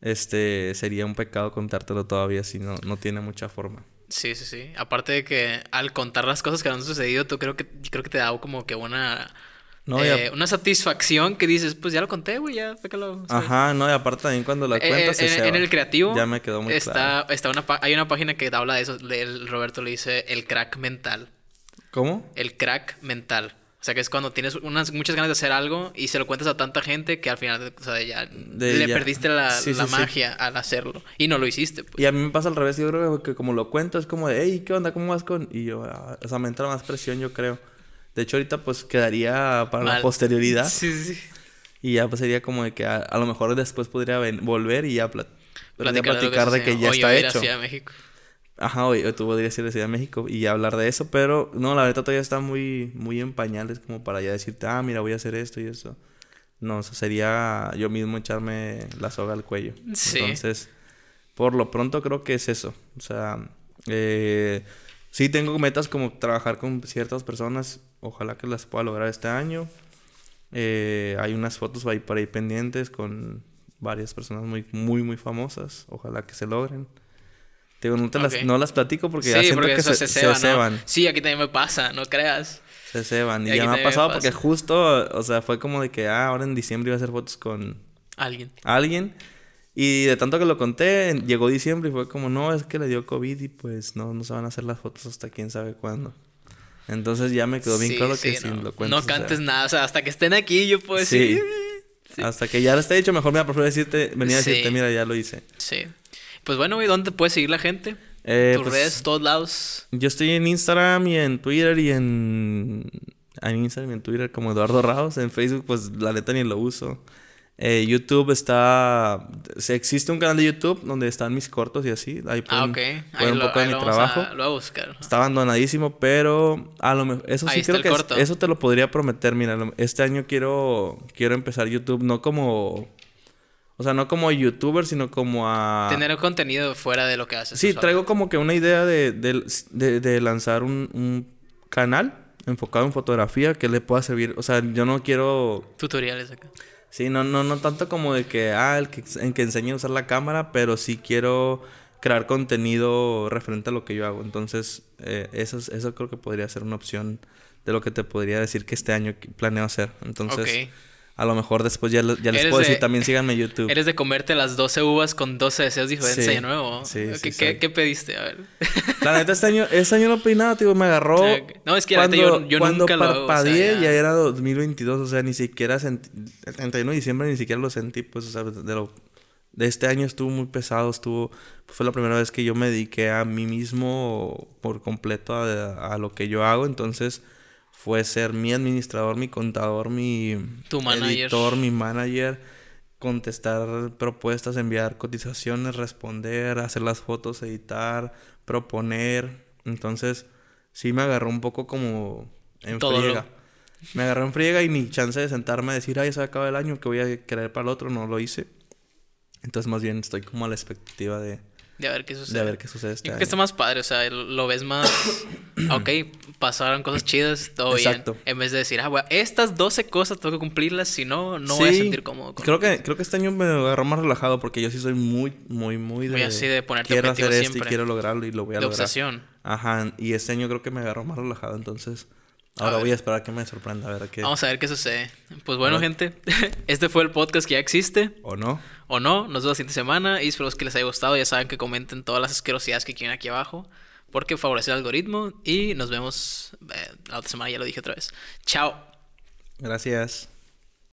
este, sería un pecado contártelo todavía si no, no tiene mucha forma. Sí, sí, sí. Aparte de que al contar las cosas que han sucedido, tú creo que, creo que te da como que buena eh, una satisfacción que dices, pues ya lo conté, güey, ya, lo... Ajá, no, y aparte también cuando la eh, cuentas... Eh, en, el creativo... Ya me quedó muy está, Está una hay una página que habla de eso, Roberto le dice el crack mental. ¿Cómo? El crack mental. O sea, que es cuando tienes unas muchas ganas de hacer algo y se lo cuentas a tanta gente que al final, o sea, ya le perdiste la, magia al hacerlo y no lo hiciste. Pues. Y a mí me pasa al revés, yo creo que como lo cuento es como de, hey, ¿qué onda? ¿Cómo vas con...? Y yo, ah, o sea, me entra más presión, yo creo. De hecho, ahorita pues quedaría para la posterioridad. Sí, sí, sí. Y ya pues sería como de que a, lo mejor después podría volver y ya platicar, de que, ya está hecho. México. Ajá, oye, tú podrías ir a Ciudad de México y hablar de eso, pero no, la verdad todavía está muy, muy en pañales como para ya decirte, ah, mira, voy a hacer esto y eso. No, sería yo mismo echarme la soga al cuello. Entonces, por lo pronto creo que es eso. O sea, eh, sí tengo metas como trabajar con ciertas personas, Ojalá que las pueda lograr este año. Eh, hay unas fotos ahí ahí pendientes con varias personas muy, muy, muy famosas. Ojalá que se logren. Te digo, no, las, platico porque ya que se, ceban. Sí, aquí también me pasa, no creas. Se ceban. Y, ya me ha pasado porque justo, o sea, fue como de que, ah, ahora en diciembre iba a hacer fotos con... Alguien. Alguien. Y de tanto que lo conté, llegó diciembre y fue como, no, es que le dio COVID y pues no, no se van a hacer las fotos hasta quién sabe cuándo. Entonces ya me quedó bien claro que si lo cuento. No cantes nada, o sea, hasta que estén aquí yo puedo decir. Sí. Hasta que ya lo esté hecho, mejor me prefiero decirte, venía a decirte, mira, ya lo hice. Sí. Pues bueno, ¿y ¿dónde puede seguir la gente? Eh, Tus pues, redes, todos lados. Yo estoy en Instagram y en Twitter y en. En Instagram y en Twitter como Eduardo Raos. En Facebook, pues la neta ni lo uso. Eh, YouTube está. Existe un canal de YouTube donde están mis cortos y así. Ahí ah, ahí un poco de mi trabajo. lo voy a buscar. Está abandonadísimo, pero a lo mejor. Eso sí creo que eso te lo podría prometer. Mira, este año quiero, quiero empezar YouTube no como. O sea, no como youtuber, sino como a. Tener contenido fuera de lo que haces. Sí, traigo como que una idea de, de, lanzar un, un canal enfocado en fotografía que le pueda servir. O sea, yo no quiero. Tutoriales acá. Sí, no, no, no tanto como de que, ah, el que, enseñe a usar la cámara, pero sí quiero crear contenido referente a lo que yo hago. Entonces, eh, eso, eso creo que podría ser una opción de lo que te podría decir que este año planeo hacer. Entonces, a lo mejor después ya, les puedo decir también síganme en YouTube. Eres de comerte las 12 uvas con 12 deseos diferentes de nuevo. Sí, ¿Qué, sí, pediste? A ver. La neta, este año, este año no pedí nada, tío. Me agarró. Ah, no, es que cuando, yo, yo cuando nunca lo hago, ya... era 2022. O sea, ni siquiera sentí. El 31 de diciembre ni siquiera lo sentí. Pues, o sea, de, lo, de este año estuvo muy pesado. Estuvo. fue la primera vez que yo me dediqué a mí mismo por completo a lo que yo hago. Entonces fue ser mi administrador, mi contador, mi tu editor, mi manager, contestar propuestas, enviar cotizaciones, responder, hacer las fotos, editar, proponer. Entonces, sí me agarró un poco como en friega. Me agarró en friega y ni chance de sentarme a decir, ay, se acaba el año, que voy a querer para el otro, no lo hice. Entonces, más bien estoy como a la expectativa de de a ver qué sucede. De ver qué sucede. Este que está más padre, o sea, lo ves más. ok, pasaron cosas chidas, todo bien. En vez de decir, ah, wey, estas 12 cosas tengo que cumplirlas, si no, no voy a sentir cómodo. creo, que, creo que este año me agarró más relajado porque yo sí soy muy, muy, muy de. así de ponerte quiero hacer esto y quiero lograrlo y lo voy a de lograr. obsesión. Ajá, y este año creo que me agarró más relajado, entonces. Ahora voy a esperar que me sorprenda, a ver qué. Vamos a ver qué sucede. Pues bueno, gente, este fue el podcast que ya existe. ¿O no? O no, nos vemos la siguiente semana y espero que les haya gustado. Ya saben que comenten todas las asquerosidades que quieren aquí abajo porque favorece el algoritmo y nos vemos eh, la otra semana, ya lo dije otra vez. Chao. Gracias.